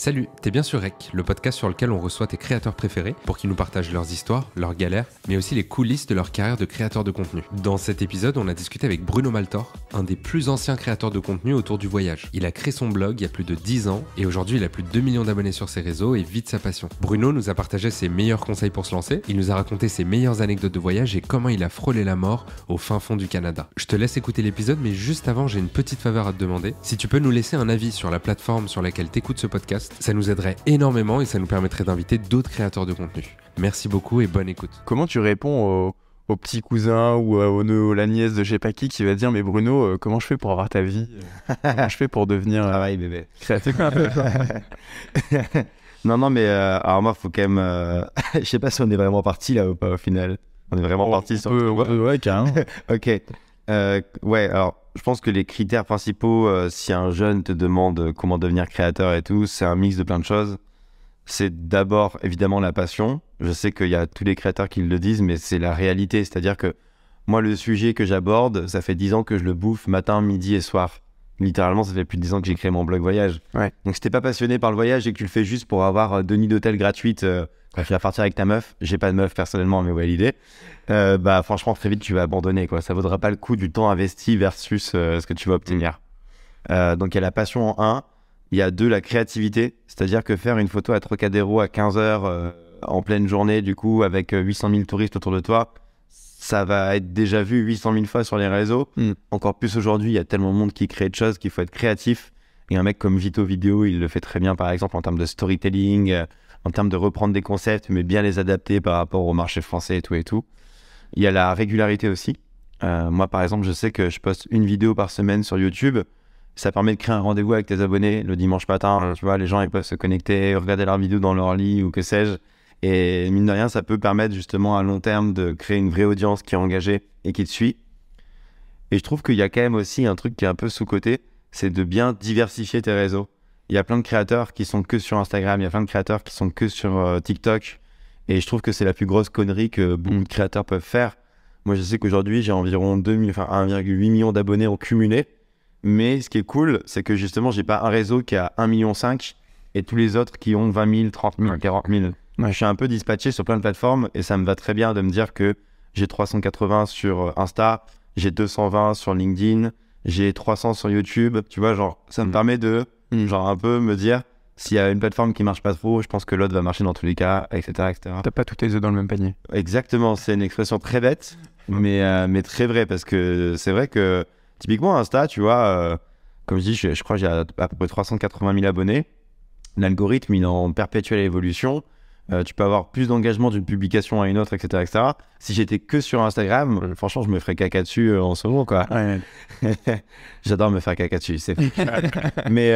Salut, t'es bien sur Rec, le podcast sur lequel on reçoit tes créateurs préférés pour qu'ils nous partagent leurs histoires, leurs galères, mais aussi les coulisses de leur carrière de créateur de contenu. Dans cet épisode, on a discuté avec Bruno Maltor, un des plus anciens créateurs de contenu autour du voyage. Il a créé son blog il y a plus de 10 ans et aujourd'hui il a plus de 2 millions d'abonnés sur ses réseaux et vit de sa passion. Bruno nous a partagé ses meilleurs conseils pour se lancer, il nous a raconté ses meilleures anecdotes de voyage et comment il a frôlé la mort au fin fond du Canada. Je te laisse écouter l'épisode, mais juste avant, j'ai une petite faveur à te demander. Si tu peux nous laisser un avis sur la plateforme sur laquelle t'écoutes ce podcast, ça nous aiderait énormément et ça nous permettrait d'inviter d'autres créateurs de contenu. Merci beaucoup et bonne écoute. Comment tu réponds au, petit cousin ou à, la nièce de je qui va dire mais Bruno euh, comment je fais pour avoir ta vie euh, comment je fais pour devenir euh, bébé créateur non non mais euh, alors moi faut quand même je sais pas si on est vraiment parti là ou pas au final on est vraiment oh, parti sur ouais, ouais, ok euh, ouais, alors je pense que les critères principaux, euh, si un jeune te demande comment devenir créateur et tout, c'est un mix de plein de choses. C'est d'abord évidemment la passion. Je sais qu'il y a tous les créateurs qui le disent, mais c'est la réalité. C'est-à-dire que moi, le sujet que j'aborde, ça fait 10 ans que je le bouffe matin, midi et soir littéralement, ça fait plus de 10 ans que j'ai créé mon blog voyage. Donc, si t'es pas passionné par le voyage et que tu le fais juste pour avoir euh, deux nuits d'hôtel gratuites euh, bah, tu vas partir avec ta meuf, j'ai pas de meuf personnellement, mais ouais, l'idée, euh, bah, franchement, très vite, tu vas abandonner, quoi. Ça vaudra pas le coup du temps investi versus ce que tu vas obtenir. Mm. donc, il y a la passion en un. Il y a deux, la créativité. C'est-à-dire que faire une photo à Trocadéro à 15 h en pleine journée, du coup, avec 800 000 touristes autour de toi, ça va être déjà vu 800 000 fois sur les réseaux. Hmm. Encore plus aujourd'hui, il y a tellement de monde qui crée de choses qu'il faut être créatif. Et un mec comme Vito Vidéo, il le fait très bien, par exemple, en termes de storytelling, euh, en termes de reprendre des concepts, mais bien les adapter par rapport au marché français et tout et tout. Il y a la régularité aussi. Euh, moi, par exemple, je sais que je poste une vidéo par semaine sur YouTube. Ça permet de créer un rendez-vous avec tes abonnés le dimanche matin. Tu vois, les gens, ils peuvent se connecter, regarder leur vidéo dans leur lit ou que sais-je. Et mine de rien, ça peut permettre justement à long terme de créer une vraie audience qui est engagée et qui te suit. Et je trouve qu'il y a quand même aussi un truc qui est un peu sous-côté, c'est de bien diversifier tes réseaux. Il y a plein de créateurs qui sont que sur Instagram, il y a plein de créateurs qui sont que sur euh, TikTok. Et je trouve que c'est la plus grosse connerie que beaucoup de créateurs peuvent faire. Moi, je sais qu'aujourd'hui, j'ai environ 1,8 million d'abonnés en cumulé. Mais ce qui est cool, c'est que justement, j'ai pas un réseau qui a 1,5 million et tous les autres qui ont 20 000, 30 000, 40 000. Je suis un peu dispatché sur plein de plateformes et ça me va très bien de me dire que j'ai 380 sur euh, Insta, j'ai 220 sur LinkedIn, j'ai 300 sur YouTube. Tu vois, genre, ça me mm. permet de, mm. genre, un peu me dire s'il y a une plateforme qui marche pas trop, je pense que l'autre va marcher dans tous les cas, etc. Tu T'as pas tous tes œufs dans le même panier. Exactement, c'est une expression très bête, mais, euh, mais très vraie, parce que c'est vrai que typiquement Insta, tu vois, euh, comme je dis, je, crois que j'ai à, à, peu près 380 000 abonnés. L'algorithme, il est en perpétuelle évolution. Euh, tu peux avoir plus d'engagement d'une publication à une autre, etc. etc. Si j'étais que sur Instagram, euh, franchement, je me ferais caca dessus euh, en ce moment. quoi. J'adore me faire caca dessus, c'est mais,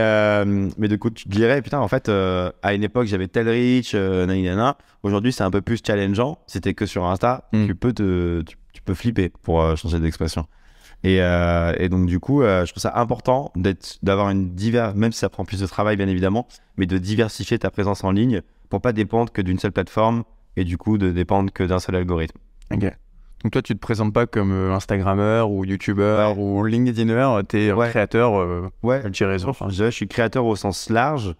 mais du coup, tu te dirais, putain, en fait, à une époque, j'avais tel reach, Nana Aujourd'hui, c'est un peu plus challengeant. Si t'es que sur Insta, mm. tu, peux te, tu, peux flipper pour changer d'expression. Et, donc, du coup, je trouve ça important d'avoir une diversité, même si ça prend plus de travail, bien évidemment, mais de diversifier ta présence en ligne pour pas dépendre que d'une seule plateforme et du coup de dépendre que d'un seul algorithme. Ok. Donc toi, tu te présentes pas comme euh, Instagrammeur ou Youtubeur ou LinkedIner, tu es créateur euh, ouais. Je, suis créateur au sens large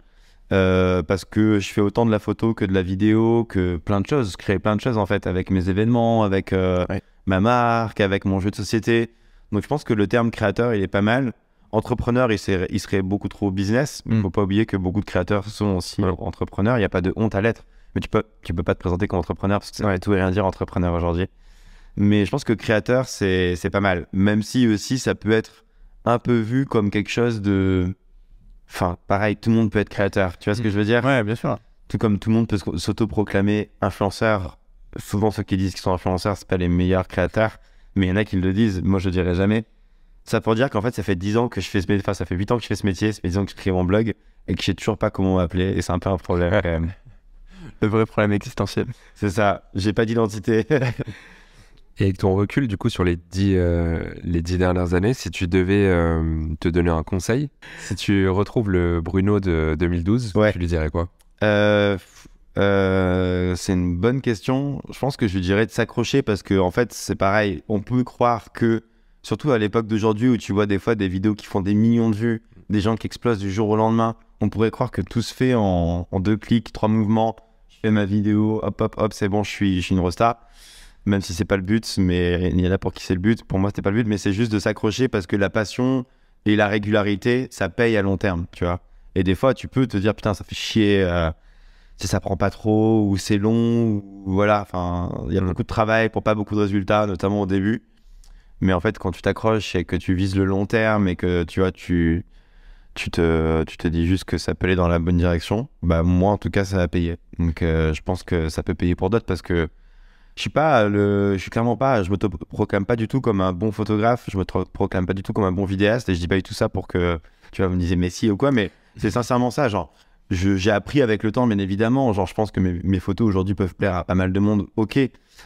euh, parce que je fais autant de la photo que de la vidéo, que plein de choses. Je crée plein de choses en fait avec mes événements, avec ma marque, avec mon jeu de société. Donc je pense que le terme créateur, il est pas mal entrepreneur, il serait, beaucoup trop business. il ne mm. faut pas oublier que beaucoup de créateurs sont aussi entrepreneurs. Il n'y a pas de honte à l'être. Mais tu peux, peux pas te présenter comme entrepreneur parce que ça ouais. tout rien dire entrepreneur aujourd'hui. Mais je pense que créateur, c'est pas mal. Même si aussi, ça peut être un peu vu comme quelque chose de. Enfin, pareil, tout le monde peut être créateur. Tu vois ce que mm. je veux dire Oui, bien sûr. Tout comme tout le monde peut s'autoproclamer influenceur. Souvent, ceux qui disent qu'ils sont influenceurs, ce pas les meilleurs créateurs. Mais il y en a qui le disent. Moi, je dirais jamais ça pour dire qu'en fait, ça fait 10 ans que je fais ce métier, ça fait 8 ans que je fais ce métier, ça fait 10 ans que je crée mon blog et que je sais toujours pas comment m'appeler et c'est un peu un problème quand même. Le vrai problème existentiel. C'est ça, j'ai pas d'identité. et avec ton recul, du coup, sur les 10, euh, les 10 dernières années, si tu devais euh, te donner un conseil, si tu retrouves le Bruno de 2012, tu lui dirais quoi euh, c'est une bonne question. Je pense que je lui dirais de s'accrocher parce que en fait c'est pareil. On peut croire que Surtout à l'époque d'aujourd'hui où tu vois des fois des vidéos qui font des millions de vues, des gens qui explosent du jour au lendemain. On pourrait croire que tout se fait en, deux clics, trois mouvements. Je fais ma vidéo, hop, hop, hop, c'est bon, je suis, une resta. Même si c'est pas le but, mais il y en a pour qui c'est le but. Pour moi, c'était pas le but, mais c'est juste de s'accrocher parce que la passion et la régularité, ça paye à long terme, tu vois. Et des fois, tu peux te dire, putain, ça fait chier. Euh, si ça prend pas trop ou c'est long ou voilà enfin il y a mm. beaucoup de travail pour pas beaucoup de résultats notamment au début mais en fait, quand tu t'accroches et que tu vises le long terme et que tu vois, tu, tu, te, tu te dis juste que ça peut aller dans la bonne direction, bah moi en tout cas, ça a payé. Donc euh, je pense que ça peut payer pour d'autres parce que je suis pas le, je suis clairement pas, je me proclame pas du tout comme un bon photographe, je me proclame pas du tout comme un bon vidéaste et je dis pas tout ça pour que tu vas me disiez Messi ou quoi, mais c'est sincèrement ça, genre j'ai appris avec le temps, bien évidemment. Genre, je pense que mes, photos aujourd'hui peuvent plaire à pas mal de monde, ok,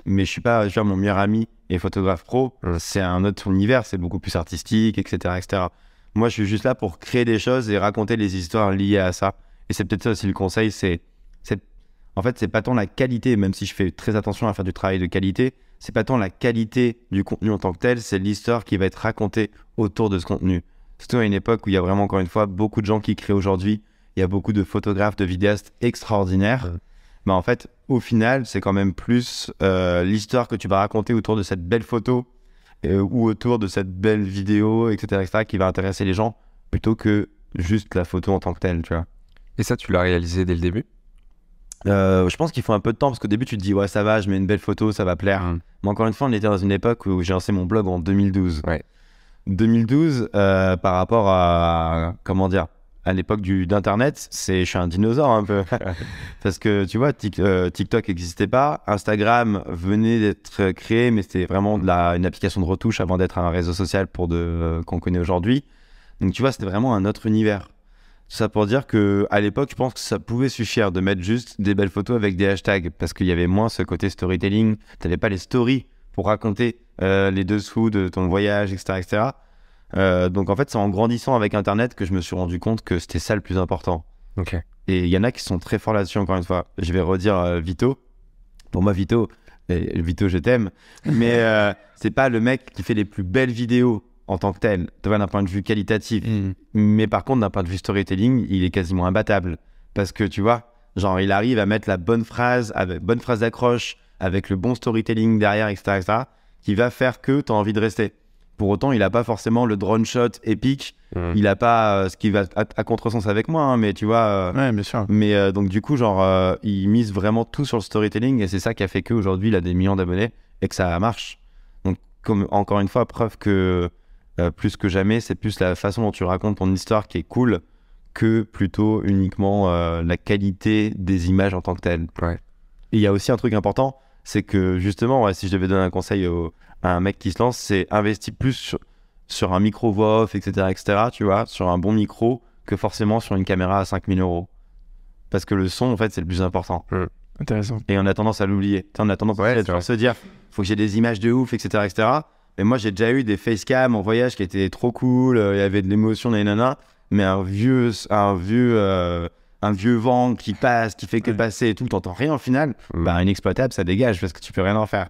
mais je suis pas, genre mon meilleur ami et photographe pro, mm. c'est un autre univers, c'est beaucoup plus artistique, etc., etc. Moi, je suis juste là pour créer des choses et raconter les histoires liées à ça. Et c'est peut-être ça aussi le conseil, c'est, en fait, c'est pas tant la qualité, même si je fais très attention à faire du travail de qualité, c'est pas tant la qualité du contenu en tant que tel, c'est l'histoire qui va être racontée autour de ce contenu. Surtout à une époque où il y a vraiment, encore une fois, beaucoup de gens qui créent aujourd'hui. Il y a beaucoup de photographes, de vidéastes extraordinaires. Mm en fait, au final, c'est quand même plus euh, l'histoire que tu vas raconter autour de cette belle photo euh, ou autour de cette belle vidéo, etc., etc., qui va intéresser les gens plutôt que juste la photo en tant que telle, tu vois. Et ça, tu l'as réalisé dès le début euh, je pense qu'il faut un peu de temps parce qu'au début tu te dis ouais ça va je mets une belle photo ça va plaire mmh. mais encore une fois on était dans une époque où j'ai lancé mon blog en 2012 2012 par rapport à comment dire à l'époque d'Internet, c'est je suis un dinosaure un peu. Parce que tu vois, euh, TikTok n'existait pas, Instagram venait d'être créé, mais c'était vraiment la, une application de retouche avant d'être un réseau social pour de euh, qu'on connaît aujourd'hui. Donc tu vois, c'était vraiment un autre univers. Tout ça pour dire que à l'époque, je pense que ça pouvait suffire de mettre juste des belles photos avec des hashtags, parce qu'il y avait moins ce côté storytelling. Tu n'avais pas les stories pour raconter euh, les dessous de ton voyage, etc., etc. Euh, donc en fait, c'est en grandissant avec Internet que je me suis rendu compte que c'était ça le plus important. Et il y en a qui sont très forts là-dessus, encore une fois. Je vais redire euh, Vito. Pour moi, Vito, et Vito, je t'aime, mais euh, c'est pas le mec qui fait les plus belles vidéos en tant que tel, d'un point de vue qualitatif. Mm. Mais par contre, d'un point de vue storytelling, il est quasiment imbattable. Parce que tu vois, genre, il arrive à mettre la bonne phrase, avec bonne phrase d'accroche, avec le bon storytelling derrière, etc., etc., qui va faire que tu as envie de rester. Pour autant, il n'a pas forcément le drone shot épique. Mm. Il n'a pas euh, ce qui va à, contresens avec moi, hein, mais tu vois. Euh, oui, bien sûr. Mais euh, donc, du coup, genre, il mise vraiment tout sur le storytelling et c'est ça qui a fait qu'aujourd'hui, il a des millions d'abonnés et que ça marche. Donc, comme, encore une fois, preuve que plus que jamais, c'est plus la façon dont tu racontes ton histoire qui est cool que plutôt uniquement la qualité des images en tant que telles. Ouais. Il y a aussi un truc important, c'est que justement, si je devais donner un conseil aux un mec qui se lance, c'est investi plus sur, un micro voix off, etc., etc., tu vois, sur un bon micro que forcément sur une caméra à 5000 euros. Parce que le son, en fait, c'est le plus important. Hmm. Intéressant. Et on a tendance à l'oublier. On a tendance à se dire, faut que j'ai des images de ouf, etc., etc. Mais moi, j'ai déjà eu des facecam en voyage qui étaient trop cool, euh, il y avait de l'émotion, Mais un vieux, un vieux, euh, un vieux vent qui passe, qui fait que passer et tout, t'entends rien au final, mmh. inexploitable, ça dégage parce que tu peux rien en faire.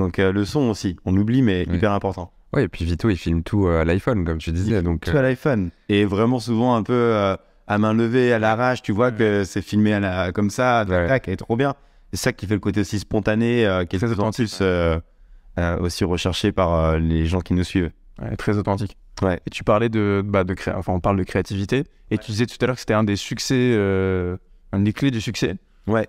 Donc euh, le son aussi, on oublie, mais hyper important. Ouais, et puis Vito, il filme tout euh, à l'iPhone, comme tu disais. donc, tout euh, à l'iPhone. Et vraiment souvent un peu à main levée, à l'arrache, tu vois que c'est filmé à la, comme ça, tac, et trop bien. C'est ça qui fait le côté aussi spontané, qui est très authentique, euh, aussi recherché par les gens qui nous suivent. très authentique. Ouais. Et tu parlais de, bah, de enfin, on parle de créativité, et tu disais tout à l'heure que c'était un des succès, un des clés du succès. Ouais.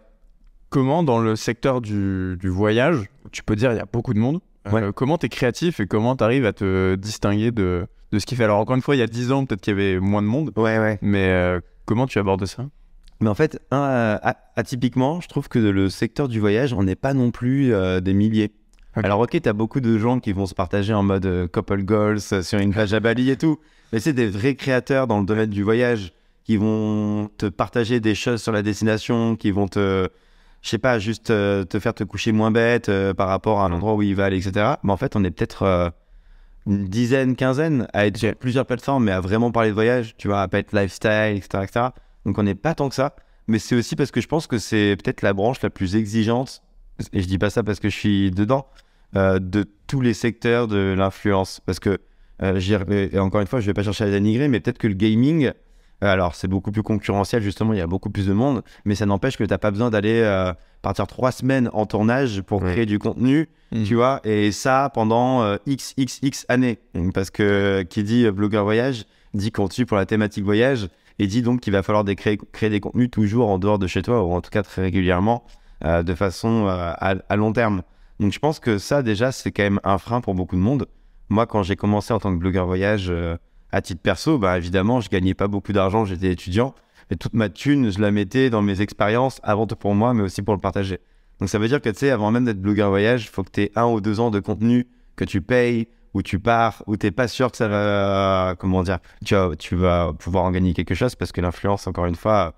Comment dans le secteur du, du voyage, tu peux dire il y a beaucoup de monde. Euh, comment tu es créatif et comment tu arrives à te distinguer de, de ce qu'il fait Alors, encore une fois, il y a 10 ans, peut-être qu'il y avait moins de monde. Ouais, ouais. Mais euh, comment tu abordes ça mais en fait, euh, atypiquement, je trouve que le secteur du voyage, on n'est pas non plus des milliers. Alors, ok, tu as beaucoup de gens qui vont se partager en mode couple goals sur une plage à Bali et tout. Mais c'est des vrais créateurs dans le domaine du voyage qui vont te partager des choses sur la destination, qui vont te, je sais pas, juste euh, te faire te coucher moins bête euh, par rapport à un mm. endroit où il va aller, etc. Mais en fait, on est peut-être euh, une dizaine, quinzaine à être sur plusieurs plateformes, mais à vraiment parler de voyage, tu vois, à pas être lifestyle, etc. Donc on n'est pas tant que ça. Mais c'est aussi parce que je pense que c'est peut-être la branche la plus exigeante, et je dis pas ça parce que je suis dedans, de tous les secteurs de l'influence. Parce que, encore une fois, je vais pas chercher à dénigrer, mais peut-être que le gaming, euh, alors, c'est beaucoup plus concurrentiel, justement, il y a beaucoup plus de monde, mais ça n'empêche que tu n'as pas besoin d'aller euh, partir trois semaines en tournage pour créer du contenu, mhm. tu vois, et ça pendant euh, x, x, x années. Parce que qui dit blogueur voyage dit contenu pour la thématique voyage et dit donc qu'il va falloir créer, des contenus toujours en dehors de chez toi, ou en tout cas très régulièrement, de façon à, long terme. Donc, je pense que ça, déjà, c'est quand même un frein pour beaucoup de monde. Moi, quand j'ai commencé en tant que blogueur voyage, à titre perso, bah, évidemment, je gagnais pas beaucoup d'argent, j'étais étudiant. mais toute ma thune, je la mettais dans mes expériences, avant tout pour moi, mais aussi pour le partager. Donc ça veut dire que, tu sais, avant même d'être blogueur voyage, il faut que tu aies un ou deux ans de contenu que tu payes, ou tu pars, où n'es pas sûr que ça va, comment dire, tu vas, pouvoir en gagner quelque chose parce que l'influence, encore une fois,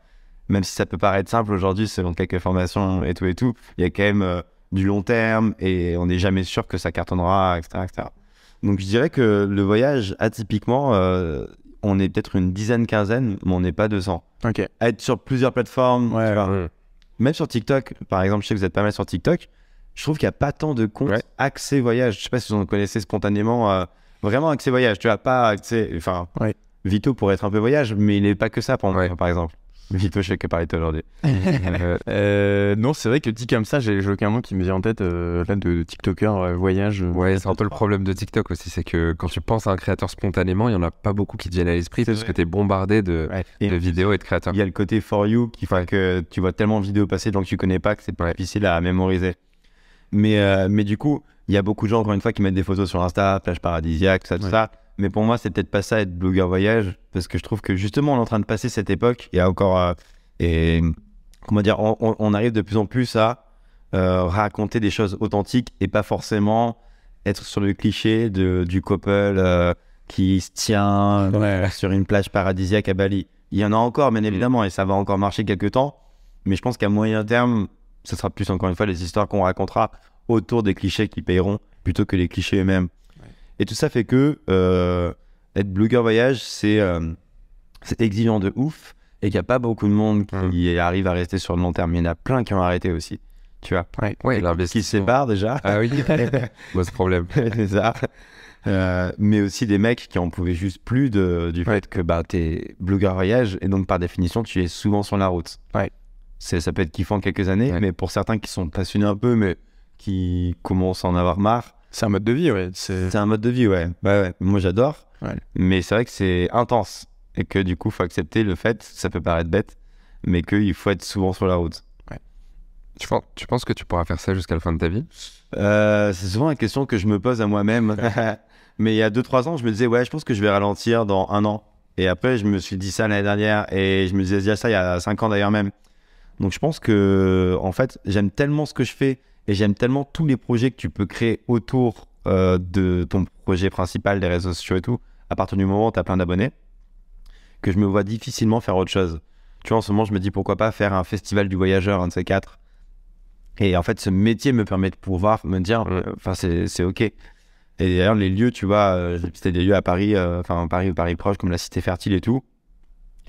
même si ça peut paraître simple aujourd'hui, selon quelques formations et tout et tout, il y a quand même euh, du long terme et on n'est jamais sûr que ça cartonnera, etc., etc. Donc je dirais que le voyage, atypiquement, euh, on est peut-être une dizaine, quinzaine, mais on n'est pas 200. Ok. Être sur plusieurs plateformes, tu vois. même sur TikTok, par exemple, je sais que vous êtes pas mal sur TikTok, je trouve qu'il n'y a pas tant de comptes accès voyage. Je sais pas si vous en connaissez spontanément, euh, vraiment accès voyage. Tu vois, pas accès, enfin, Vito pourrait être un peu voyage, mais il n'est pas que ça pour moi, par exemple. Vito, je sais que parlé euh, euh, non, c'est vrai que dit comme ça, j'ai aucun mot qui me vient en tête euh, là, de, TikToker voyage. Ouais, c'est un peu le problème de TikTok aussi, c'est que quand tu penses à un créateur spontanément, il n'y en a pas beaucoup qui te viennent à l'esprit parce que tu es bombardé de, vidéos et de créateurs. Il y a le côté for you qui fait que tu vois tellement de vidéos passer de gens que tu connais pas que c'est pas difficile à mémoriser. Mais, mais du coup, il y a beaucoup de gens, encore une fois, qui mettent des photos sur Insta, plage paradisiaque, tout ça, tout ça mais pour moi, c'est peut-être pas ça être blogueur voyage, parce que je trouve que justement, on est en train de passer cette époque. et a encore. Euh, et comment dire, on, arrive de plus en plus à euh, raconter des choses authentiques et pas forcément être sur le cliché de, du couple euh, qui se tient sur une plage paradisiaque à Bali. Il y en a encore, bien mm. évidemment, et ça va encore marcher quelques temps. Mais je pense qu'à moyen terme, ce sera plus encore une fois les histoires qu'on racontera autour des clichés qui paieront plutôt que les clichés eux-mêmes. Et tout ça fait que euh, être blogueur voyage, euh, c'est exigeant de ouf et qu'il n'y a pas beaucoup de monde qui mm. arrive à rester sur le long terme. il y en a plein qui ont arrêté aussi. Tu vois Ouais, ouais qui se séparent déjà. Ah oui, Gros problème. c'est ça. Euh, mais aussi des mecs qui en pouvaient juste plus du fait que bah, es blogueur voyage et donc par définition tu es souvent sur la route. Ouais. Ça peut être kiffant quelques années, mais pour certains qui sont passionnés un peu mais qui commencent à en avoir marre, c'est un mode de vie, ouais. C'est un mode de vie, ouais. Bah ouais. Moi, j'adore. Mais c'est vrai que c'est intense. Et que du coup, faut accepter le fait, ça peut paraître bête, mais qu'il faut être souvent sur la route. Tu, penses, tu penses que tu pourras faire ça jusqu'à la fin de ta vie euh, C'est souvent la question que je me pose à moi-même. mais il y a 2-3 ans, je me disais, ouais, je pense que je vais ralentir dans un an. Et après, je me suis dit ça l'année dernière. Et je me disais déjà ça il y a 5 ans d'ailleurs même. Donc je pense que, en fait, j'aime tellement ce que je fais et j'aime tellement tous les projets que tu peux créer autour euh, de ton projet principal, des réseaux sociaux et tout, à partir du moment où tu as plein d'abonnés, que je me vois difficilement faire autre chose. Tu vois, en ce moment, je me dis pourquoi pas faire un festival du voyageur, un de ces quatre. Et en fait, ce métier me permet de pouvoir me dire, euh, enfin, c'est OK. Et d'ailleurs, les lieux, tu vois, c'était euh, des lieux à Paris, enfin, Paris ou Paris proche, comme la Cité Fertile et tout.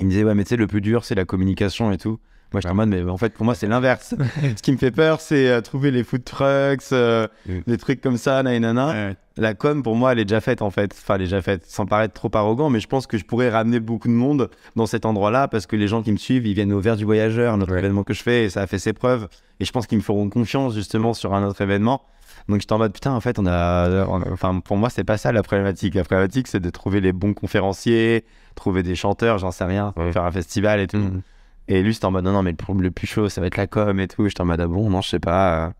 Ils me disaient, ouais, mais tu sais, le plus dur, c'est la communication et tout. Moi, je en mode, mais en fait, pour moi, c'est l'inverse. Ce qui me fait peur, c'est euh, trouver les food trucks, euh, des trucs comme ça, na, La com, pour moi, elle est déjà faite, en fait. Enfin, elle est déjà faite, sans paraître trop arrogant, mais je pense que je pourrais ramener beaucoup de monde dans cet endroit-là, parce que les gens qui me suivent, ils viennent au Vert du Voyageur, notre autre événement que je fais, et ça a fait ses preuves. Et je pense qu'ils me feront confiance, justement, sur un autre événement. Donc je en mode putain, en fait, on a. Enfin, pour moi, c'est pas ça la problématique. La problématique, c'est de trouver les bons conférenciers, trouver des chanteurs, j'en sais rien, faire un festival et tout. Mm. Et lui, c'était en mode non, non, mais le, le plus chaud, ça va être la com et tout. J'étais en mode ah bon, non, je sais pas.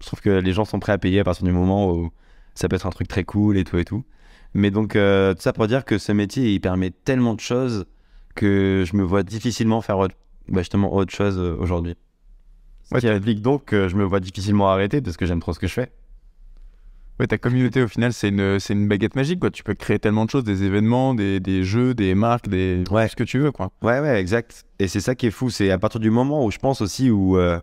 Je trouve que les gens sont prêts à payer à partir du moment où ça peut être un truc très cool et tout et tout. Mais donc, euh, tout ça pour dire que ce métier, il permet tellement de choses que je me vois difficilement faire autre, bah, justement autre chose euh, aujourd'hui. Ce qui implique donc que je me vois difficilement arrêter parce que j'aime trop ce que je fais ta communauté, au final, c'est une, c'est une baguette magique. Quoi. Tu peux créer tellement de choses, des événements, des, des jeux, des marques, des... Ouais. ce que tu veux. Quoi. Ouais, ouais, exact. Et c'est ça qui est fou. C'est à partir du moment où je pense aussi où, euh,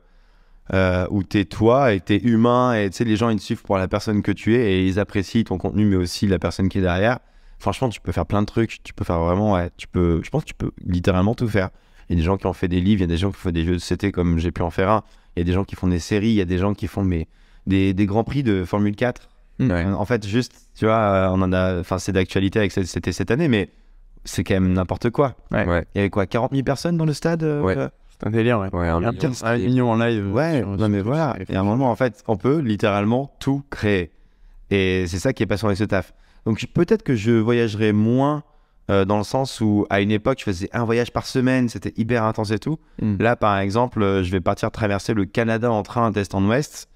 euh, où t'es toi et t'es humain et tu sais, les gens, ils te suivent pour la personne que tu es et ils apprécient ton contenu, mais aussi la personne qui est derrière. Franchement, tu peux faire plein de trucs. Tu peux faire vraiment, tu peux, je pense que tu peux littéralement tout faire. Il y a des gens qui ont fait des livres, il y a des gens qui font des jeux de CT comme j'ai pu en faire un. Il y a des gens qui font des séries, il y a des gens qui font mais, des, des grands prix de Formule 4 Mm. Euh, en fait, juste, tu vois, euh, on en a, enfin, c'est d'actualité avec c'était cette année, mais c'est quand même n'importe quoi. Il y avait quoi, 40 000 personnes dans le stade euh, C'est un délire, ouais. un, million, un million en live. Ouais, non, mais voilà. Et un moment, en fait, on peut littéralement tout créer. Et c'est ça qui est passionné avec ce taf. Donc peut-être que je voyagerai moins dans le sens où à une époque, je faisais un voyage par semaine, c'était hyper intense et tout. Mm. Là, par exemple, je vais partir traverser le Canada en train d'est en ouest.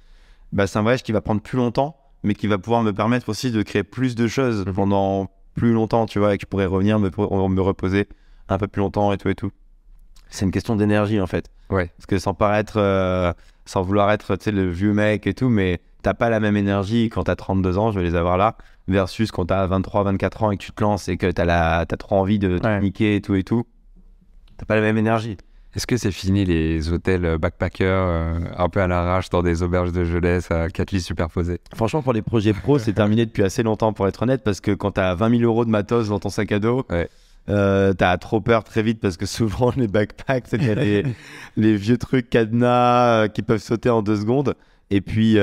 Bah, c'est un voyage qui va prendre plus longtemps mais qui va pouvoir me permettre aussi de créer plus de choses mhm. pendant plus longtemps, tu vois, et que je pourrais revenir me, reposer un peu plus longtemps et tout et tout. C'est une question d'énergie en fait. Ouais. Parce que sans paraître, euh, sans vouloir être, le vieux mec et tout, mais t'as pas la même énergie quand t'as 32 ans, je vais les avoir là, versus quand t'as 23, 24 ans et que tu te lances et que t'as la, as trop envie de te niquer et tout et tout. T'as pas la même énergie. Est-ce que c'est fini les hôtels euh, backpackers euh, un peu à l'arrache dans des auberges de jeunesse à 4 lits superposés Franchement, pour les projets pro, c'est terminé depuis assez longtemps pour être honnête parce que quand t'as 20 000 euros de matos dans ton sac à dos, euh, t'as trop peur très vite parce que souvent les backpacks, c'est les, les, vieux trucs cadenas qui peuvent sauter en deux secondes. Et puis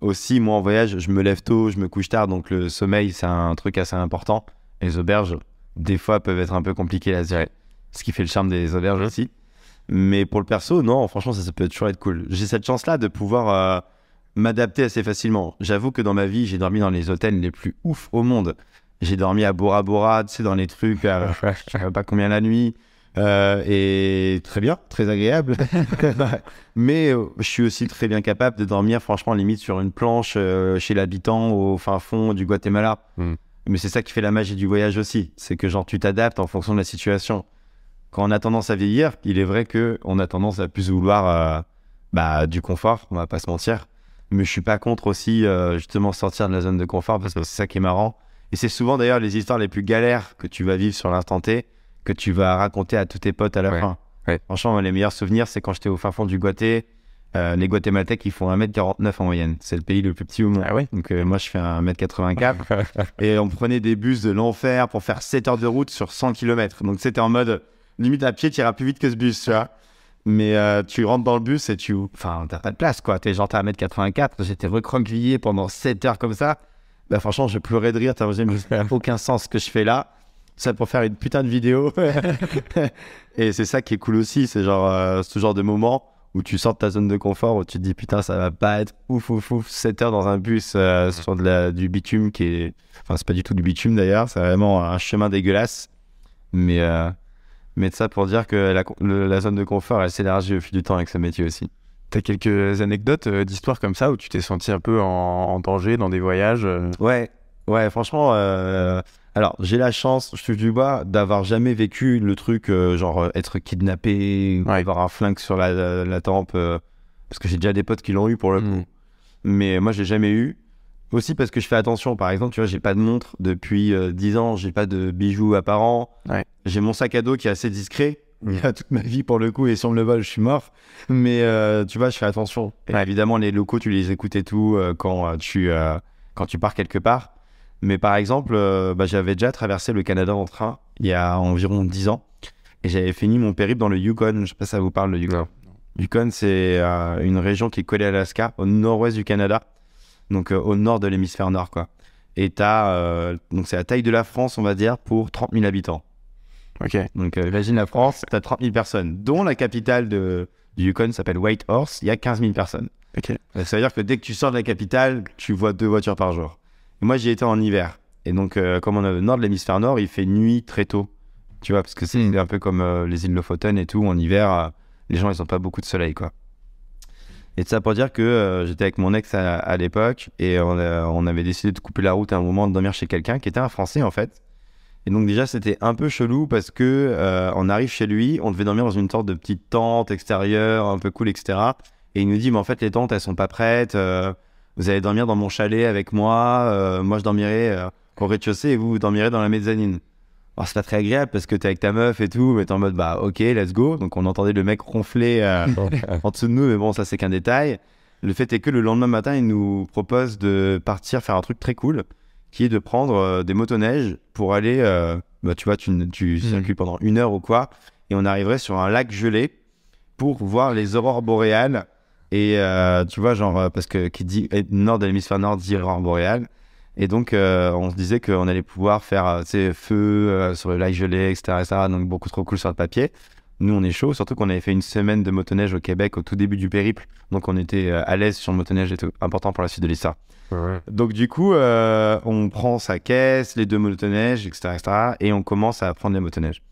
aussi, moi en voyage, je me lève tôt, je me couche tard, donc le sommeil, c'est un truc assez important. Les auberges, des fois, peuvent être un peu compliquées à gérer ce qui fait le charme des auberges aussi. Mais pour le perso, non, franchement, ça, ça peut toujours être cool. J'ai cette chance-là de pouvoir euh, m'adapter assez facilement. J'avoue que dans ma vie, j'ai dormi dans les hôtels les plus ouf au monde. J'ai dormi à Bora Bora, tu sais, dans les trucs, euh, je sais euh, pas combien la nuit. et très bien, très agréable. Mais je suis aussi très bien capable de dormir, franchement, limite sur une planche chez l'habitant au fin fond du Guatemala. Hmm. Mais c'est ça qui fait la magie du voyage aussi. C'est que, genre, tu t'adaptes en fonction de la situation quand on a tendance à vieillir, il est vrai qu'on a tendance à plus vouloir euh, bah, du confort, on va pas se mentir. Mais je suis pas contre aussi euh, justement sortir de la zone de confort parce que c'est ça qui est marrant. Et c'est souvent d'ailleurs les histoires les plus galères que tu vas vivre sur l'instant T, que tu vas raconter à tous tes potes à la fin. Franchement, les meilleurs souvenirs, c'est quand j'étais au fin fond du Guaté. Euh, les Guatémaltèques, ils font 1m49 en moyenne. C'est le pays le plus petit au monde. Ah Donc moi, je fais 1m84. et on prenait des bus de l'enfer pour faire 7 heures de route sur 100 km. Donc c'était en mode, limite à pied, tu iras plus vite que ce bus, tu vois. Mais euh, tu rentres dans le bus et tu. Enfin, t'as pas de place, quoi. T'es genre, à 1m84. J'étais recroquevillé pendant 7 heures comme ça. Bah, franchement, je pleurais de rire. T'as aucun sens ce que je fais là. Ça pour faire une putain de vidéo. et c'est ça qui est cool aussi. C'est genre euh, ce genre de moment où tu sors de ta zone de confort, où tu te dis putain, ça va pas être ouf, ouf, ouf, 7 heures dans un bus euh, sur de la, du bitume qui est. Enfin, c'est pas du tout du bitume d'ailleurs, c'est vraiment un chemin dégueulasse. Mais. Mais ça pour dire que la, zone de confort, elle s'élargit au fil du temps avec ce métier aussi. T'as quelques anecdotes euh, d'histoires comme ça où tu t'es senti un peu en, danger dans des voyages euh Ouais, ouais, franchement. Euh, alors, j'ai la chance, je suis du bas, d'avoir jamais vécu le truc, genre être kidnappé, avoir un flingue sur la, la, tempe. parce que j'ai déjà des potes qui l'ont eu pour le mmh. coup. Mais moi, j'ai jamais eu. Aussi parce que je fais attention. Par exemple, tu vois, j'ai pas de montre depuis 10 euh, ans, j'ai pas de bijoux apparents. J'ai mon sac à dos qui est assez discret. Mm. Il y a toute ma vie pour le coup, et si on me le vole, je suis mort. Mais euh, tu vois, je fais attention. Évidemment, les locaux, tu les écoutes et tout euh, quand, tu, quand tu pars quelque part. Mais par exemple, bah, j'avais déjà traversé le Canada en train il y a environ 10 ans. Et j'avais fini mon périple dans le Yukon. Je sais pas si ça vous parle, le Yukon. Yukon, c'est une région qui est collée à l'Alaska, au nord-ouest du Canada donc euh, au nord de l'hémisphère nord, quoi. Et t'as, euh, donc c'est la taille de la France, on va dire, pour 30 000 habitants. Ok. Donc euh, imagine la France, t'as 30 000 personnes, dont la capitale de, du Yukon s'appelle Whitehorse, il y a 15 000 personnes. Ok. Ça veut dire que dès que tu sors de la capitale, tu vois deux voitures par jour. moi, j'y étais en hiver. Et donc, comme on est au nord de l'hémisphère nord, il fait nuit très tôt. Tu vois, parce que c'est hmm. un peu comme les îles Lofoten et tout. En hiver, les gens, ils ont pas beaucoup de soleil, quoi. Et ça pour dire que euh, j'étais avec mon ex à, l'époque et euh, euh, on, avait décidé de couper la route à un moment, de dormir chez quelqu'un qui était un Français en fait. Et donc déjà c'était un peu chelou parce que on arrive chez lui, on devait dormir dans une sorte de petite tente extérieure, un peu cool, etc. Et il nous dit mais en fait les tentes elles sont pas prêtes, vous allez dormir dans mon chalet avec moi, moi je dormirai au rez-de-chaussée et vous, vous dormirez dans la mezzanine alors c'est pas très agréable parce que t'es avec ta meuf et tout, mais t'es en mode bah ok, let's go. Donc on entendait le mec ronfler entre euh, en dessous de nous, mais bon, ça c'est qu'un détail. Le fait est que le lendemain matin, il nous propose de partir faire un truc très cool, qui est de prendre euh, des motoneiges pour aller, euh, bah tu vois, tu, hmm. circules pendant une heure ou quoi, et on arriverait sur un lac gelé pour voir les aurores boréales. Et tu vois, genre, parce que qui dit eh, nord de l'hémisphère nord dit aurore boréale. Et donc, euh, on se disait qu'on allait pouvoir faire euh, feu feux sur le lac gelé, etc., Donc, beaucoup trop cool sur le papier. Nous, on est chaud, surtout qu'on avait fait une semaine de motoneige au Québec au tout début du périple. Donc, on était euh, à l'aise sur le motoneige, c'était important pour la suite de l'histoire. Donc, du coup, on prend sa caisse, les deux motoneiges, etc., et on commence à prendre les motoneiges.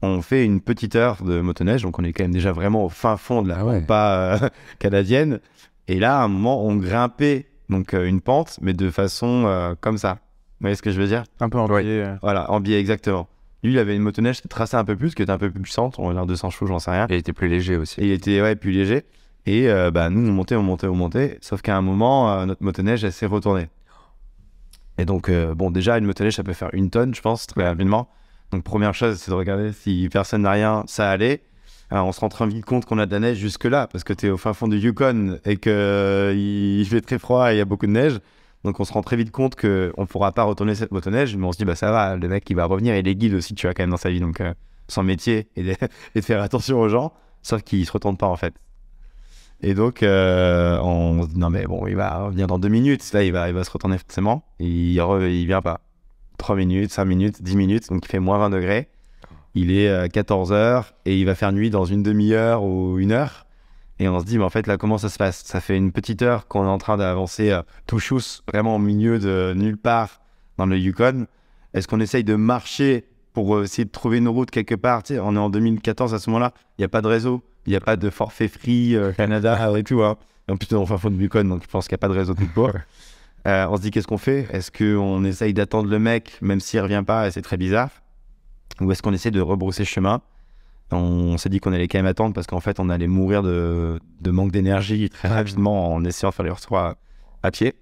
On fait une petite heure de motoneige, donc on est quand même déjà vraiment au fin fond de la ah pas canadienne. Et là, à un moment, on grimpait donc euh, une pente, mais de façon euh, comme ça. Vous voyez ce que je veux dire Un peu en biais. Euh, voilà, en biais, exactement. Lui, il avait une motoneige tracée un peu plus, qui était un peu plus puissante, on va dire 200 chevaux, j'en sais rien. Et il était plus léger aussi. il était ouais, plus léger. Et bah, nous, on montait, on montait, on montait. Sauf qu'à un moment, notre motoneige, elle s'est retournée. Et donc, bon, déjà, une motoneige, ça peut faire une tonne, je pense, très rapidement. Donc, première chose, c'est de regarder si personne n'a rien, ça allait on se rend très vite compte qu'on a de la neige jusque-là, parce que tu es au fin fond du Yukon et qu'il euh, fait très froid et il y a beaucoup de neige. Donc on se rend très vite compte qu'on ne pourra pas retourner cette neige. mais on se dit, bah ça va, le mec il va revenir, et les guides aussi, tu vois, quand même dans sa vie, donc euh, son métier, et de, faire attention aux gens, sauf qu'il ne se retourne pas en fait. Et donc, euh, on non mais bon, il va revenir dans deux minutes, là il va, il va se retourner forcément, il ne vient pas. Trois minutes, cinq minutes, dix minutes, donc il fait moins 20 degrés, il est 14h euh, et il va faire nuit dans une demi-heure ou une heure. Et on se dit, mais en fait, là, comment ça se passe Ça fait une petite heure qu'on est en train d'avancer euh, tout chousse, vraiment au milieu de nulle part dans le Yukon. Est-ce qu'on essaye de marcher pour euh, essayer de trouver une route quelque part On est en 2014 à ce moment-là, il n'y a pas de réseau, il n'y a pas de forfait free Canada et ah tout. en plus, on est en fin fond de Yukon, donc je pense qu'il n'y a pas de réseau tout on se dit, qu'est-ce qu'on fait Est-ce qu'on essaye d'attendre le mec, même s'il ne revient pas Et c'est très bizarre où est-ce qu'on essaie de rebrousser chemin On, s'est dit qu'on allait quand même attendre parce qu'en fait, on allait mourir de, manque d'énergie très rapidement en essayant de faire les retours à, pied.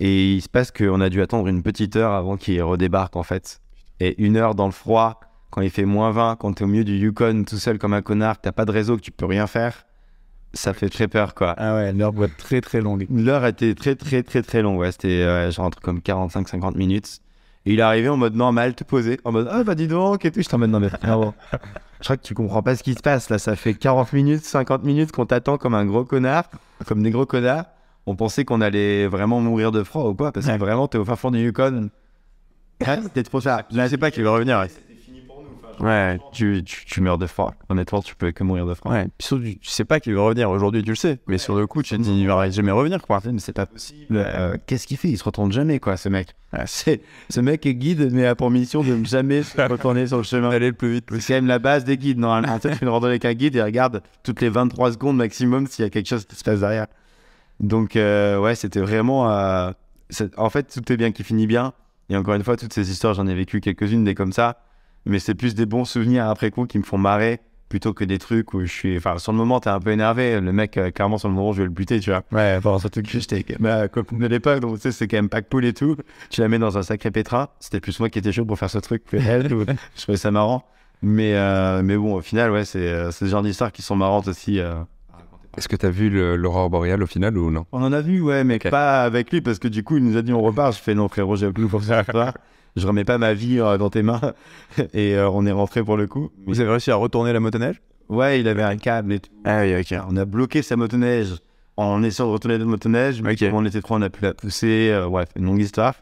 Et il se passe qu'on a dû attendre une petite heure avant qu'il redébarque, en fait. Et une heure dans le froid, quand il fait moins 20, quand t'es au milieu du Yukon tout seul comme un connard, t'as pas de réseau, que tu peux rien faire, ça fait très peur, quoi. Ah ouais, l'heure doit être très très longue. L'heure était très très très très longue, ouais. C'était euh, genre entre comme 45-50 minutes il est arrivé en mode normal, te poser, en mode Ah bah dis donc, et tout. Je t'emmène dans mes Je crois que tu comprends pas ce qui se passe là. Ça fait 40 minutes, 50 minutes qu'on t'attend comme un gros connard, comme des gros connards. On pensait qu'on allait vraiment mourir de froid ou quoi, parce que vraiment, t'es au fin fond du Yukon. Peut-être pour ça. Je je sais pas qui va revenir. Ouais, tu, tu, meurs de froid. Honnêtement, tu peux que mourir de froid. Ouais, puis tu sais pas qu'il va revenir. Aujourd'hui, tu le sais. Mais sur le coup, tu te dis, il va jamais revenir, quoi. Mais c'est pas possible. Euh, qu'est-ce qu'il fait Il se retourne jamais, quoi, ce mec. c'est ce mec est guide, mais a pour mission de ne jamais se retourner sur le chemin. Aller le plus vite. C'est quand même la base des guides. Normalement, tu ne une guide et regarde toutes les 23 secondes maximum s'il y a quelque chose qui se passe derrière. Donc, euh, ouais, c'était vraiment. Euh, en fait, tout est bien qui finit bien. Et encore une fois, toutes ces histoires, j'en ai vécu quelques-unes, des comme ça mais c'est plus des bons souvenirs après coup qui me font marrer plutôt que des trucs où je suis. Enfin, sur le moment, t'es un peu énervé. Le mec, euh, clairement, sur le moment, je vais le buter, tu vois. Ouais, bon, surtout que j'étais copine de l'époque, donc tu sais, c'est quand même pas cool et tout. Tu la mets dans un sacré pétra C'était plus moi qui étais chaud pour faire ce truc que elle. Je trouvais ça marrant. Mais, euh, mais bon, au final, ouais, c'est euh, ces ce genre d'histoires qui sont marrantes aussi. Est-ce que t'as vu l'aurore boréale au final ou non On en a vu, ouais, mais pas avec lui parce que du coup, il nous a dit on repart. Je fais non, frérot, j'ai plus pour ça je remets pas ma vie euh, dans tes mains. et euh, on est rentré pour le coup. Vous avez réussi à retourner la motoneige Ouais, il avait un câble et tout. Ah ok. On a bloqué sa motoneige en essayant de retourner la motoneige. Mais on était trois, on a pu la pousser. ouais, euh, une longue histoire.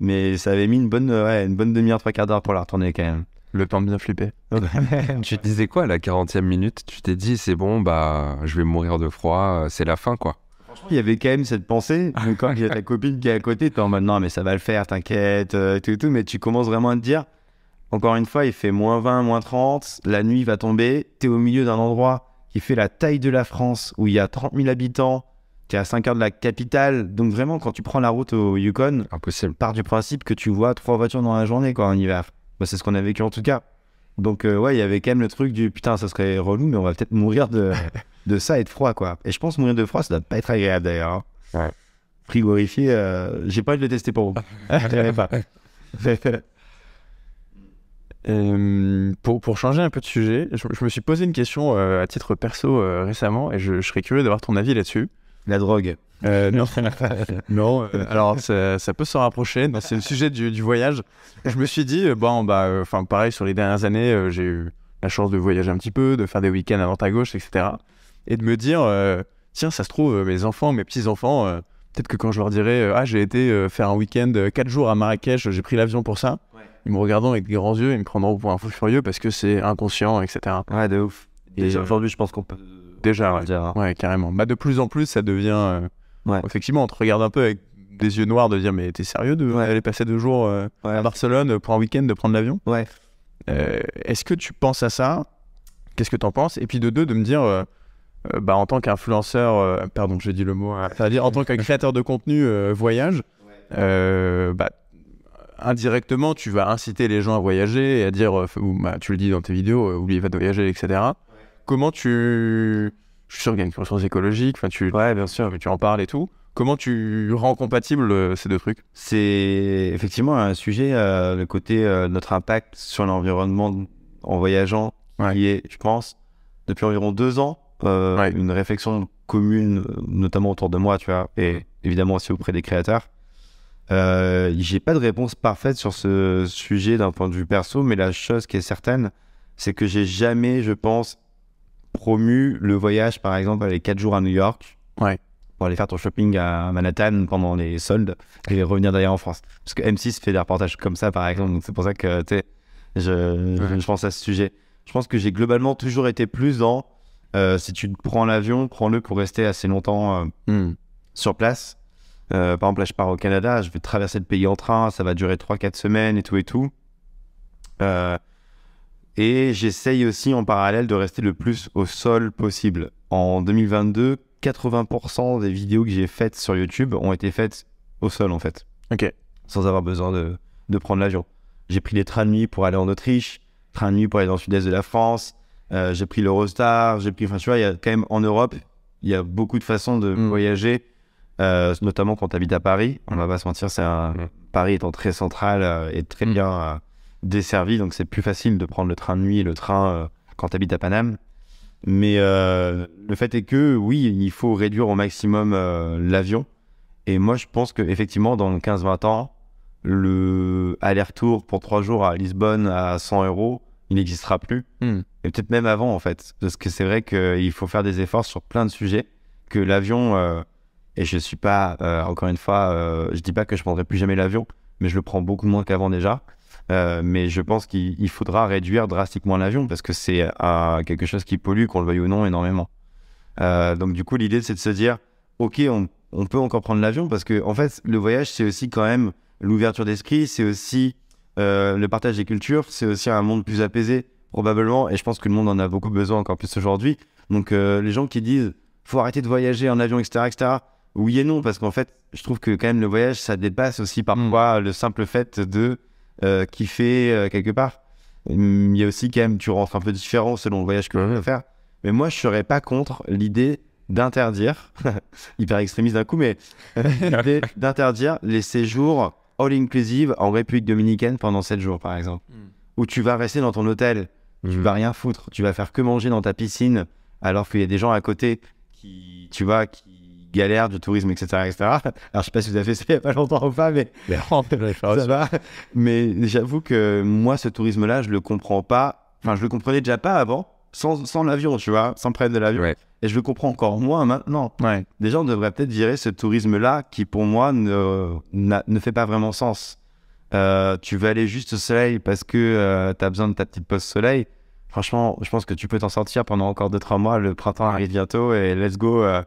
Mais ça avait mis une bonne, ouais, une bonne demi-heure, trois quarts d'heure pour la retourner quand même. Le temps bien flippé. tu te disais quoi à la 40e minute Tu t'es dit, c'est bon, bah, je vais mourir de froid, c'est la fin, quoi il y avait quand même cette pensée. Ah, quand il y a ta copine qui est à côté, es en mode non, mais ça va le faire, t'inquiète, euh, tout, tout. Mais tu commences vraiment à te dire, encore une fois, il fait moins 20, moins 30, la nuit va tomber, tu es au milieu d'un endroit qui fait la taille de la France, où il y a 30 000 habitants, es à 5 heures de la capitale. Donc, vraiment, quand tu prends la route au Yukon, c'est le Part du principe que tu vois trois voitures dans la journée, quoi, en hiver. Bah, c'est ce qu'on a vécu en tout cas. Donc, euh, ouais, il y avait quand même le truc du putain, ça serait relou, mais on va peut-être mourir de, de ça et de froid, quoi. Et je pense mourir de froid, ça doit pas être agréable d'ailleurs. Hein. Ouais. Euh, j'ai pas envie de le tester pour vous. je pas. Euh, pour, pour, changer un peu de sujet, je, me suis posé une question à titre perso récemment et je, je, serais curieux d'avoir ton avis là-dessus. La drogue. Euh, non, non euh, alors ça, peut se rapprocher. C'est le sujet du, voyage. Je me suis dit, euh, bon, bah, enfin, pareil, sur les dernières années, j'ai eu la chance de voyager un petit peu, de faire des week-ends à droite gauche, etc. Et de me dire, tiens, ça se trouve, mes enfants, mes petits-enfants, peut-être que quand je leur dirai, ah, j'ai été faire un week-end 4 jours à Marrakech, j'ai pris l'avion pour ça, ils me regarderont avec des grands yeux, ils me prendront pour un fou furieux parce que c'est inconscient, etc. Ouais, de ouf. Et aujourd'hui, je pense qu'on peut Déjà, hein. ouais. carrément. Bah, de plus en plus, ça devient. Euh, effectivement, on te regarde un peu avec des yeux noirs de dire Mais t'es sérieux de aller passer deux jours euh, à Barcelone pour un week-end de prendre l'avion Ouais. Euh, est-ce que tu penses à ça Qu'est-ce que t'en penses Et puis de deux, de me dire. bah, en tant qu'influenceur, pardon, j'ai dit le mot, c'est-à-dire en tant que créateur de contenu voyage, bah, indirectement, tu vas inciter les gens à voyager et à dire, bah, tu le dis dans tes vidéos, oublie pas de voyager, etc comment tu. Je suis sûr qu'il y a écologique, enfin, tu, ouais, bien sûr. tu en parles et tout. Comment tu rends compatibles euh, ces deux trucs C'est effectivement un sujet, euh, le côté euh, notre impact sur l'environnement en voyageant, qui est, je pense, depuis environ deux ans, une réflexion commune, notamment autour de moi, tu vois, et évidemment aussi auprès des créateurs. J'ai pas de réponse parfaite sur ce sujet d'un point de vue perso, mais la chose qui est certaine, c'est que j'ai jamais, je pense, promu le voyage, par exemple, les 4 jours à New York. Ouais. Pour aller faire ton shopping à Manhattan pendant les soldes et revenir d'ailleurs en France. Parce que M6 fait des reportages comme ça, par exemple. Donc, c'est pour ça que, je, pense à ce sujet. Je pense que j'ai globalement toujours été plus dans euh, si tu prends l'avion, prends-le pour rester assez longtemps euh, hmm. sur place. Euh, par exemple, là, je pars au Canada, je vais traverser le pays en train, ça va durer 3-4 semaines et tout et tout. Et j'essaye aussi en parallèle de rester le plus au sol possible. En 2022, 80% des vidéos que j'ai faites sur YouTube ont été faites au sol en fait. Ok. Sans avoir besoin de, prendre l'avion. J'ai pris les trains de nuit pour aller en Autriche, train de nuit pour aller dans le sud-est de la France, euh, j'ai pris l'Eurostar, j'ai pris. Enfin, tu vois, il y a quand même en Europe, il y a beaucoup de façons de mm. voyager, euh, notamment quand tu habites à Paris. On mm. va pas se mentir, c'est mm. Paris étant très central euh, et très bien desservi, donc c'est plus facile de prendre le train de nuit et le train euh, quand tu habites à Paname. Mais euh, le fait est que oui, il faut réduire au maximum euh, l'avion. Et moi, je pense qu'effectivement, dans 15-20 ans, le aller-retour pour 3 jours à Lisbonne à 100 euros, il n'existera plus. Hmm. Et peut-être même avant, en fait. Parce que c'est vrai qu'il faut faire des efforts sur plein de sujets. Que l'avion, et je suis pas, encore une fois, je dis pas que je prendrai plus jamais l'avion, mais je le prends beaucoup moins qu'avant déjà. Euh, mais je pense qu'il faudra réduire drastiquement l'avion parce que c'est euh, quelque chose qui pollue, qu'on le veuille ou non, énormément. Euh, donc du coup, l'idée, c'est de se dire, OK, on, peut encore prendre l'avion parce que, en fait, le voyage, c'est aussi quand même l'ouverture d'esprit, c'est aussi le partage des cultures, c'est aussi un monde plus apaisé, probablement, et je pense que le monde en a beaucoup besoin encore plus aujourd'hui. Donc les gens qui disent, faut arrêter de voyager en avion, etc., etc., oui et non, parce qu'en fait, je trouve que quand même le voyage, ça dépasse aussi hmm. parfois le simple fait de euh, qui fait euh, quelque part. Il y a aussi quand même, tu rentres un peu différent selon le voyage que tu veux faire. Mais moi, je serais pas contre l'idée d'interdire, hyper extrémiste d'un coup, mais euh, d'interdire les séjours all-inclusive en République dominicaine pendant 7 jours, par exemple, hmm. où tu vas rester dans ton hôtel, tu hmm. vas rien foutre, tu vas faire que manger dans ta piscine, alors qu'il y a des gens à côté qui, tu vois, qui galère du tourisme, etc. etc. Alors, je sais pas si vous avez fait ça il n'y a pas longtemps ou pas, mais, ça va. Mais j'avoue que moi, ce tourisme-là, je le comprends pas. Enfin, je le comprenais déjà pas avant, sans, sans l'avion, tu vois, sans prendre de l'avion. Et je le comprends encore moins maintenant. Ouais. Déjà, on devrait peut-être virer ce tourisme-là qui, pour moi, ne, ne fait pas vraiment sens. Euh, tu veux aller juste au soleil parce que euh, tu as besoin de ta petite pause soleil. Franchement, je pense que tu peux t'en sortir pendant encore 2-3 mois. Le printemps arrive bientôt et let's go. Euh.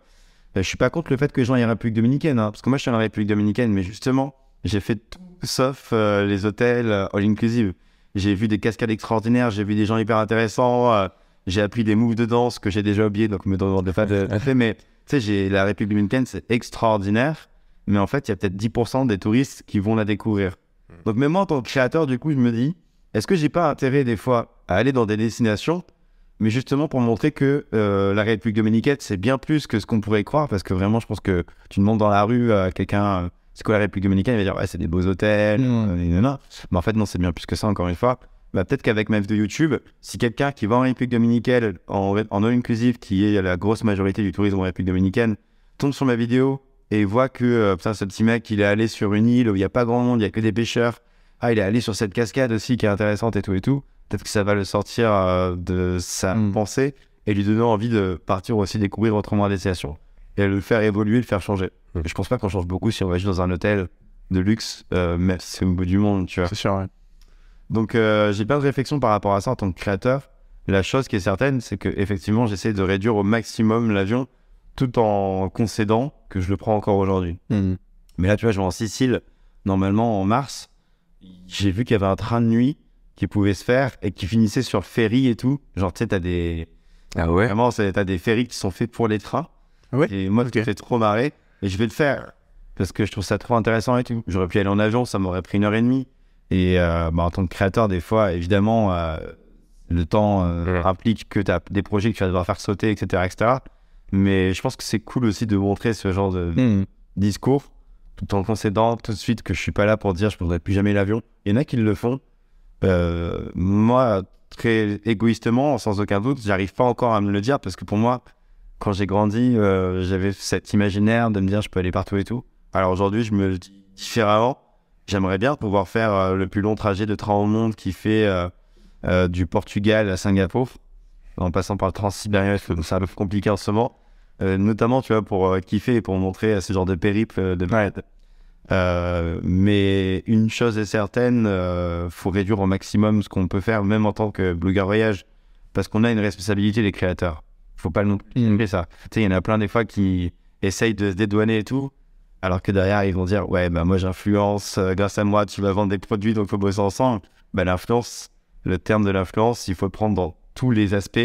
Euh, je suis pas contre le fait que les gens la République dominicaine, hein, parce que moi je suis en la République dominicaine, mais justement, j'ai fait tout sauf euh, les hôtels euh, all inclusive. J'ai vu des cascades extraordinaires, j'ai vu des gens hyper intéressants, j'ai appris des moves de danse que j'ai déjà oublié. donc me demande de fait, mais tu sais, j'ai la République dominicaine, c'est extraordinaire, mais en fait, il y a peut-être 10% des touristes qui vont la découvrir. Hmm. Donc même moi, en tant que créateur, du coup, je me dis, est-ce que j'ai pas intérêt des fois à aller dans des destinations mais justement pour montrer que euh, la République dominicaine, c'est bien plus que ce qu'on pourrait croire, parce que vraiment, je pense que tu demandes dans la rue à quelqu'un euh, c'est quoi la République dominicaine, il va dire c'est des beaux hôtels, mm. euh, mais en fait, non, c'est bien plus que ça, encore une fois. Bah, peut-être qu'avec ma de YouTube, si quelqu'un qui va en République dominicaine, en, en inclusive qui est la grosse majorité du tourisme en République dominicaine, tombe sur ma vidéo et voit que ce petit mec, il est allé sur une île où il n'y a pas grand monde, il n'y a que des pêcheurs, ah, il est allé sur cette cascade aussi qui est intéressante et tout et tout, peut-être que ça va le sortir euh, de sa hmm. pensée et lui donner envie de partir aussi découvrir autrement la destination et le faire évoluer, le faire changer. Je hmm. Je pense pas qu'on change beaucoup si on va juste dans un hôtel de luxe, euh, mais c'est au bout du monde, tu vois. C'est sûr, ouais. Donc euh, j'ai plein de réflexions par rapport à ça en tant que créateur. La chose qui est certaine, c'est que effectivement, j'essaie de réduire au maximum l'avion tout en concédant que je le prends encore aujourd'hui. Hmm. Mais là, tu vois, je vais en Sicile, normalement en mars. J'ai vu qu'il y avait un train de nuit qui pouvaient se faire et qui finissaient sur le ferry et tout. Genre, tu sais, t'as des. Ah ouais Vraiment, t'as des ferries qui sont faits pour les trains. Ah ouais. Et moi, okay. trop marré. Et je vais le faire parce que je trouve ça trop intéressant et tout. J'aurais pu aller en avion, ça m'aurait pris une heure et demie. Et euh, bah, en tant que créateur, des fois, évidemment, euh, le temps euh, mm. implique que t'as des projets que tu vas devoir faire sauter, etc. etc. Mais je pense que c'est cool aussi de montrer ce genre de mm. discours tout en concédant tout de suite que je suis pas là pour dire je prendrai plus jamais l'avion. Il y en a qui le font euh, moi, très égoïstement, sans aucun doute, j'arrive pas encore à me le dire parce que pour moi, quand j'ai grandi, euh, j'avais cet imaginaire de me dire je peux aller partout et tout. Alors aujourd'hui, je me le dis différemment. J'aimerais bien pouvoir faire euh, le plus long trajet de train au monde qui fait du Portugal à Singapour, en passant par le Transsibérien, c'est un peu compliqué en ce moment. notamment, tu vois, pour kiffer et pour montrer ce genre de périple de euh, mais une chose est certaine, il euh, faut réduire au maximum ce qu'on peut faire, même en tant que blogueur voyage, parce qu'on a une responsabilité des créateurs. Faut pas oublier mm. ça. Tu il y en a plein des fois qui essayent de se dédouaner et tout, alors que derrière ils vont dire ouais ben moi j'influence, euh, grâce à moi tu vas vendre des produits donc faut bosser ensemble. Ben l'influence, le terme de l'influence, il faut le prendre dans tous les aspects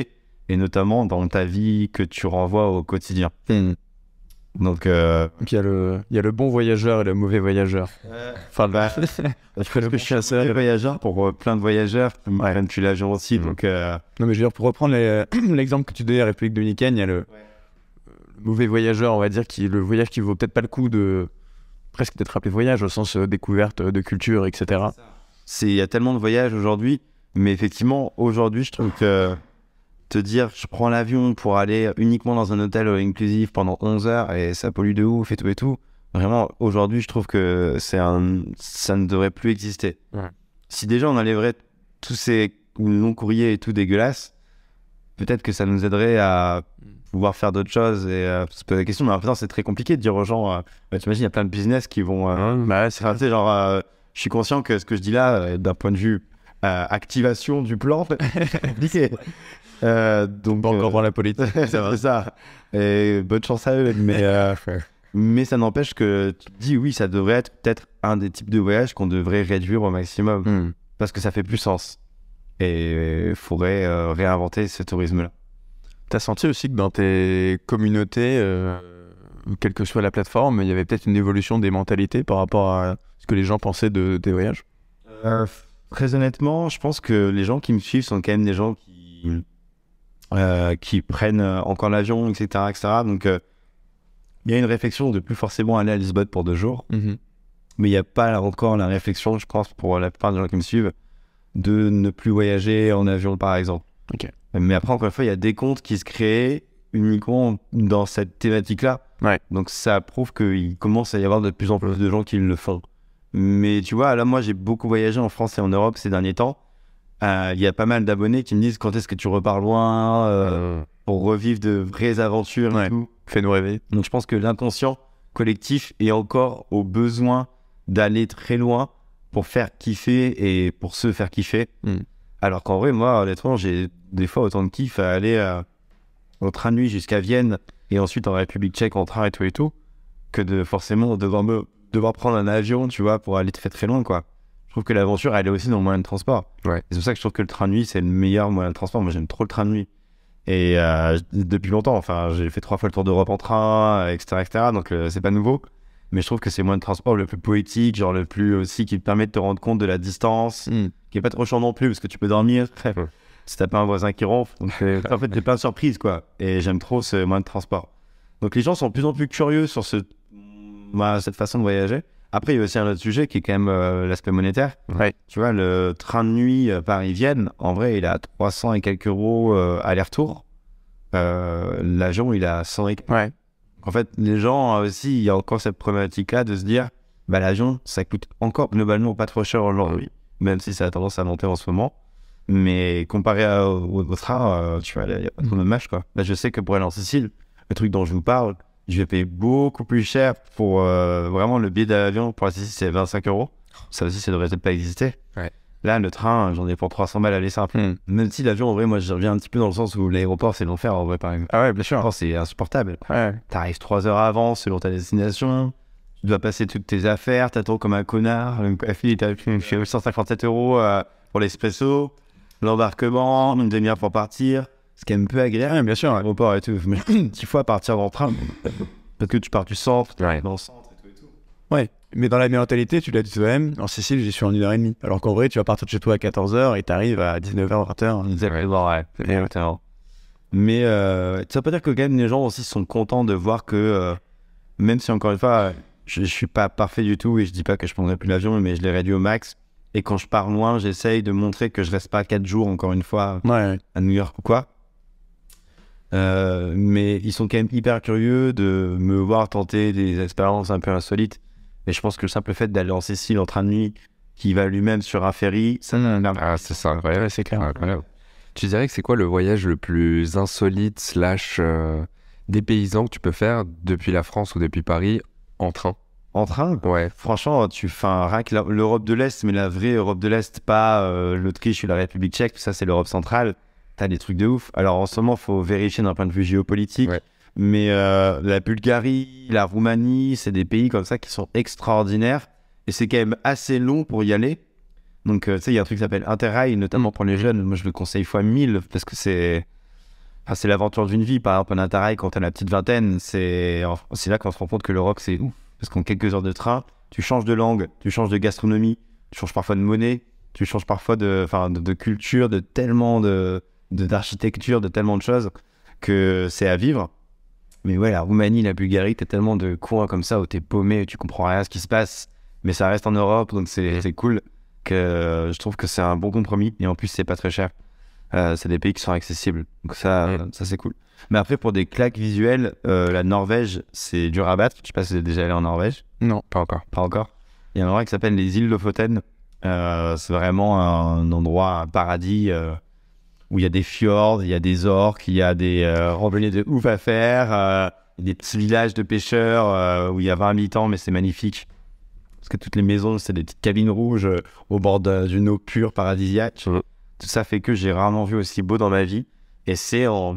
et notamment dans ta vie que tu renvoies au quotidien. Mm. Euh, donc, il, y a le, il y a le bon voyageur et le mauvais voyageur. Euh, enfin, je bah, que je suis un voyageur pour euh, plein de voyageurs. Ouais. Tu l'as aussi. Mm. Donc, Non, mais je veux dire, pour reprendre l'exemple que tu donnais à la République dominicaine, il y a le, mauvais voyageur, on va dire, qui, le voyage qui vaut peut-être pas le coup de presque d'être appelé voyage au sens découverte de culture, etc. Il y a tellement de voyages aujourd'hui, mais effectivement, aujourd'hui, je trouve que te dire je prends l'avion pour aller uniquement dans un hôtel inclusif pendant 11 heures et ça pollue de ouf et tout et tout. Vraiment, aujourd'hui, je trouve que c'est un... ça ne devrait plus exister. Si déjà on enlèverait tous ces longs courriers et tout dégueulasse peut-être que ça nous aiderait à pouvoir faire d'autres choses et c'est euh, se poser Mais en fait c'est très compliqué de dire aux gens, euh, bah, tu imagines il y a plein de business qui vont. Euh, bah, c'est genre, je suis conscient que ce que je dis là, d'un point de vue activation du plan, c'est compliqué. Euh, donc, pas encore euh, la politique. c'est ça. Et bonne chance à eux. Mais, euh, mais ça n'empêche que tu dis, oui, ça devrait être peut-être un des types de voyages qu'on devrait réduire au maximum. Hmm. Parce que ça fait plus sens. Et il faudrait réinventer ce tourisme-là. Tu as senti aussi que dans tes communautés, quelle que soit la plateforme, il y avait peut-être une évolution des mentalités par rapport à ce que les gens pensaient de tes voyages Très honnêtement, je pense que les gens qui me suivent sont quand même des gens qui euh, qui prennent euh, encore l'avion, etc., etc. Donc, euh, il y a une réflexion de plus forcément aller à Lisbonne pour deux jours. Mm-hmm. Mais il n'y a pas encore la réflexion, je pense, pour la plupart des gens qui me suivent, de ne plus voyager en avion, par exemple. Mais après, encore une fois, il y a des comptes qui se créent uniquement dans cette thématique-là. Donc ça prouve qu'il commence à y avoir de plus en plus de gens qui le font. Mais tu vois, là, moi, j'ai beaucoup voyagé en France et en Europe ces derniers temps. Euh, il y a pas mal d'abonnés qui me disent quand est-ce que tu repars loin euh, euh. pour revivre de vraies aventures Fais-nous rêver. Donc je pense que l'inconscient collectif est encore au besoin d'aller très loin pour faire kiffer et pour se faire kiffer. Hmm. Alors qu'en vrai, moi, honnêtement, j'ai des fois autant de kiff à aller en train de nuit jusqu'à Vienne et ensuite en République tchèque en train et tout et tout que de forcément devoir, me, devoir prendre un avion, tu vois, pour aller très très loin, quoi trouve que l'aventure, elle est aussi dans le moyen de transport. Ouais. C'est pour ça que je trouve que le train de nuit, c'est le meilleur moyen de transport. Moi, j'aime trop le train de nuit. Et euh, depuis longtemps, enfin, j'ai fait trois fois le tour d'Europe en train, etc. etc. donc, euh, c'est pas nouveau. Mais je trouve que c'est le moyen de transport le plus poétique, genre le plus aussi qui te permet de te rendre compte de la distance, hmm. qui est pas trop chiant non plus, parce que tu peux dormir. si t'as pas un voisin qui ronfle. Donc, euh, en fait, t'es plein de surprises, quoi. Et j'aime trop ce moyen de transport. Donc, les gens sont de plus en plus curieux sur ce, bah, cette façon de voyager. Après, il y a aussi un autre sujet qui est quand même euh, l'aspect monétaire. Tu vois, le train de nuit euh, Paris-Vienne, en vrai, il a 300 et quelques euros euh, aller-retour. Euh, il a 100 et ouais. En fait, les gens aussi, il y a encore cette problématique-là de se dire bah, l'avion, ça coûte encore globalement pas trop cher aujourd'hui, même si ça a tendance à monter en ce moment. Mais comparé au, train, tu vois, il n'y a pas trop de match. Quoi. Là, je sais que pour aller en Sicile, le truc dont je vous parle, je vais payer beaucoup plus cher pour euh, vraiment le billet d'avion pour assister, c'est 25 euros. Ça aussi, ça devrait pas exister. Ouais. Là, le train, j'en ai pour 300 balles à simple. Hmm. Même si l'avion, en vrai, moi, je reviens un petit peu dans le sens où l'aéroport, c'est l'enfer, en vrai, par exemple. Ah ouais, bien sûr. C'est insupportable. Ouais. T'arrives 3 heures avant, selon ta destination. Tu dois passer toutes tes affaires, t'attends comme un connard. Le café, t'as 157 euros euh, pour l'espresso. L'embarquement, une demi-heure pour partir ce qui est un peu agréable. bien sûr, l'aéroport et tout. Mais tu faut partir dans le train. Parce que tu pars du centre, dans le centre et tout et Ouais. Mais dans la mentalité, tu l'as dit toi-même, en Sicile, j'y suis en heure et demie. Alors qu'en vrai, tu vas partir de chez toi à 14h et t'arrives à 19h, 20h. Ouais, Mais euh, ça veut dire que quand même, les gens aussi sont contents de voir que, euh, même si encore une fois, je, suis pas parfait du tout et je dis pas que je prendrai plus l'avion, mais je l'ai réduit au max. Et quand je pars loin, j'essaye de montrer que je reste pas 4 jours, encore une fois, à New York ou quoi. Euh, mais ils sont quand même hyper curieux de me voir tenter des expériences un peu insolites. Mais je pense que le simple fait d'aller en Cécile en train de nuit, qui va lui-même sur un ferry, ça. Hmm. Ah, c'est incroyable, c'est clair. Tu dirais que c'est quoi le voyage le plus insolite slash euh, des paysans que tu peux faire depuis la France ou depuis Paris en train en train Ouais. Franchement, tu fais un que l'Europe de l'Est, mais la vraie Europe de l'Est, pas euh, l'Autriche ou la République tchèque, ça c'est l'Europe centrale t'as des trucs de ouf. Alors en ce moment, faut vérifier d'un point de vue géopolitique. Mais euh, la Bulgarie, la Roumanie, c'est des pays comme ça qui sont extraordinaires. Et c'est quand même assez long pour y aller. Donc, euh, tu sais, il y a un truc qui s'appelle Interrail, notamment pour les jeunes. Moi, je le conseille fois 1000 parce que c'est enfin, c'est l'aventure d'une vie. Par exemple, un Interrail, quand t'as la petite vingtaine, c'est c'est là qu'on se rend compte que rock, c'est ouf. Parce qu'en quelques heures de train, tu changes de langue, tu changes de gastronomie, tu changes parfois de monnaie, tu changes parfois de, enfin, de culture, de tellement de, d'architecture, de, tellement de choses que c'est à vivre. Mais ouais, la Roumanie, la Bulgarie, t'as tellement de coins comme ça où t'es paumé, tu comprends rien à ce qui se passe, mais ça reste en Europe, donc c'est mm. cool. Que je trouve que c'est un bon compromis et en plus c'est pas très cher. Euh, c'est des pays qui sont accessibles, donc ça, mm. ça c'est cool. Mais après pour des claques visuelles, euh, la Norvège c'est dur à battre. Je sais pas si t'es déjà allé en Norvège. Non, pas encore. Pas encore. Il y a un endroit qui s'appelle les îles Lofoten. Euh, c'est vraiment un endroit, un paradis où il y a des fjords, il y a des orques, il y a des euh, de ouf à faire, euh, des petits villages de pêcheurs euh, où il y a 20 habitants, mais c'est magnifique. Parce que toutes les maisons, c'est des petites cabines rouges euh, au bord d'une eau pure paradisiaque. Mmh. Tout ça fait que j'ai rarement vu aussi beau dans ma vie. Et c'est en.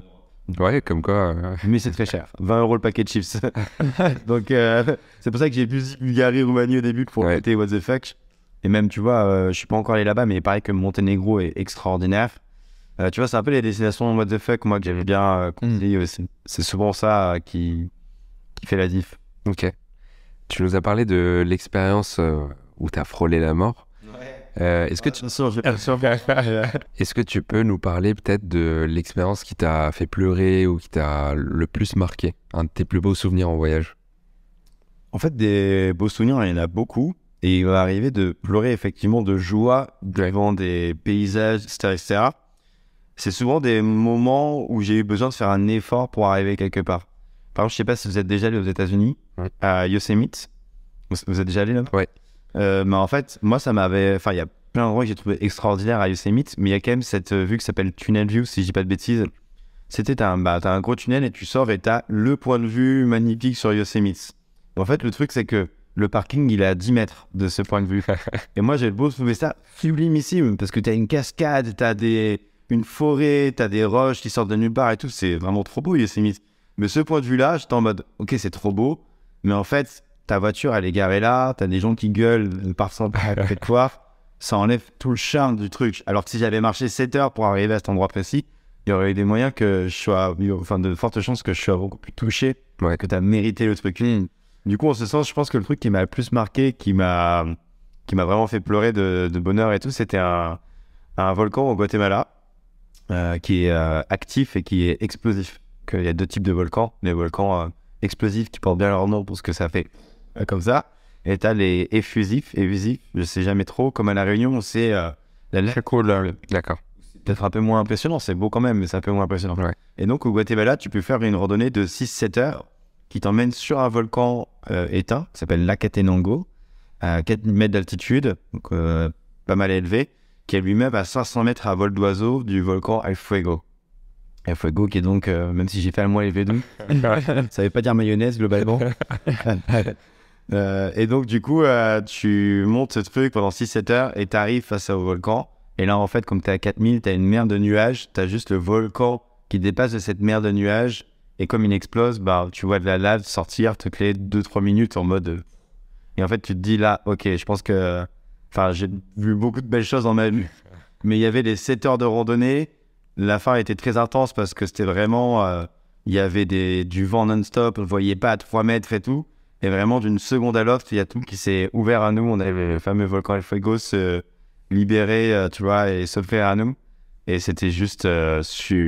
Ouais, comme quoi. Mais c'est très cher. 20 euros le paquet de chips. Donc, c'est pour ça que j'ai plus Bulgarie, Roumanie au début pour ouais. what the fuck. Et même, tu vois, je suis pas encore allé là-bas, mais pareil que Monténégro est extraordinaire euh, tu vois, c'est un peu les destinations what the fuck, moi, que j'avais bien euh, hmm. euh compris aussi. C'est souvent ça euh, qui, fait la diff. Ok. Tu nous as parlé de l'expérience où tu as frôlé la mort. Ouais. Est-ce que, tu... Ah, est que tu peux nous parler peut-être de l'expérience qui t'a fait pleurer ou qui t'a le plus marqué Un de tes plus beaux souvenirs en voyage En fait, des beaux souvenirs, il y en a beaucoup. Et il va arriver de pleurer effectivement de joie devant des paysages, etc. etc c'est souvent des moments où j'ai eu besoin de faire un effort pour arriver quelque part. Par exemple, je sais pas si vous êtes déjà allé aux États-Unis, à Yosemite. Vous, êtes déjà allé là Oui. Euh, mais en fait, moi, ça m'avait. Enfin, il y a plein d'endroits que j'ai trouvé extraordinaires à Yosemite, mais il y a quand même cette euh, vue qui s'appelle Tunnel View, si je dis pas de bêtises. C'était un, bah, un gros tunnel et tu sors et tu as le point de vue magnifique sur Yosemite. En fait, le truc, c'est que le parking, il est à 10 mètres de ce point de vue. et moi, j'ai beau trouver ça sublimissime parce que tu as une cascade, tu as des une forêt, t'as des roches qui sortent de nulle part et tout. C'est vraiment trop beau, Yosemite. Mais ce point de vue-là, j'étais en mode, ok, c'est trop beau, mais en fait, ta voiture, elle est garée là, t'as des gens qui gueulent euh, par de quoi ça enlève tout le charme du truc. Alors que si j'avais marché 7 heures pour arriver à cet endroit précis, il y aurait eu des moyens que je sois, enfin, de fortes chances que je sois beaucoup plus touché, que t'as mérité le truc. Du coup, en ce sens, je pense que le truc qui m'a le plus marqué, qui m'a, qui m'a vraiment fait pleurer de, bonheur et tout, c'était un, un volcan au Guatemala. Euh, qui est euh, actif et qui est explosif. Il y a deux types de volcans. Les volcans euh, explosifs qui portent bien leur nom pour ce que ça fait comme ça. Et t'as les effusifs, effusifs, je sais jamais trop. Comme à La Réunion, c'est la cool, hein, D'accord. peut-être un peu moins impressionnant, c'est beau quand même, mais c'est un peu moins impressionnant. Et donc au Guatemala, tu peux faire une randonnée de 6-7 heures qui t'emmène sur un volcan éteint, qui s'appelle Lacatenango, à 4 mètres d'altitude, donc pas mal élevé qui est lui-même à 500 mètres à vol d'oiseau du volcan El Fuego. El Fuego qui est donc, euh, même si j'ai fait un mois élevé d'eau, ça veut pas dire mayonnaise globalement. Euh, et donc du coup, euh, tu montes ce truc pendant 6-7 heures et tu arrives face au volcan. Et là en fait, comme tu es à 4000, tu as une mer de nuages, tu as juste le volcan qui dépasse de cette mer de nuages. Et comme il explose, bah, tu vois de la lave sortir, te clé 2-3 minutes en mode... Et en fait, tu te dis là, ok, je pense que Enfin, j'ai vu beaucoup de belles choses en ma vie. Mais il y avait les 7 heures de randonnée. La fin était très intense parce que c'était vraiment. Euh, il y avait des, du vent non-stop, on ne voyait pas à 3 mètres et tout. Et vraiment, d'une seconde à l'autre, il y a tout qui s'est ouvert à nous. On avait le fameux volcan El Fuego se libérer, euh, tu vois, et se faire à nous. Et c'était juste euh,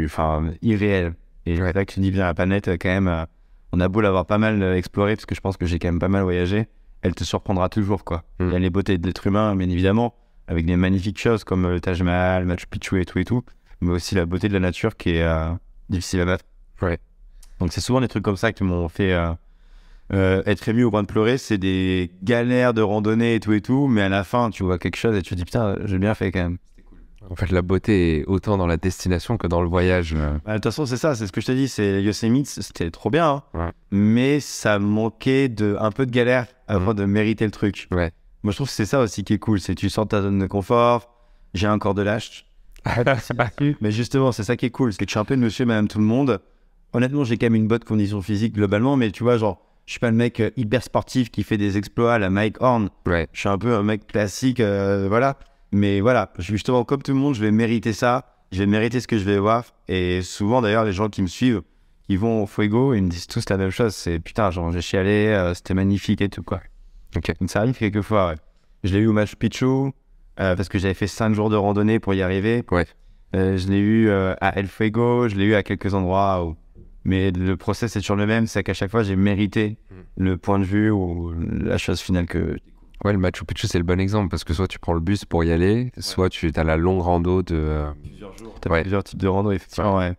Enfin, irréel. Et ouais. c'est que tu dis bien la planète, quand même, on a beau l'avoir pas mal exploré, parce que je pense que j'ai quand même pas mal voyagé elle te surprendra toujours, quoi. Hmm. Il y a les beautés de l'être humain, bien évidemment, avec des magnifiques choses comme euh, le Taj Mahal, Machu Picchu et tout et tout, mais aussi la beauté de la nature qui est euh, difficile à battre. Ouais. Donc c'est souvent des trucs comme ça qui m'ont fait euh, être ému au point de pleurer. C'est des galères de randonnée et tout et tout, mais à la fin, tu vois quelque chose et tu te dis putain, j'ai bien fait quand même. En fait, la beauté est autant dans la destination que dans le voyage. Bah, de toute façon, c'est ça, c'est ce que je t'ai dit. C'est Yosemite, c'était trop bien, hein. mais ça manquait de un peu de galère avant mhm. de mériter le truc. Ouais. Moi, je trouve que c'est ça aussi qui est cool. C'est tu sors de ta zone de confort. J'ai un corps de lâche. mais justement, c'est ça qui est cool. C'est que je suis un peu le monsieur, madame, tout le monde. Honnêtement, j'ai quand même une bonne condition physique globalement, mais tu vois, genre, je suis pas le mec euh, hyper sportif qui fait des exploits à la Mike Horn. Ouais. Je suis un peu un mec classique, euh, voilà. Mais voilà, justement, comme tout le monde, je vais mériter ça. Je vais mériter ce que je vais voir. Et souvent, d'ailleurs, les gens qui me suivent, ils vont au Fuego et ils me disent tous la même chose. C'est putain, genre j'ai chialé, euh, c'était magnifique et tout quoi. Donc ça arrive quelquefois. Ouais. Je l'ai eu au Machu Picchu euh, parce que j'avais fait 5 jours de randonnée pour y arriver. Euh, je l'ai eu à El Fuego, je l'ai eu à quelques endroits. Mais le process est toujours le même, c'est qu'à chaque fois j'ai mérité hmm. le point de vue ou la chose finale que. Ouais, le Machu Picchu c'est le bon exemple parce que soit tu prends le bus pour y aller, soit tu as la longue rando de. Plusieurs jours. T'as plusieurs types de rando effectivement. Ouais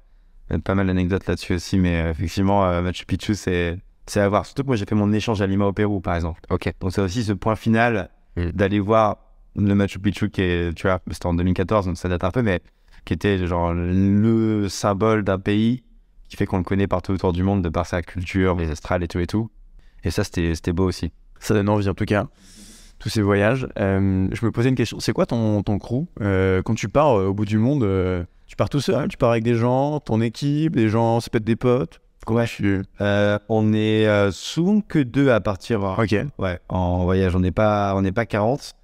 pas mal d'anecdotes là-dessus aussi, mais euh, effectivement, euh, Machu Picchu, c'est à voir. Surtout que moi, j'ai fait mon échange à Lima au Pérou, par exemple. Ok. Donc, c'est aussi ce point final euh, d'aller voir le Machu Picchu qui est, tu vois, c'était en 2014, donc ça date un peu, mais qui était genre le symbole d'un pays qui fait qu'on le connaît partout autour du monde de par sa culture, les astrales et tout et tout. Et ça, c'était beau aussi. Ça donne envie en tout cas, tous ces voyages. je me posais une question, c'est quoi ton, ton crew Quand tu pars au bout du monde, tu pars tout seul, tu pars avec des gens, ton équipe, des gens, ça peut être des potes. Comment ouais. Euh, on est euh, souvent que deux à partir. Hein. Ouais. En voyage, on n'est pas, on n'est pas 40.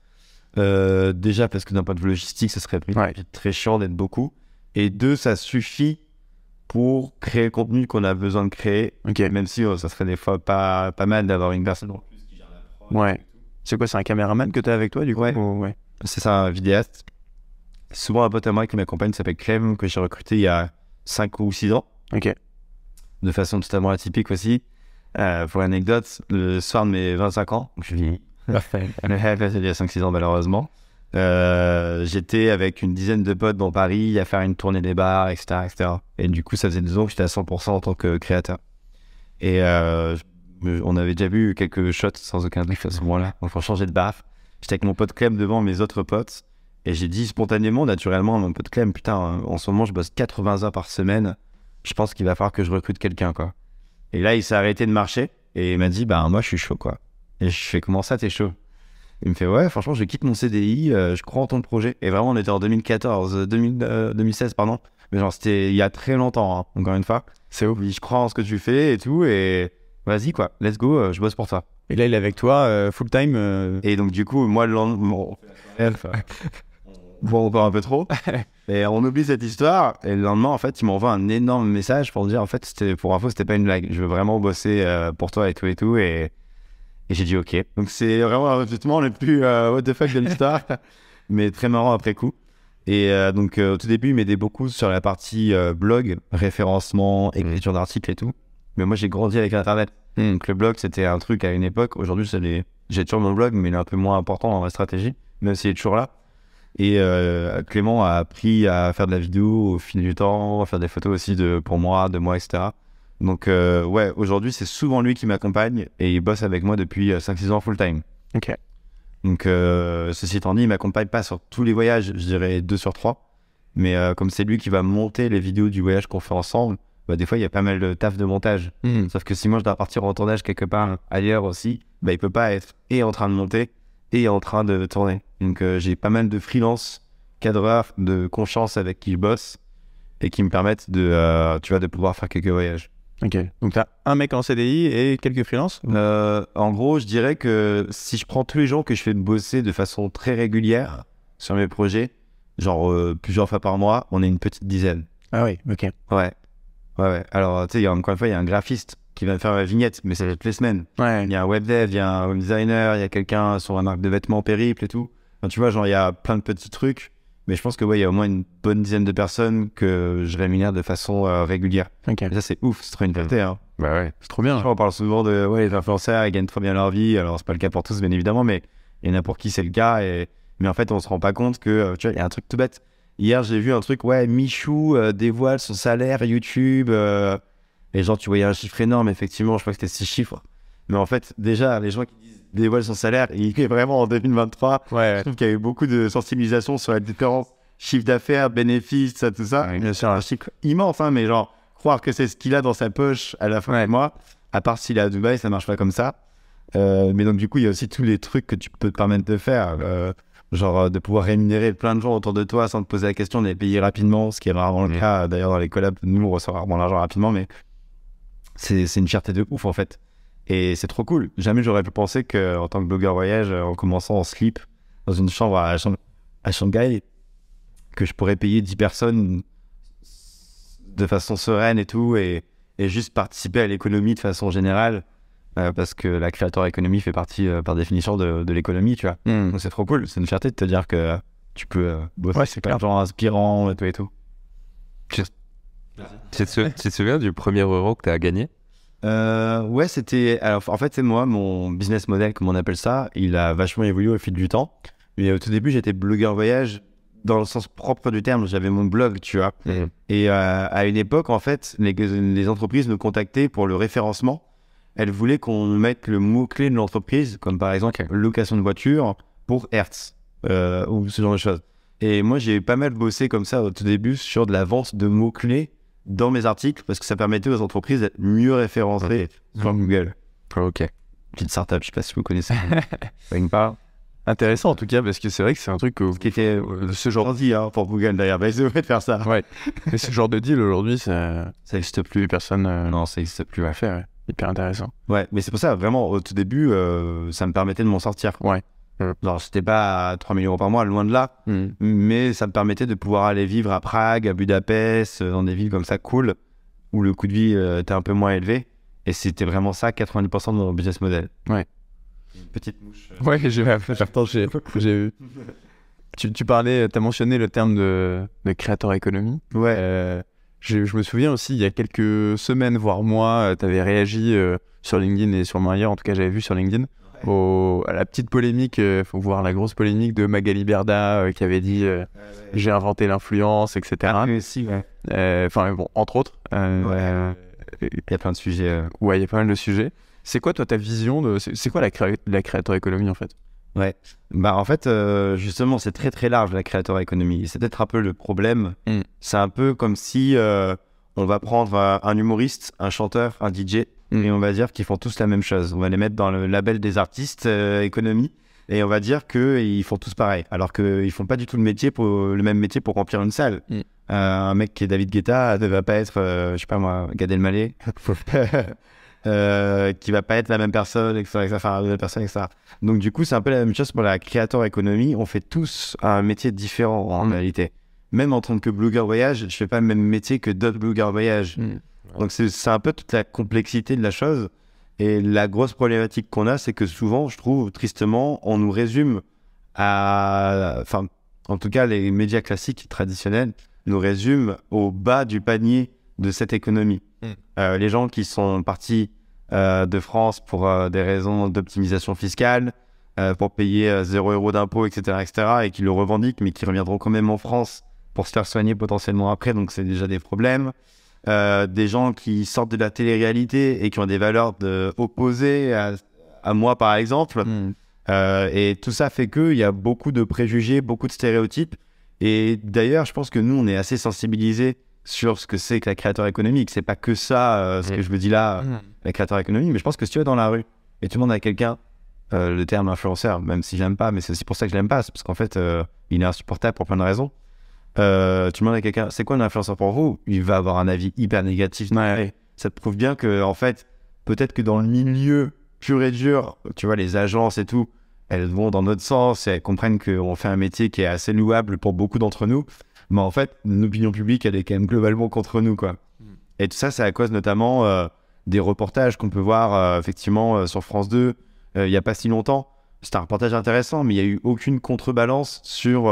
Euh, déjà parce que d'un point de vue logistique, ça serait très chiant d'être beaucoup. Et deux, ça suffit pour créer le contenu qu'on a besoin de créer. Ok. Même si oh, ça serait des fois pas, pas mal d'avoir une personne Ouais. C'est quoi, c'est un caméraman que tu as avec toi du coup Ouais. C'est ça, un vidéaste souvent un pote à moi qui m'accompagne s'appelle Clem, que j'ai recruté il y a 5 ou 6 ans. Ok. De façon totalement atypique aussi. Euh, pour l'anecdote, le soir de mes 25 ans, je vis. Parfait. il y a 5-6 ans, malheureusement. Euh, j'étais avec une dizaine de potes dans Paris à faire une tournée des bars, etc. Et du coup, ça faisait deux ans que j'étais à 100% en tant que créateur. Et euh, on avait déjà vu quelques shots sans aucun doute à ce moment-là. Donc, changer de baffe, j'étais avec mon pote Clem devant mes autres potes. Et j'ai dit spontanément, naturellement, un peu de clem, putain, euh, en ce moment, je bosse 80 heures par semaine. Je pense qu'il va falloir que je recrute quelqu'un, quoi. Et là, il s'est arrêté de marcher et il m'a dit, bah, moi, je suis chaud, quoi. Et je fais, comment ça, t'es chaud Il me fait, ouais, franchement, je quitte mon CDI, euh, je crois en ton projet. Et vraiment, on était en 2014, 2016, euh, pardon. Mais genre, c'était il y a très longtemps, hein, encore une fois. C'est ouf. Je crois en ce que tu fais et tout, et vas-y, quoi, let's go, je bosse pour toi. Et là, il est avec toi, full time. Et donc, du coup, moi, le lendemain encore un peu trop. et on oublie cette histoire. Et le lendemain, en fait, il m'envoie un énorme message pour me dire, en fait, pour info, c'était pas une blague. Je veux vraiment bosser euh, pour toi et tout et tout. Et, et j'ai dit OK. Donc c'est vraiment un le plus euh, what the fuck de l'histoire, mais très marrant après coup. Et euh, donc au tout début, il m'aidait beaucoup sur la partie blog, référencement, écriture mm. d'articles et tout. Mais moi, j'ai grandi avec Internet. Mm. Donc le blog, c'était un truc à une époque. Aujourd'hui, j'ai toujours mon blog, mais il est un peu moins important dans ma stratégie, même s'il est toujours là. Et euh, Clément a appris à faire de la vidéo au fil du temps, à faire des photos aussi de, pour moi, de moi, etc. Donc, euh, ouais, aujourd'hui, c'est souvent lui qui m'accompagne et il bosse avec moi depuis 5-6 euh, ans full-time. Ok. Donc, ceci étant dit, il m'accompagne pas sur tous les voyages, je dirais 2 sur 3. Mais comme c'est lui qui va monter les vidéos du voyage qu'on fait ensemble, bah, des fois, il y a pas mal de taf de montage. Hmm. Sauf que si moi, je dois partir en tournage quelque part ailleurs aussi, bah, il peut pas être et en train de monter et en train de tourner. Donc euh, j'ai pas mal de freelance cadreurs de confiance avec qui je bosse et qui me permettent de, euh, tu vois, de pouvoir faire quelques voyages. Ok. Donc, tu as un mec en CDI et quelques freelances mmh. euh, En gros, je dirais que si je prends tous les gens que je fais bosser de façon très régulière sur mes projets, genre plusieurs fois par mois, on est une petite dizaine. Ah oui, ok. Ouais. Ouais, Alors, tu sais, encore une fois, il y a un graphiste qui va me faire la vignette, mais ça toutes les semaines. Il y a un web dev, il y a un designer, il y a quelqu'un sur un marque de vêtements périple et tout tu vois, genre, il y a plein de petits trucs, mais je pense que, ouais, il y a au moins une bonne dizaine de personnes que je rémunère de façon euh, régulière. ça, c'est ouf, c'est trop une vérité mm. hein. Bah ouais, c'est trop bien. on parle souvent de, ouais, les influenceurs, ils gagnent trop bien leur vie. Alors, c'est pas le cas pour tous, bien évidemment, mais il y en a pour qui c'est le cas. Et... Mais en fait, on se rend pas compte que, euh, tu vois, il y a un truc tout bête. Hier, j'ai vu un truc, ouais, Michou euh, dévoile son salaire YouTube. Et genre, tu voyais un chiffre énorme, effectivement, je crois que c'était six chiffres. Mais en fait, déjà, les gens qui disent dévoile son salaire. et Il est vraiment en 2023. Je trouve qu'il y a eu beaucoup de sensibilisation sur la différence chiffre d'affaires, bénéfices, ça, tout ça. Ouais, bien sûr. immense, hein, mais genre, croire que c'est ce qu'il a dans sa poche à la fin ouais. du mois, à part s'il est à Dubaï, ça marche pas comme ça. Euh, mais donc, du coup, il y a aussi tous les trucs que tu peux te permettre de faire. Euh, genre, euh, de pouvoir rémunérer plein de gens autour de toi sans te poser la question de les payer rapidement, ce qui est rarement le cas. D'ailleurs, dans les collabs, nous, on reçoit rarement l'argent rapidement, mais c'est une fierté de ouf, en fait. Et c'est trop cool. Jamais j'aurais pu penser qu'en tant que blogueur voyage, euh, en commençant en slip dans une chambre à, à Shanghai, que je pourrais payer 10 personnes de façon sereine et tout, et, juste participer à l'économie de façon générale, euh, parce que la créateur économie fait partie euh, par définition de, l'économie, tu vois. Hmm. Donc c'est trop cool, c'est une fierté de te dire que tu peux bosser ouais, c'est plein et tout et tout. Tu te souviens du premier euro que tu as gagné euh, ouais, c'était. Alors, en fait, c'est moi, mon business model, comme on appelle ça, il a vachement évolué au fil du temps. Mais au tout début, j'étais blogueur voyage dans le sens propre du terme. J'avais mon blog, tu vois. Mhm. Et euh, à une époque, en fait, les, entreprises me contactaient pour le référencement. Elles voulaient qu'on mette le mot-clé de l'entreprise, comme par exemple location de voiture pour Hertz euh, ou ce genre de choses. Et moi, j'ai pas mal bossé comme ça au tout début sur de la vente de mots-clés dans mes articles parce que ça permettait aux entreprises d'être mieux référencées sur mmh. Google. Ok. Petite startup, je sais pas si vous connaissez. pas une Intéressant en tout cas, parce que c'est vrai que c'est un truc qui était ce genre de deal hein, pour Google d'ailleurs, bah, ils de faire ça. Ouais. Mais ce genre de deal aujourd'hui, ça n'existe plus. Personne. Euh, non, ça n'existe plus. à faire. Hyper intéressant. Ouais, mais c'est pour ça vraiment au tout début, euh, ça me permettait de m'en sortir. Ouais. Hum. c'était pas à 3 000 euros par mois, loin de là. Hum. Mais ça me permettait de pouvoir aller vivre à Prague, à Budapest, euh, dans des villes comme ça, cool, où le coût de vie euh, était un peu moins élevé. Et c'était vraiment ça, 90% de mon business model. Ouais. petite mouche. Euh. Ouais, j'ai eu tu, parlais, tu as mentionné le terme de, créateur économie. Ouais. je, me souviens aussi, il y a quelques semaines, voire mois, tu avais réagi sur LinkedIn et sur ailleurs, en tout cas, j'avais vu sur LinkedIn à la petite polémique, euh, faut voir la grosse polémique de Magali Berda euh, qui avait dit euh, ah j'ai inventé l'influence, etc. Ah, aussi, ouais. Enfin, bon, entre autres. ouais, il y a plein de sujets. Ouais, il y a pas mal de sujets. C'est quoi, toi, ta vision de. C'est quoi la, la créateur économie, en fait Ouais. Bah, en fait, justement, c'est très, très large, la créateur économie. C'est peut-être un peu le problème. Mm. C'est un peu comme si on va prendre un humoriste, un chanteur, un DJ Mm. et on va dire qu'ils font tous la même chose. On va les mettre dans le label des artistes euh, économie et on va dire qu'ils font tous pareil, alors qu'ils font pas du tout le métier pour le même métier pour remplir une salle. Mm. Euh, un mec qui est David Guetta ne va pas être, euh, je sais pas moi, Gad Elmaleh, euh, qui va pas être la même personne, etc., la même personne, Donc du coup, c'est un peu la même chose pour la créateur économie. On fait tous un métier différent en mm. réalité. Même en tant que blogueur voyage, je fais pas le même métier que d'autres blogueurs voyage. Donc c'est un peu toute la complexité de la chose. Et la grosse problématique qu'on a, c'est que souvent, je trouve, tristement, on nous résume à. Enfin, en tout cas, les médias classiques traditionnels nous résument au bas du panier de cette économie. Hmm. Euh, les gens qui sont partis euh, de France pour euh, des raisons d'optimisation fiscale, pour payer 0 euros d'impôts, etc., etc., et qui le revendiquent, mais qui reviendront quand même en France pour se faire soigner potentiellement après, donc c'est déjà des problèmes. Euh, des gens qui sortent de la télé-réalité et qui ont des valeurs opposées à, moi, par exemple. Hmm. Euh, et tout ça fait qu'il y a beaucoup de préjugés, beaucoup de stéréotypes. Et d'ailleurs, je pense que nous, on est assez sensibilisés sur ce que c'est que la créateur économique. C'est pas que ça, euh, ce que hmm. je me dis là, hmm. la créateur économique, mais je pense que si tu es dans la rue et tout le monde a quelqu'un le terme influenceur, même si je l'aime pas, mais c'est aussi pour ça que je l'aime pas, parce qu'en fait, il est insupportable pour plein de raisons. Euh, tu demandes à quelqu'un, c'est quoi un influenceur pour vous Il va avoir un avis hyper négatif. Ça te prouve bien que, en fait, peut-être que dans le milieu pur et dur, tu vois, les agences et tout, elles vont dans notre sens et elles comprennent qu'on fait un métier qui est assez louable pour beaucoup d'entre nous. Mais en fait, l'opinion publique, elle est quand même globalement contre nous, quoi. Hmm. Et tout ça, c'est à cause notamment euh, des reportages qu'on peut voir euh, effectivement sur France 2 il n'y a pas si longtemps. C'est un reportage intéressant, mais il n'y a eu aucune contrebalance sur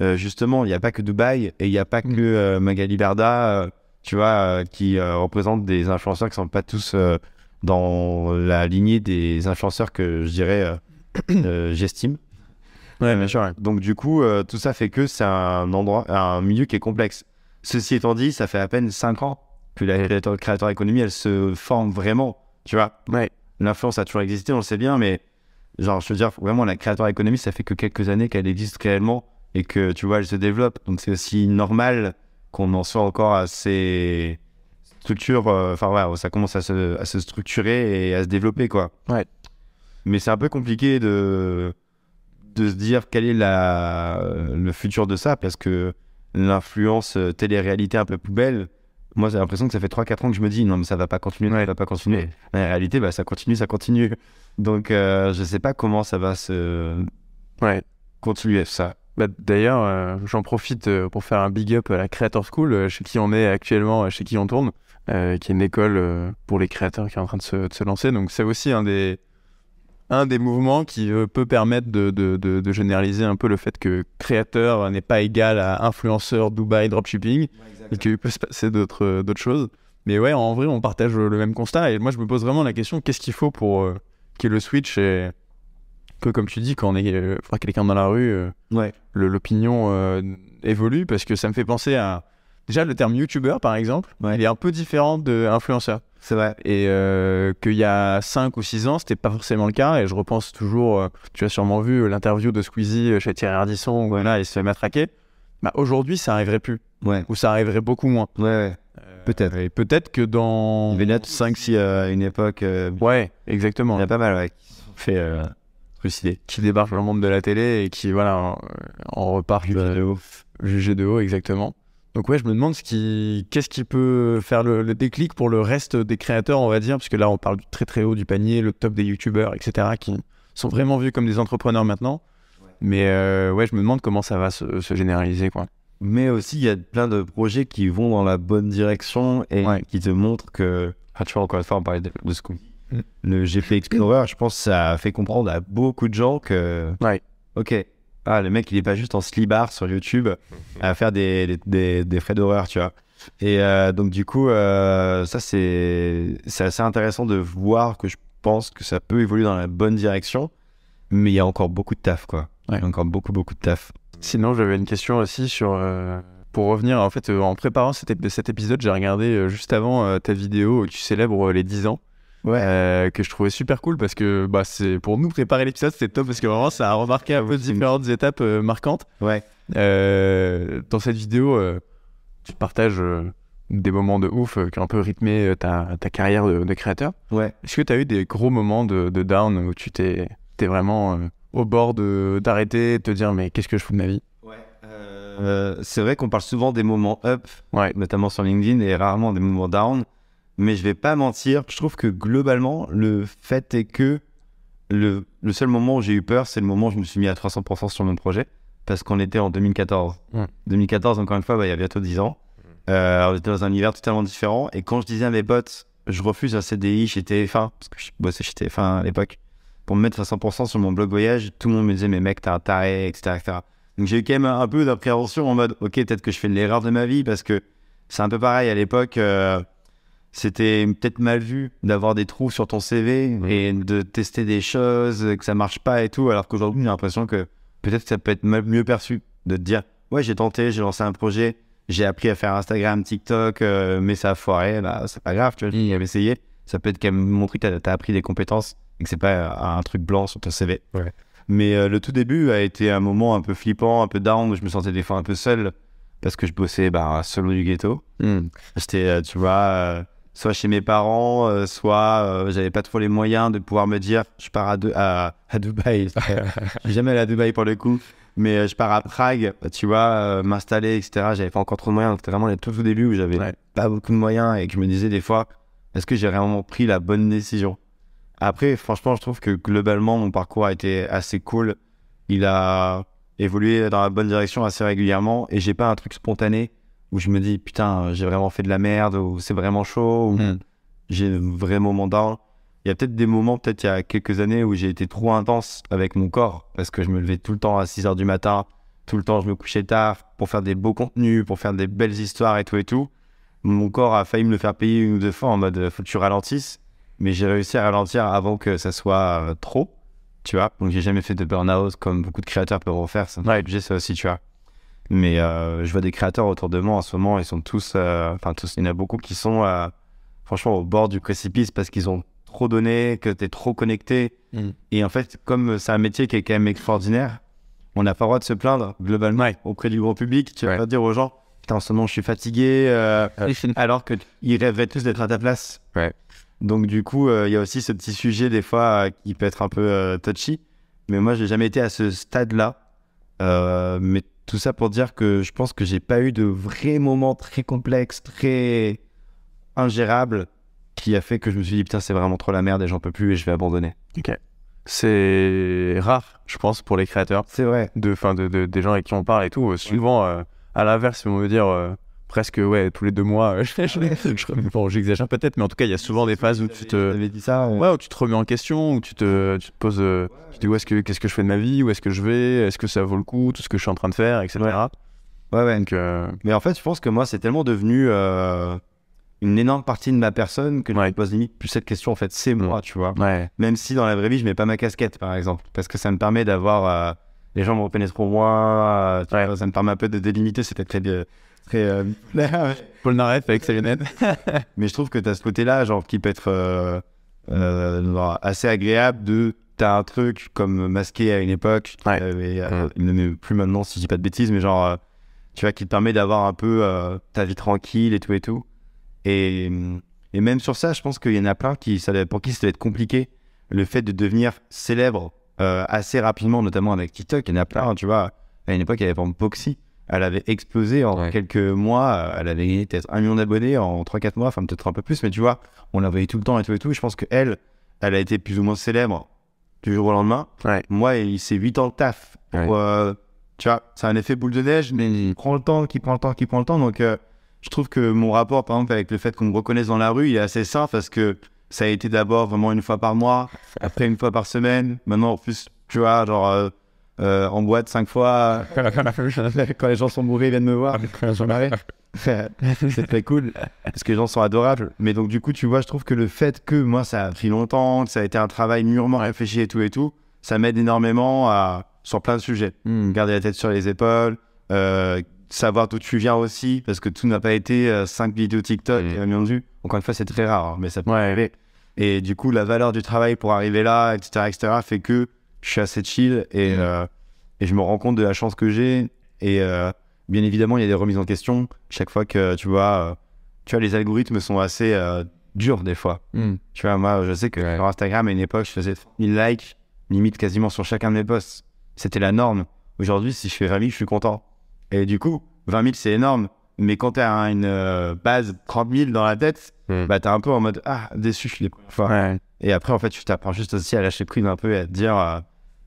euh, justement, il n'y a pas que Dubaï et il n'y a pas que mm. euh, Magali Berda, euh, tu vois, qui représentent des influenceurs qui ne sont pas tous dans la lignée des influenceurs que je dirais j'estime. Donc du coup, tout ça fait que c'est un endroit, un milieu qui est complexe. Ceci étant dit, ça fait à peine 5 ans que la créateur économie, elle se forme vraiment, tu vois. Ouais. L'influence a toujours existé, on le sait bien, mais genre, je veux dire, vraiment, la créateur économie, ça fait que quelques années qu'elle existe réellement et que tu vois, elle se développe. Donc c'est aussi normal qu'on en soit encore à ces structures. Euh, enfin voilà, ouais, ça commence à se, structurer et à se développer quoi. Ouais. Mais c'est un peu compliqué de de se dire quel est le futur de ça parce que l'influence euh, télé-réalité un peu poubelle. Moi, j'ai l'impression que ça fait 3-4 ans que je me dis non, mais ça va pas continuer, ouais. ça va pas continuer. Mais en réalité, bah, ça continue, ça continue. Donc, euh, je sais pas comment ça va se ouais. continuer, ça. Bah, d'ailleurs, euh, j'en profite euh, pour faire un big up à la Creator School, euh, chez qui on est actuellement, chez qui on tourne, qui est une école pour les créateurs qui est en train de se, lancer. Donc c'est aussi un des, un des mouvements qui peut permettre de, de, généraliser un peu le fait que créateur n'est pas égal à influenceur, Dubaï, dropshipping, et qu'il peut se passer d'autres choses. Mais ouais, en vrai, on partage le même constat. Et moi, je me pose vraiment la question, qu'est-ce qu'il faut pour qu'il y ait le switch et comme tu dis, quand on est euh, quelqu'un dans la rue, euh, l'opinion euh, évolue parce que ça me fait penser à déjà le terme youtubeur par exemple, il est un peu différent de influenceur. C'est vrai. Et qu'il y a 5 ou 6 ans, c'était pas forcément le cas. Et je repense toujours, tu as sûrement vu l'interview de Squeezie chez Thierry Ardisson, où voilà, il se fait matraquer. Bah, Aujourd'hui, ça arriverait plus. Ou ça arriverait beaucoup moins. Ouais. Peut-être. Et peut-être que dans. Il y avait 5-6 à une époque. ouais, exactement. Il y a pas mal, ouais. Fait qui débarque dans le monde de la télé et qui, voilà, en, repart jugé euh, de haut. Jugé de haut, exactement. Donc ouais, je me demande ce qui, qu'est-ce qui peut faire le, déclic pour le reste des créateurs, on va dire, parce que là on parle du très très haut du panier, le top des youtubeurs, etc., qui sont vraiment vus comme des entrepreneurs maintenant. Mais euh, ouais, je me demande comment ça va se, généraliser, quoi. Mais aussi, il y a plein de projets qui vont dans la bonne direction et qui te montrent que. Ah, tu vois, encore une fois, on parlait de ce coup Mm. Le GP Explorer, je pense, ça a fait comprendre à beaucoup de gens que. Ouais. Ok. Ah, le mec, il est pas juste en slibar sur YouTube à faire des, des, des, frais d'horreur, tu vois. Et euh, donc, du coup, euh, ça, c'est assez intéressant de voir que je pense que ça peut évoluer dans la bonne direction, mais il y a encore beaucoup de taf, quoi. Il y a encore beaucoup, beaucoup de taf. Sinon, j'avais une question aussi sur. Euh, pour revenir, en fait, en préparant cet, cet épisode, j'ai regardé juste avant ta vidéo où tu célèbres les 10 ans. Euh, que je trouvais super cool parce que bah, c'est pour nous préparer l'épisode, c'était top parce que vraiment ça a remarqué un peu différentes étapes euh, marquantes. Ouais. Euh, dans cette vidéo, tu partages des moments de ouf qui ont un peu rythmé ta, ta carrière de, créateur. Ouais. Est-ce que tu as eu des gros moments de, de down où tu t'es vraiment au bord d'arrêter, te dire mais qu'est-ce que je fous de ma vie ouais. C'est vrai qu'on parle souvent des moments up, notamment sur LinkedIn, et rarement des moments down mais je vais pas mentir, je trouve que globalement, le fait est que le, le seul moment où j'ai eu peur, c'est le moment où je me suis mis à 300% sur mon projet, parce qu'on était en 2014. 2014, mm. encore une fois, bah, il y a bientôt 10 ans. Mm. Euh, on était dans un univers totalement différent, et quand je disais à mes potes, je refuse un CDI chez TF1, parce que je bossais chez TF1 à l'époque, pour me mettre à 100% sur mon blog voyage, tout le monde me disait, mais mec, t'es un taré, etc. Donc j'ai eu quand même un peu d'appréhension en mode, ok, peut-être que je fais l'erreur de ma vie, parce que c'est un peu pareil à l'époque. Euh, c'était peut-être mal vu d'avoir des trous sur ton CV et de tester des choses, que ça marche pas et tout, alors qu'aujourd'hui, j'ai l'impression que peut-être que ça peut être mieux perçu de te dire Ouais, j'ai tenté, j'ai lancé un projet, j'ai appris à faire Instagram, TikTok, euh, mais ça a foiré, bah, c'est pas grave, tu vois, essayé. Ça peut être quand même montrer que tu as, appris des compétences et que c'est pas un, truc blanc sur ton CV. Mais euh, le tout début a été un moment un peu flippant, un peu down, où je me sentais des fois un peu seul parce que je bossais bah, solo du ghetto. Hmm. J'étais, euh, tu vois, soit chez mes parents, euh, soit euh, j'avais pas trop les moyens de pouvoir me dire je pars à, de, à, Dubaï. jamais allé à Dubaï pour le coup, mais euh, je pars à Prague, bah, tu vois, m'installer, etc. J'avais pas encore trop de moyens. C'était vraiment les tout au début où j'avais pas beaucoup de moyens et que je me disais des fois est-ce que j'ai vraiment pris la bonne décision Après, franchement, je trouve que globalement mon parcours a été assez cool. Il a évolué dans la bonne direction assez régulièrement et j'ai pas un truc spontané où je me dis putain, j'ai vraiment fait de la merde, ou c'est vraiment chaud, ou hmm. j'ai vraiment mon Il y a peut-être des moments, peut-être il y a quelques années, où j'ai été trop intense avec mon corps, parce que je me levais tout le temps à 6 h du matin, tout le temps je me couchais tard pour faire des beaux contenus, pour faire des belles histoires et tout et tout. Mon corps a failli me le faire payer une ou deux fois en mode faut que tu ralentisses, mais j'ai réussi à ralentir avant que ça soit euh, trop, tu vois. Donc j'ai jamais fait de burn-out comme beaucoup de créateurs peuvent en faire, ouais. j'ai ça aussi, tu vois. Mais euh, je vois des créateurs autour de moi en ce moment, ils sont tous, euh, enfin tous, il y en a beaucoup qui sont euh, franchement au bord du précipice parce qu'ils ont trop donné, que tu es trop connecté. Mm. Et en fait, comme c'est un métier qui est quand même extraordinaire, on n'a pas le droit de se plaindre globalement auprès du grand public. Tu vas pas dire aux gens, putain, en ce moment, je suis fatigué, alors qu'ils rêveraient tous d'être à ta place. Donc, du coup, il y a aussi ce petit sujet, des fois, qui peut être un peu touchy. Mais moi, j'ai jamais été à ce stade-là. mais tout ça pour dire que je pense que j'ai pas eu de vrai moments très complexe, très ingérable, qui a fait que je me suis dit putain c'est vraiment trop la merde et j'en peux plus et je vais abandonner. Ok. C'est rare, je pense, pour les créateurs. C'est vrai. De, fin, de, des gens avec qui on parle et tout. Euh, souvent, euh, à l'inverse, on vont me dire euh, presque ouais, tous les deux mois. Euh, bon, j'exagère peut-être, mais en tout cas, il y a souvent des phases où tu te. dit ça. Ouais, où tu te remets en question, où tu te, tu poses. Euh, tu te dis, est-ce que, qu'est-ce que je fais de ma vie Où est-ce que je vais Est-ce que ça vaut le coup Tout ce que je suis en train de faire, etc. Ouais, ouais. Donc, euh, Mais en fait, je pense que moi, c'est tellement devenu une énorme partie de ma personne que je me pose limite plus cette question. En fait, c'est moi, tu vois. Même si dans la vraie vie, je mets pas ma casquette, par exemple, parce que ça me permet d'avoir. les gens me reconnaissent pour moi. ça me permet un peu de délimiter. C'était très très euh, Paul Naref avec sa mais je trouve que tu as ce côté-là, genre, qui peut être euh, euh, assez agréable de. T'as un truc comme masqué à une époque, ouais. Euh, mm. plus maintenant si je dis pas de bêtises, mais genre, tu vois, qui te permet d'avoir un peu ta vie tranquille et tout et tout. Et, même sur ça, je pense qu'il y en a plein qui, ça, pour qui ça doit être compliqué. Le fait de devenir célèbre assez rapidement, notamment avec TikTok, il y en a plein, tu vois. À une époque, il y avait par exemple elle avait explosé en quelques mois. Euh, elle avait gagné peut-être un million d'abonnés en 3-4 mois, enfin peut-être un peu plus, mais tu vois, on la voyait tout le temps et tout et tout. Je pense qu'elle, elle, a été plus ou moins célèbre du jour au lendemain. Moi, il s'est 8 ans de taf. Euh, tu vois, c'est un effet boule de neige, mais il prend le temps, qui prend le temps, qui prend le temps. Donc, euh, je trouve que mon rapport, par exemple, avec le fait qu'on me reconnaisse dans la rue, il est assez simple parce que ça a été d'abord vraiment une fois par mois, après une fois par semaine. Maintenant, en plus, tu vois, genre. Euh, en boîte cinq fois quand les gens sont mauvais ils viennent me voir c'est très cool parce que les gens sont adorables mais donc du coup tu vois je trouve que le fait que moi ça a pris longtemps que ça a été un travail mûrement réfléchi et tout et tout ça m'aide énormément à sur plein de sujets hmm. garder la tête sur les épaules euh, savoir d'où tu viens aussi parce que tout n'a pas été 5 euh, cinq vidéos TikTok et un million encore une fois c'est très rare hein, mais ça peut arriver et du coup la valeur du travail pour arriver là etc etc fait que je suis assez chill et, mm. euh, et je me rends compte de la chance que j'ai. Et euh, bien évidemment, il y a des remises en question. Chaque fois que tu vois, euh, tu vois les algorithmes sont assez durs des fois. Mm. Tu vois, moi, je sais que sur Instagram, à une époque, je faisais 1000 likes, limite quasiment sur chacun de mes posts. C'était la norme. Aujourd'hui, si je fais 20 000, je suis content. Et du coup, 20 000, c'est énorme. Mais quand tu as une base 30 000 dans la tête, mm. bah, tu es un peu en mode Ah, déçu, je suis Et après, en fait, tu t'apprends juste aussi à lâcher prise un peu et à te dire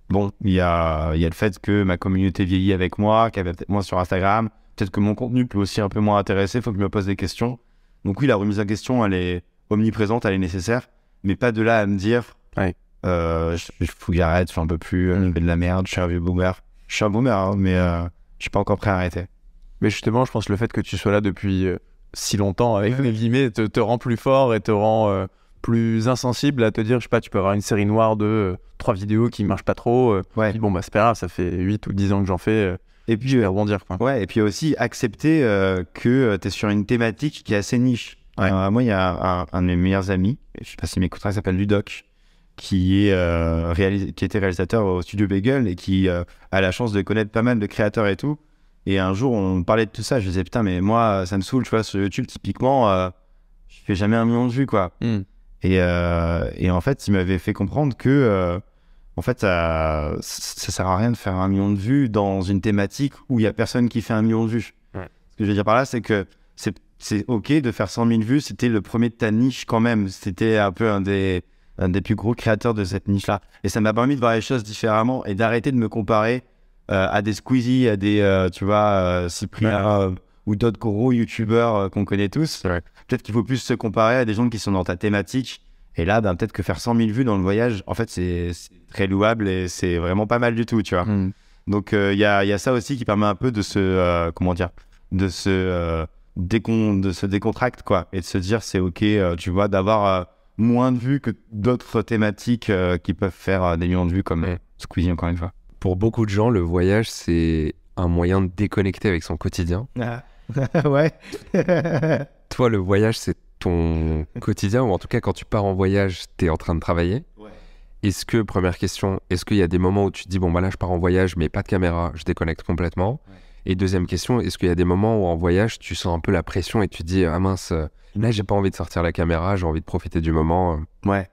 bon, il y a, le fait que ma communauté vieillit avec moi, qu'elle va peut-être moins sur Instagram, peut-être que mon contenu peut aussi un peu moins intéresser, il faut que je me pose des questions. Donc oui, la remise en question, elle est omniprésente, elle est nécessaire, mais pas de là à me dire, euh, "Je euh, il je suis un peu plus, je mm. fais de la merde, je suis un vieux boomer. Je suis un boomer, hein, mais euh, je suis pas encore prêt à arrêter. Mais justement, je pense que le fait que tu sois là depuis euh, si longtemps, avec mes guillemets, te, rend plus fort et te rend plus insensible à te dire, je sais pas, tu peux avoir une série noire de euh, trois vidéos qui marchent pas trop. Euh, ouais. bon, bah, c'est pas grave, ça fait 8 ou 10 ans que j'en fais. Euh, et puis, je vais rebondir. Ouais, et puis aussi accepter que tu es sur une thématique qui est assez niche. moi, il y a un, de mes meilleurs amis, je sais pas si m'écoutera il s'appelle Ludoc, qui, est, qui était réalisateur au studio Bagel et qui a la chance de connaître pas mal de créateurs et tout. Et un jour, on parlait de tout ça. Je disais, putain, mais moi, ça me saoule, tu vois, sur YouTube, typiquement, je fais jamais un million de vues, quoi. Hmm. Euh, et, en fait, il m'avait fait comprendre que, euh, en fait, ça, ça sert à rien de faire un million de vues dans une thématique où il y a personne qui fait un million de vues. Ce que je veux dire par là, c'est que c'est ok de faire 100 000 vues. C'était le premier de ta niche quand même. C'était un peu un des, un des plus gros créateurs de cette niche-là. Et ça m'a permis de voir les choses différemment et d'arrêter de me comparer euh, à des Squeezie, à des, tu vois, Cyprien ou d'autres gros youtubeurs qu'on connaît tous. Peut-être qu'il faut plus se comparer à des gens qui sont dans ta thématique. Et là, ben, peut-être que faire 100 000 vues dans le voyage, en fait, c'est très louable et c'est vraiment pas mal du tout, tu vois. Mm. Donc, euh, il y, a, y, a, ça aussi qui permet un peu de se, euh, comment dire, de se, euh, de se décontracte, quoi. Et de se dire, c'est OK, tu vois, d'avoir moins de vues que d'autres thématiques qui peuvent faire des millions de vues, comme Squeezie, encore une fois. Pour beaucoup de gens, le voyage, c'est un moyen de déconnecter avec son quotidien. ouais. Toi, le voyage, c'est ton quotidien, ou en tout cas, quand tu pars en voyage, tu es en train de travailler. Ouais. Est-ce que, première question, est-ce qu'il y a des moments où tu dis, bon, bah là, je pars en voyage, mais pas de caméra, je déconnecte complètement Et deuxième question, est-ce qu'il y a des moments où en voyage, tu sens un peu la pression et tu dis, ah mince, euh, là, j'ai pas envie de sortir la caméra, j'ai envie de profiter du moment euh? Ouais.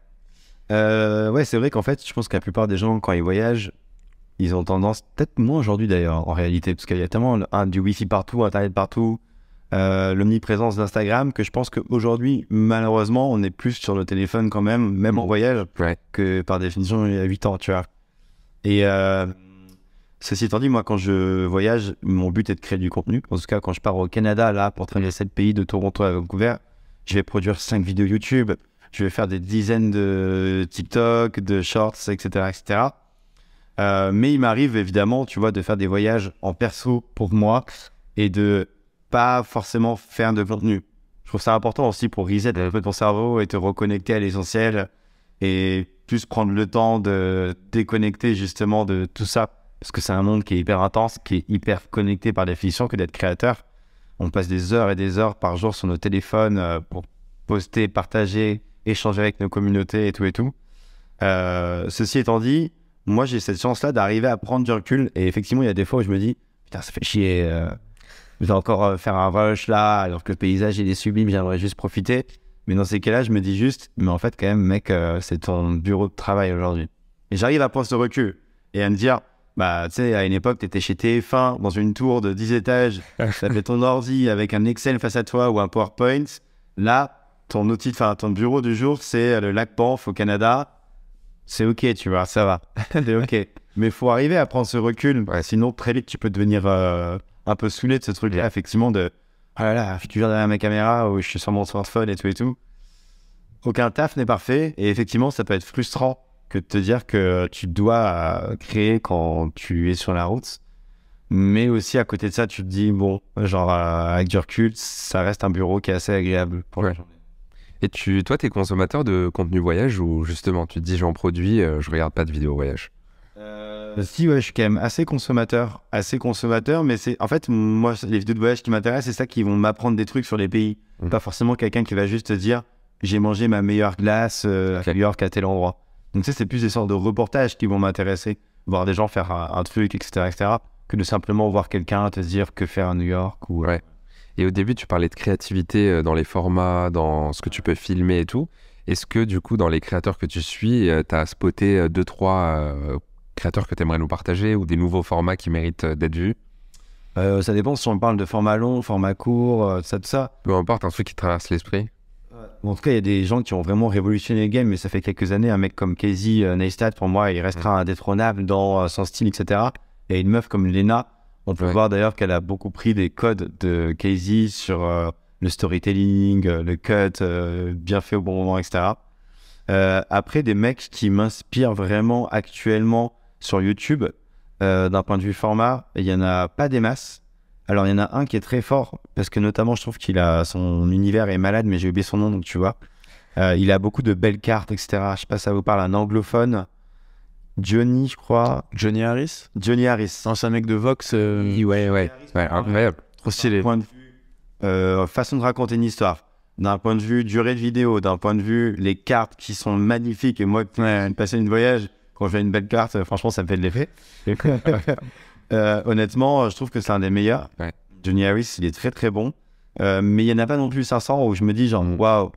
Euh, ouais, c'est vrai qu'en fait, je pense que la plupart des gens, quand ils voyagent, ils ont tendance, peut-être moins aujourd'hui d'ailleurs en réalité, parce qu'il y a tellement hein, du Wi-Fi partout, Internet partout, euh, l'omniprésence d'Instagram, que je pense qu'aujourd'hui, malheureusement, on est plus sur le téléphone quand même, même en mm. voyage, que par définition il y a 8 ans, tu vois. Et euh, ceci étant dit, moi quand je voyage, mon but est de créer du contenu. En tout cas, quand je pars au Canada, là, pour traverser le mm. pays de Toronto à Vancouver, je vais produire 5 vidéos YouTube, je vais faire des dizaines de TikTok, de shorts, etc. etc. Euh, mais il m'arrive évidemment, tu vois, de faire des voyages en perso pour moi et de pas forcément faire de contenu. Je trouve ça important aussi pour reset un peu ton cerveau et te reconnecter à l'essentiel et plus prendre le temps de déconnecter justement de tout ça. Parce que c'est un monde qui est hyper intense, qui est hyper connecté par définition que d'être créateur. On passe des heures et des heures par jour sur nos téléphones euh, pour poster, partager, échanger avec nos communautés et tout et tout. Euh, ceci étant dit, moi, j'ai cette chance-là d'arriver à prendre du recul. Et effectivement, il y a des fois où je me dis, putain, ça fait chier. Euh, je vais encore euh, faire un rush là, alors que le paysage, il est sublime, j'aimerais juste profiter. Mais dans ces cas-là, je me dis juste, mais en fait, quand même, mec, euh, c'est ton bureau de travail aujourd'hui. Et j'arrive à prendre ce recul et à me dire, bah, tu sais, à une époque, tu étais chez TF1 dans une tour de 10 étages, tu avais ton ordi avec un Excel face à toi ou un PowerPoint. Là, ton outil, enfin, ton bureau du jour, c'est le lac Banff au Canada c'est ok, tu vois, ça va. c'est ok. Mais faut arriver à prendre ce recul. Sinon, très vite, tu peux devenir euh, un peu saoulé de ce truc-là, effectivement, de ah là là, je suis derrière ma caméra ou je suis sur mon smartphone et tout et tout. Aucun taf n'est parfait. Et effectivement, ça peut être frustrant que de te dire que tu dois euh, créer quand tu es sur la route. Mais aussi, à côté de ça, tu te dis, bon, genre, euh, avec du recul, ça reste un bureau qui est assez agréable pour et tu, toi, tu es consommateur de contenu voyage ou justement tu te dis j'en produis, euh, je regarde pas de vidéos voyage euh, Si, ouais, je suis quand même assez consommateur. Assez consommateur, mais c'est en fait, moi, les vidéos de voyage qui m'intéressent, c'est ça qui vont m'apprendre des trucs sur les pays. Mmh. Pas forcément quelqu'un qui va juste te dire j'ai mangé ma meilleure glace euh, à New York à tel endroit. Donc, ça, c'est plus des sortes de reportages qui vont m'intéresser. Voir des gens faire un, un truc, etc., etc., que de simplement voir quelqu'un te dire que faire à New York ou. Ouais. Et au début, tu parlais de créativité euh, dans les formats, dans ce que tu peux filmer et tout. Est-ce que du coup, dans les créateurs que tu suis, euh, tu as spoté euh, deux, trois créateurs que tu aimerais nous partager ou des nouveaux formats qui méritent d'être vus Ça dépend si on parle de format long, format court, ça tout ça. Peu importe, un truc qui traverse l'esprit. en tout cas, il y a des gens qui ont vraiment révolutionné le game, mais ça fait quelques années, un mec comme Casey Neistat, pour moi, il restera mm. indétrônable dans son style, etc. Et une meuf comme Lena, on peut voir d'ailleurs qu'elle a beaucoup pris des codes de Casey sur euh, le storytelling, euh, le cut, euh, bien fait au bon moment, etc. après, des mecs qui m'inspirent vraiment actuellement sur YouTube, d'un point de vue format, il n'y en a pas des masses. Alors, il y en a un qui est très fort, parce que notamment, je trouve qu'il a son univers est malade, mais j'ai oublié son nom, donc tu vois. il a beaucoup de belles cartes, etc. Je sais pas, ça vous parle, un anglophone Johnny, je crois. Johnny Harris Johnny Harris. c'est un mec de Vox. Euh, oui, Ouais, ouais. incroyable. Trop stylé. Point de vue, euh, façon de raconter une histoire. D'un point de vue durée de vidéo, d'un point de vue les cartes qui sont magnifiques. Et moi, passer une voyage, quand je fais une belle carte, euh, franchement, ça me fait de l'effet. honnêtement, je trouve que c'est un des meilleurs. Johnny Harris, il est très très bon. mais il n'y en a pas non plus 500 où je me dis, genre, mm. waouh,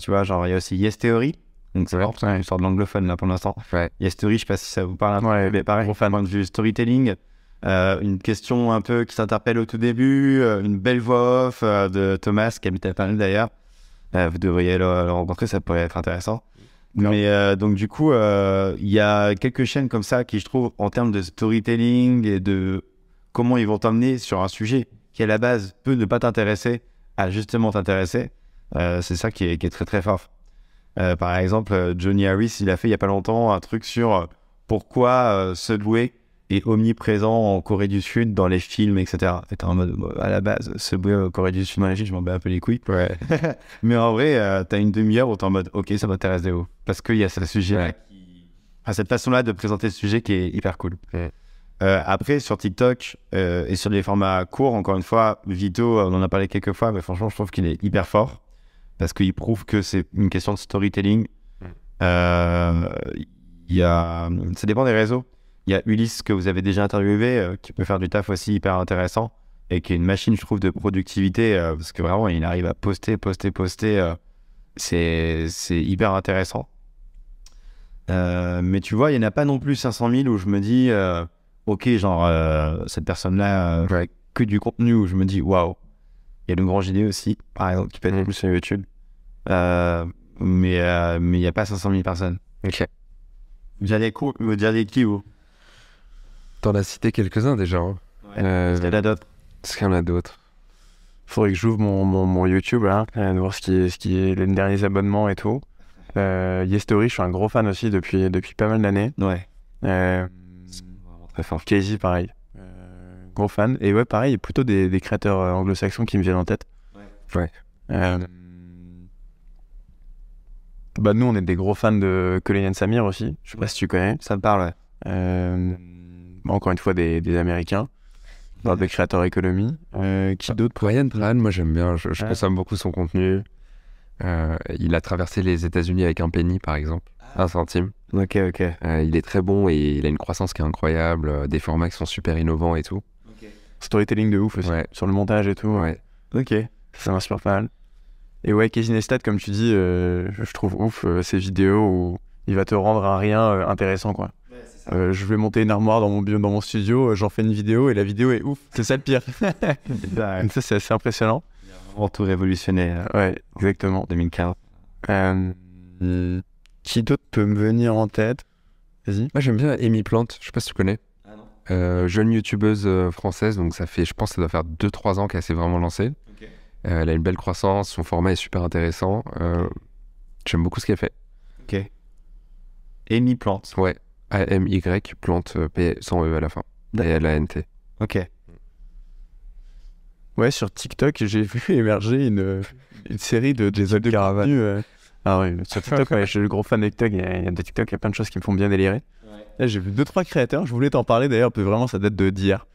tu vois, genre, il y a aussi Yes Theory donc c'est une histoire de l'anglophone là pour l'instant. Il y a Story, je ne sais pas si ça vous parle hein. ouais, mais pareil, pour de vue storytelling, euh, une question un peu qui s'interpelle au tout début, euh, une belle voix off euh, de Thomas qui habite à Paris d'ailleurs. vous devriez le, rencontrer, ça pourrait être intéressant. Mais donc du coup, il y a quelques chaînes comme ça qui je trouve en termes de storytelling et de comment ils vont t'emmener sur un sujet qui à la base peut ne pas t'intéresser à justement t'intéresser. c'est ça qui est très très fort. Euh, par exemple, euh, Johnny Harris, il a fait il n'y a pas longtemps un truc sur euh, pourquoi Subway est omniprésent en Corée du Sud dans les films, etc. Et en mode, à la base, Subway en Corée du Sud dans les je m'en bats un peu les couilles. Mais en vrai, t'as une demi-heure où t'es en mode, ok, ça m'intéresse de haut. Parce qu'il y a ce sujet ouais. cette façon-là de présenter ce sujet qui est hyper cool. après, sur TikTok et sur les formats courts, encore une fois, Vito, on en a parlé quelques fois, mais franchement, je trouve qu'il est hyper fort parce qu'il prouve que c'est une question de storytelling. Mm. Euh, y a, ça dépend des réseaux. Il y a Ulysse que vous avez déjà interviewé, euh, qui peut faire du taf aussi hyper intéressant et qui est une machine, je trouve, de productivité euh, parce que vraiment, il arrive à poster, poster, poster. Euh, c'est hyper intéressant. mais tu vois, il n'y en a pas non plus 500 000 où je me dis, ok, genre, cette personne-là, que du contenu où je me dis, waouh, il y a le grand idée aussi, par exemple, qui peut être plus mm. sur YouTube. Euh, mais euh, mais il n'y a pas 500 000 personnes. Ok. Vous allez me dire qui, vous T'en as cité quelques-uns déjà. y en a d'autres Est-ce qu'il y en a d'autres Faudrait que j'ouvre mon, mon, YouTube, là, hein, voir ce qui, est, ce qui les derniers abonnements et tout. Euh, Yestory, je suis un gros fan aussi depuis, depuis pas mal d'années. Ouais. Euh, vraiment Casey, pareil gros fan. Et ouais, pareil, plutôt des, créateurs euh, anglo-saxons qui me viennent en tête. Ouais. Euh, bah, nous, on est des gros fans de Colin Samir aussi. Je sais pas si tu connais. Ça me parle, euh, bah, encore une fois, des, Américains. Dans des créateurs économie. qui d'autre Brian Tran, moi j'aime bien. Je, ah. consomme beaucoup son contenu. il a traversé les États-Unis avec un penny, par exemple. Ah. Un centime. Ok, ok. il est très bon et il a une croissance qui est incroyable. Des formats qui sont super innovants et tout. Storytelling de ouf aussi. Sur le montage et tout. Ouais. Ok. Ça m'inspire pas mal. Et ouais, Casey comme tu dis, euh, je trouve ouf ces euh, vidéos où il va te rendre un rien euh, intéressant, quoi. je vais monter une armoire dans mon, bio, dans mon studio, j'en fais une vidéo et la vidéo est ouf. C'est ça le pire. ça, c'est assez impressionnant. Il tout révolutionné. ouais, exactement. 2015. qui d'autre peut me venir en tête Vas-y. Moi, j'aime bien Amy Plante. Je sais pas si tu connais. Euh, jeune youtubeuse euh, française, donc ça fait, je pense, ça doit faire 2-3 ans qu'elle s'est vraiment lancée. Euh, elle a une belle croissance, son format est super intéressant. J'aime beaucoup ce qu'elle fait. Ok. Amy Plante. Ouais. A-M-Y Plante, P sans E à la fin. D'ailleurs la a n t Ok. Ouais, sur TikTok, j'ai vu émerger une, une série de Des de caravanes Ah oui, sur TikTok, je suis le gros fan de Il y, a, de TikTok, il y a plein de choses qui me font bien délirer. Eh, j'ai vu deux, trois créateurs, je voulais t'en parler d'ailleurs, peut vraiment ça date de d'hier.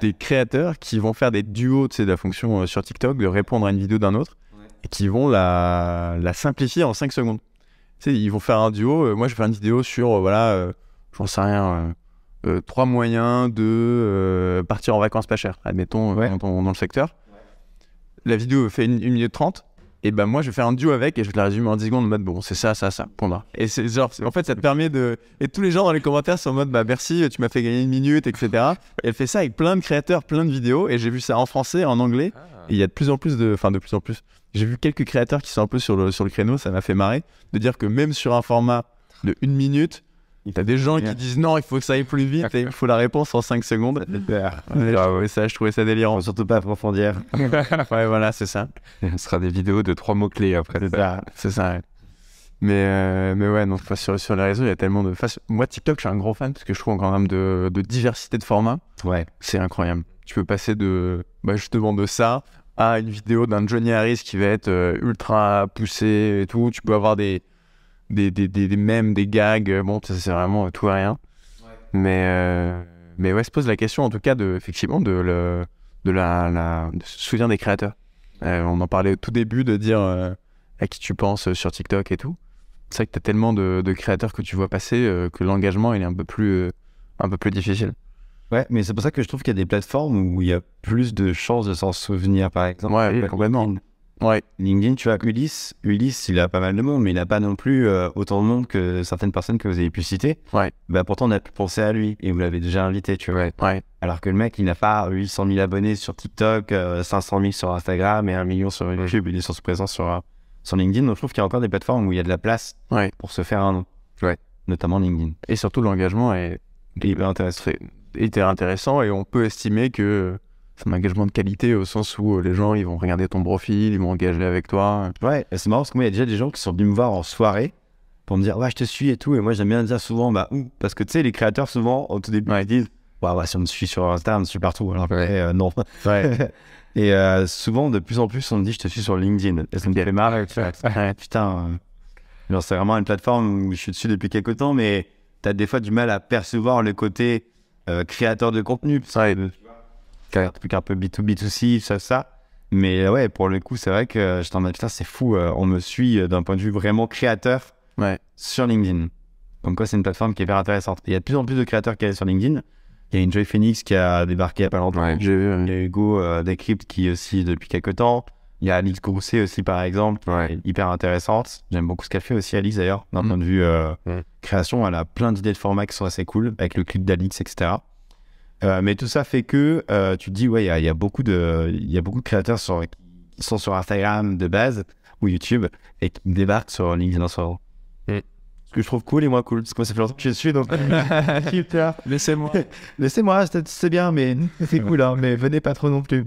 Des créateurs qui vont faire des duos de la fonction euh, sur TikTok, de répondre à une vidéo d'un autre, et qui vont la, simplifier en 5 secondes. Tu sais, ils vont faire un duo, euh, moi je vais faire une vidéo sur, euh, voilà, j'en sais rien, trois moyens de partir en vacances pas cher, admettons, dans, le secteur. La vidéo fait 1 minute 30, et ben moi je vais faire un duo avec et je vais te la résumer en 10 secondes en mode bon c'est ça ça ça pour moi et c'est genre en fait ça te permet de et tous les gens dans les commentaires sont en mode bah merci tu m'as fait gagner une minute etc elle fait ça avec plein de créateurs plein de vidéos et j'ai vu ça en français en anglais ah. et il y a de plus en plus de enfin de plus en plus j'ai vu quelques créateurs qui sont un peu sur sur le créneau ça m'a fait marrer de dire que même sur un format de une minute T'as des gens qui disent non, il faut que ça aille plus vite il faut la réponse en 5 secondes. Ah ça, je trouvais ça délirant. surtout pas approfondir. ouais, voilà, c'est ça. Ce sera des vidéos de trois mots-clés après. C'est ça, ça. Mais, euh, mais ouais, non, sur, sur les réseaux, il y a tellement de. moi, TikTok, je suis un gros fan parce que je trouve quand même de, de diversité de formats. Ouais. C'est incroyable. Tu peux passer de bah, justement de ça à une vidéo d'un Johnny Harris qui va être euh, ultra poussé et tout. Tu peux avoir des des, des, des, mèmes, des gags. Euh, bon, ça, c'est vraiment euh, tout et rien. Mais, euh, mais ouais, se pose la question, en tout cas, de, effectivement, de, le, de, la, la se souvenir des créateurs. on en parlait au tout début de dire à qui tu penses sur TikTok et tout. C'est vrai que tu as tellement de, créateurs que tu vois passer que l'engagement, il est un peu plus, un peu plus difficile. Ouais, mais c'est pour ça que je trouve qu'il y a des plateformes où il y a plus de chances de s'en souvenir, par exemple. Ouais, complètement. Ouais. LinkedIn, tu vois, Ulysse, Ulysse, il a pas mal de monde, mais il n'a pas non plus euh, autant de monde que certaines personnes que vous avez pu citer. Ouais. Bah pourtant, on a pu penser à lui et vous l'avez déjà invité, tu vois. Ouais. Alors que le mec, il n'a pas 800 000 abonnés sur TikTok, 500 euh, 000 sur Instagram et 1 million sur YouTube. Il est surtout présent sur, euh, sur LinkedIn. Donc je trouve qu'il y a encore des plateformes où il y a de la place pour se faire un nom. Ouais. Notamment LinkedIn. Et surtout, l'engagement est hyper intéressant. Était intéressant et on peut estimer que c'est un engagement de qualité au sens où euh, les gens ils vont regarder ton profil, ils vont engager avec toi. Ouais, c'est marrant parce que moi il y a déjà des gens qui sont venus me voir en soirée pour me dire ouais je te suis et tout et moi j'aime bien dire souvent bah parce que tu sais les créateurs souvent au tout début ils disent ouais, ouais, si on me suit sur Instagram je suis partout alors euh, non et euh, souvent de plus en plus on me dit je te suis sur LinkedIn et ça me fait putain c'est vraiment une plateforme où je suis dessus depuis quelques temps mais t'as des fois du mal à percevoir le côté créateur de contenu ça, qu'un plus qu'un peu B2B2C, ça, ça. Mais ouais, pour le coup, c'est vrai que je t'en mode putain, c'est fou. Euh, on me suit euh, d'un point de vue vraiment créateur sur LinkedIn. Comme quoi, c'est une plateforme qui est hyper intéressante. Il y a de plus en plus de créateurs qui sont sur LinkedIn. Il y a une Joy Phoenix qui a débarqué à pas longtemps. J'ai vu, Il y a Hugo euh, Decrypt qui aussi depuis quelques temps. Il y a Alice Grousset aussi, par exemple, hyper intéressante. J'aime beaucoup ce qu'elle fait aussi, Alice, d'ailleurs, d'un mm. point de vue mm. création. Elle a plein d'idées de formats qui sont assez cool, avec le clip d'Alix etc. Euh, mais tout ça fait que euh, tu te dis, ouais, il y, a beaucoup de, il y a beaucoup de créateurs qui sont sur Instagram de base ou YouTube et qui débarquent sur LinkedIn en soirée. Mm. Ce que je trouve cool et moins cool, parce que moi, ça fait longtemps que je suis, donc. Laissez-moi. Laissez-moi, c'est bien, mais c'est cool, hein, mais venez pas trop non plus.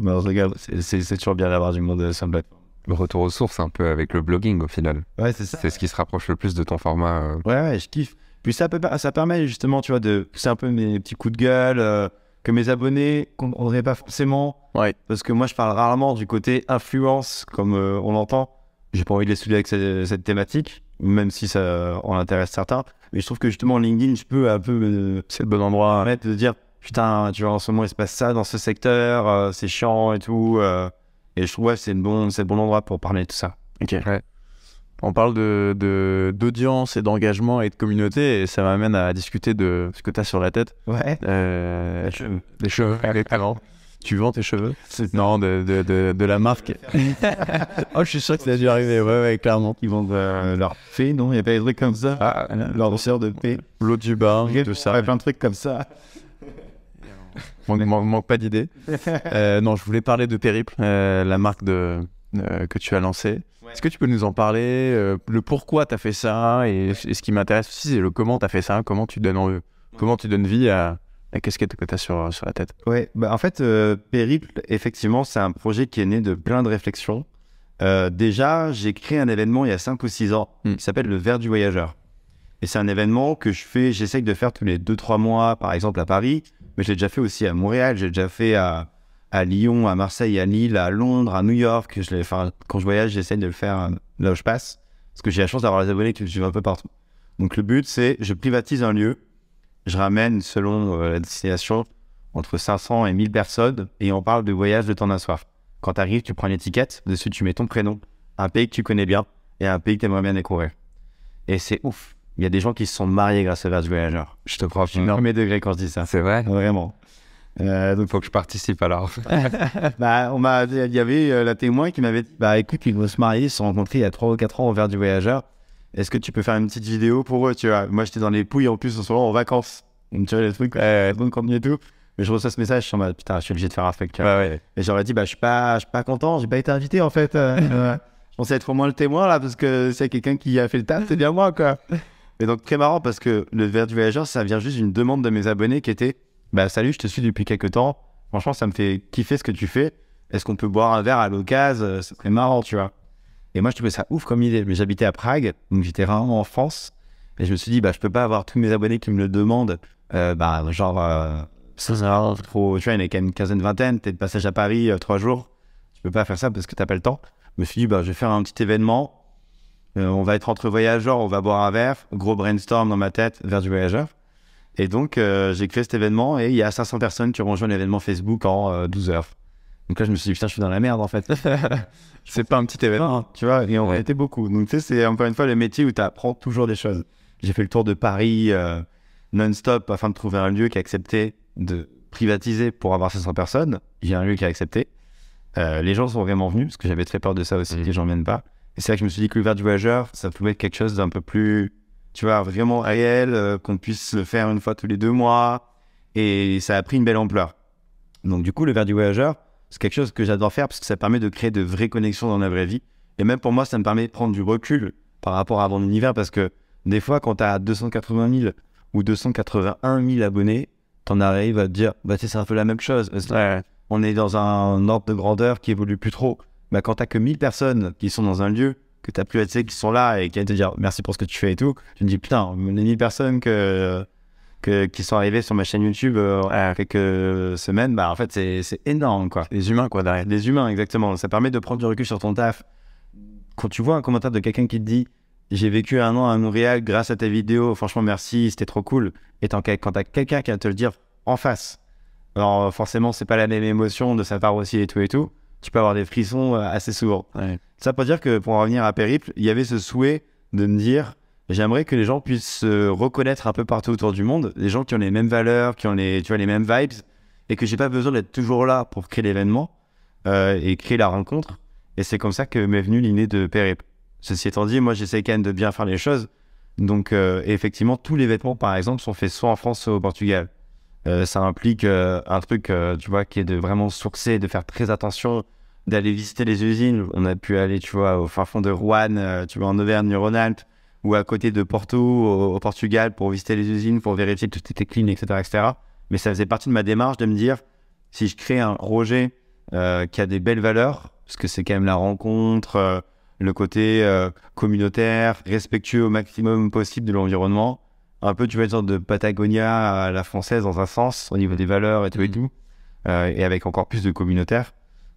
c'est toujours bien d'avoir du monde euh, sur le le retour aux sources un peu avec le blogging au final. Ouais, c'est ça. C'est ce qui se rapproche le plus de ton format. Ouais, ouais, je kiffe. Puis ça, ça permet justement, tu vois, de c'est un peu mes petits coups de gueule euh, que mes abonnés comprendraient pas forcément. Ouais. Parce que moi, je parle rarement du côté influence, comme euh, on l'entend. J'ai pas envie de les soulever avec cette, thématique, même si ça en intéresse certains. Mais je trouve que justement, LinkedIn, je peux un peu. c'est le bon endroit. mettre, de dire, putain, tu vois, en ce moment, il se passe ça dans ce secteur, euh, c'est chiant et tout. et je trouve que ouais, c'est le, bon, le bon endroit pour parler de tout ça. Ok. Ouais. On parle de, d'audience et d'engagement et de communauté, et ça m'amène à discuter de ce que tu as sur la tête. Ouais. Euh, les cheveux. Les cheveux, Tu vends tes cheveux Non, de, de, de, la marque. oh, je suis sûr que ça a dû arriver, ouais, clairement. Ils vendent euh, leur paix, non Il n'y a pas des trucs comme ça ah, hein? Leur de paix. L'eau du bain, tout ça. Ouais, plein de trucs comme ça. On ne manque pas d'idées. Euh, non, je voulais parler de Périple, euh, la marque de, euh, que tu as lancé. Est-ce que tu peux nous en parler euh, Le pourquoi tu as fait ça et, ce qui m'intéresse aussi, c'est le comment tu as fait ça, comment tu donnes, comment tu donnes vie à qu'est-ce que tu as sur, sur la tête. Ouais, bah, en fait, euh, Périple, effectivement, c'est un projet qui est né de plein de réflexions. déjà, j'ai créé un événement il y a 5 ou 6 ans il hmm. qui s'appelle le Vert du voyageur. Et c'est un événement que je fais, j'essaye de faire tous les 2-3 mois, par exemple à Paris, mais j'ai déjà fait aussi à Montréal, j'ai déjà fait à, à Lyon, à Marseille, à Lille, à Londres, à New York. Je quand je voyage, j'essaie de le faire euh, là où je passe. Parce que j'ai la chance d'avoir les abonnés qui je vais un peu partout. Donc le but, c'est je privatise un lieu, je ramène selon euh, la destination entre 500 et 1000 personnes et on parle de voyage de temps d'un soir. Quand tu arrives, tu prends étiquette dessus tu mets ton prénom, un pays que tu connais bien et un pays que tu aimerais bien découvrir. Et c'est ouf. Il y a des gens qui se sont mariés grâce à Voyageur. Je te crois, je suis premier degrés quand je dis ça. C'est vrai Vraiment. Euh, donc, il faut que je participe alors. bah, on m'a, il y avait euh, la témoin qui m'avait dit Bah écoute, ils vont se marier, ils se sont rencontrés il y a 3 ou 4 ans au verre du voyageur. Est-ce que tu peux faire une petite vidéo pour eux tu vois Moi, j'étais dans les pouilles en plus en ce moment en vacances. on me vois, les trucs, tout. Mais je reçois ce message, je suis Putain, je suis obligé de faire un fact. Et j'aurais dit Bah, je suis pas, je suis pas content, j'ai pas été invité en fait. Euh, je pensais être au moins le témoin là, parce que c'est quelqu'un qui a fait le taf, c'est bien moi quoi. Mais donc, très marrant parce que le verre du voyageur, ça vient juste d'une demande de mes abonnés qui était bah salut, je te suis depuis quelques temps. Franchement, ça me fait kiffer ce que tu fais. Est-ce qu'on peut boire un verre à l'occasion euh, C'est serait marrant, tu vois. Et moi, je trouvais ça ouf comme idée. Mais j'habitais à Prague, donc j'étais rarement en France. Et je me suis dit, bah, je peux pas avoir tous mes abonnés qui me le demandent. Euh, bah, genre, ça ça, trop. Tu vois, il y en a quand même une quinzaine, vingtaine. T'es de passage à Paris euh, trois jours. Tu peux pas faire ça parce que t'as pas le temps. Je me suis dit, bah, je vais faire un petit événement. on va être entre voyageurs, on va boire un verre. Gros brainstorm dans ma tête vers du voyageur. Et donc, euh, j'ai créé cet événement et il y a 500 personnes qui ont rejoint l'événement Facebook en 12 euh, heures. Donc là, je me suis dit, putain, je suis dans la merde en fait. c'est pas un petit événement, tu vois, et on a était beaucoup. Donc, tu sais, c'est encore une fois le métier où tu apprends toujours des choses. J'ai fait le tour de Paris euh, non-stop afin de trouver un lieu qui a accepté de privatiser pour avoir 500 personnes. J'ai un lieu qui a accepté. les gens sont vraiment venus parce que j'avais très peur de ça aussi, que mm. les gens viennent pas. Et c'est là que je me suis dit que le du voyageur, ça pouvait être quelque chose d'un peu plus tu vois, vraiment réel, euh, qu'on puisse le faire une fois tous les deux mois. Et ça a pris une belle ampleur. Donc du coup, le verre du voyageur, c'est quelque chose que j'adore faire parce que ça permet de créer de vraies connexions dans la vraie vie. Et même pour moi, ça me permet de prendre du recul par rapport à mon univers parce que des fois, quand tu as 280 000 ou 281 000 abonnés, t'en arrives à te dire, bah, c'est un peu la même chose. On est dans un ordre de grandeur qui évolue plus trop. Bah, quand as que 1000 personnes qui sont dans un lieu, que t'as plus à qui sont là et qui viennent te dire merci pour ce que tu fais et tout, je me dis putain, les 1000 personnes que, qui sont arrivées sur ma chaîne YouTube y euh, a quelques semaines, bah en fait c'est énorme quoi. les humains quoi derrière, les humains exactement. Ça permet de prendre du recul sur ton taf. Quand tu vois un commentaire de quelqu'un qui te dit j'ai vécu un an à Montréal grâce à ta vidéo, franchement merci, c'était trop cool. Et quand as quelqu'un qui va te le dire en face, alors forcément c'est pas la même émotion de sa part aussi et tout et tout tu peux avoir des frissons euh, assez souvent. Ça peut dire que pour revenir à Périple, il y avait ce souhait de me dire j'aimerais que les gens puissent se reconnaître un peu partout autour du monde, des gens qui ont les mêmes valeurs, qui ont les, tu vois, les mêmes vibes, et que j'ai pas besoin d'être toujours là pour créer l'événement euh, et créer la rencontre. Et c'est comme ça que m'est venue l'idée de Périple. Ceci étant dit, moi j'essaie quand même de bien faire les choses. Donc euh, effectivement, tous les vêtements, par exemple, sont faits soit en France, soit au Portugal. Euh, ça implique euh, un truc, euh, tu vois, qui est de vraiment sourcer, de faire très attention, d'aller visiter les usines. On a pu aller, tu vois, au fin fond de Rouen, tu vois, en Auvergne-Rhône-Alpes, ou à côté de Porto, au, Portugal, pour visiter les usines, pour vérifier que tout était clean, etc., etc. Mais ça faisait partie de ma démarche de me dire, si je crée un Roger qui a des belles valeurs, parce que c'est quand même la rencontre, le côté communautaire, respectueux au maximum possible de l'environnement, un peu, tu vois, une sorte de Patagonia à la française dans un sens, au niveau des valeurs et tout et mm. tout, euh, et avec encore plus de communautaire,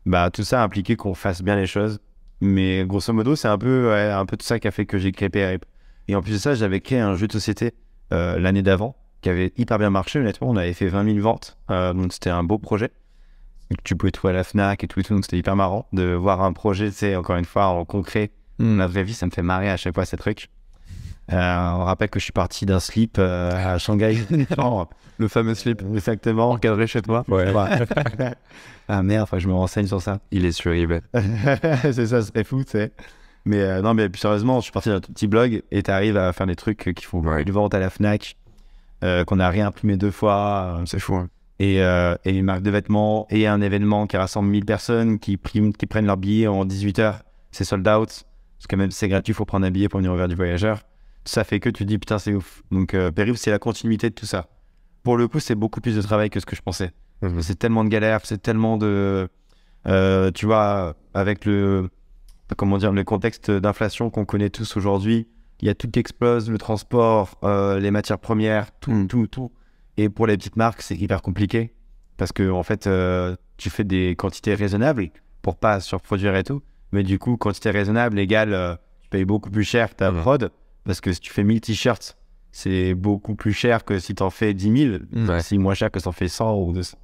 bah, tout ça a impliqué qu'on fasse bien les choses. Mais grosso modo, c'est un peu, un peu tout ça qui a fait que j'ai créé PRIP. Et en plus de ça, j'avais créé un jeu de société euh, l'année d'avant, qui avait hyper bien marché, honnêtement. On avait fait 20 000 ventes, euh, donc c'était un beau projet. Tu pouvais trouver à la Fnac et tout, tout donc c'était hyper marrant de voir un projet, tu sais, encore une fois, en concret, mm. la vraie vie, ça me fait marrer à chaque fois ces trucs. Euh, on rappelle que je suis parti d'un slip euh, à Shanghai. le fameux slip. Exactement. Encadré chez toi. Ouais. ah merde, je me renseigne sur ça. Il est sur eBay. c'est ça, c'est fou, tu sais. Mais euh, non, mais sérieusement, je suis parti d'un petit blog et tu arrives à faire des trucs qui font du une vente à la Fnac, qu'on a réimprimé deux fois. Ah, c'est fou. Hein. Et, une marque de vêtements et un événement qui rassemble 1000 personnes qui, qui prennent leur billet en 18 heures. C'est sold out. Parce que même c'est gratuit, il faut prendre un billet pour venir au verre du voyageur ça fait que tu te dis putain, c'est ouf. Donc, euh, c'est la continuité de tout ça. Pour le coup, c'est beaucoup plus de travail que ce que je pensais. Mhm. C'est tellement de galère c'est tellement de. Euh, tu vois, avec le. Comment dire, le contexte d'inflation qu'on connaît tous aujourd'hui, il y a tout qui explose, le transport, euh, les matières premières, tout, mhm. tout, tout. Et pour les petites marques, c'est hyper compliqué parce que, en fait, euh, tu fais des quantités raisonnables pour pas surproduire et tout. Mais du coup, quantité raisonnable égale, tu payes beaucoup plus cher ta mhm. prod parce que si tu fais 1000 t-shirts, c'est beaucoup plus cher que si tu en fais 10 000. C'est moins cher que si en fais 100 ou 200.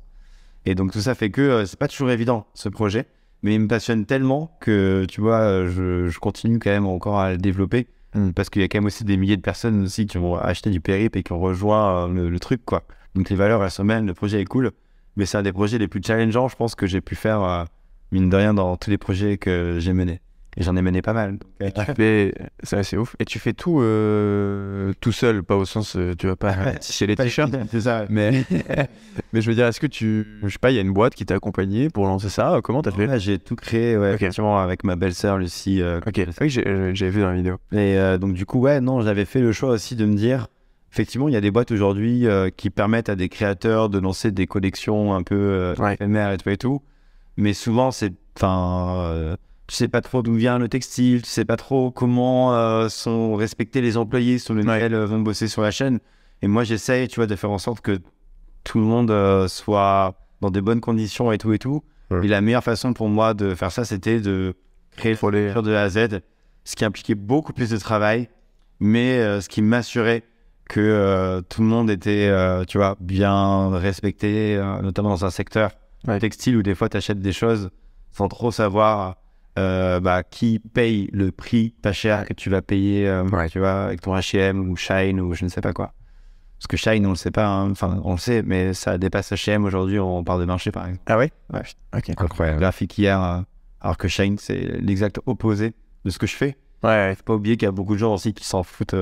Et donc tout ça fait que euh, c'est pas toujours évident ce projet, mais il me passionne tellement que tu vois, euh, je, continue quand même encore à le développer hmm. parce qu'il y a quand même aussi des milliers de personnes aussi qui vont acheter du périple et qui ont rejoint euh, le, truc quoi. Donc les valeurs elles se mêlent, le projet est cool, mais c'est un des projets les plus challengeants je pense que j'ai pu faire mine de rien dans tous les projets que j'ai menés. Et j'en ai mené pas mal. Et tu fais, c'est ouf. Et tu fais tout euh, tout seul, pas au sens, euh, tu vas pas chez les t-shirts. C'est ça. Mais, mais je veux dire, est-ce que tu, je sais pas, il y a une boîte qui t'a accompagné pour lancer ça Comment t'as fait J'ai tout créé, effectivement, avec ma belle-sœur Lucie. Euh, ok. Ah oui, j'ai vu dans la vidéo. Et donc du coup, ouais, non, j'avais fait le choix aussi de me dire, effectivement, il y a des boîtes aujourd'hui qui permettent à des créateurs de lancer des collections un peu éphémères et et tout. Mais souvent, c'est, enfin tu sais pas trop d'où vient le textile, tu sais pas trop comment euh, sont respectés les employés sur lesquels ouais. Euh, vont bosser sur la chaîne. Et moi, j'essaye, tu vois, de faire en sorte que tout le monde euh, soit dans des bonnes conditions et tout et tout. Et la meilleure façon pour moi de faire ça, c'était de créer le les... de A à Z, ce qui impliquait beaucoup plus de travail, mais ce qui m'assurait que tout le monde était, tu vois, bien respecté, notamment dans un secteur textile où des fois tu achètes des choses sans trop savoir euh, bah, qui paye le prix pas cher que tu vas payer euh, tu vois, avec ton HM ou Shine ou je ne sais pas quoi. Parce que Shine, on le sait pas, hein. enfin on le sait, mais ça dépasse HM aujourd'hui, on parle de marché par exemple. Ah oui Ouais. Ok. Incroyable. Graphique hier, euh, alors que Shine, c'est l'exact opposé de ce que je fais. Ouais. Faut pas oublier qu'il y a beaucoup de gens aussi qui s'en foutent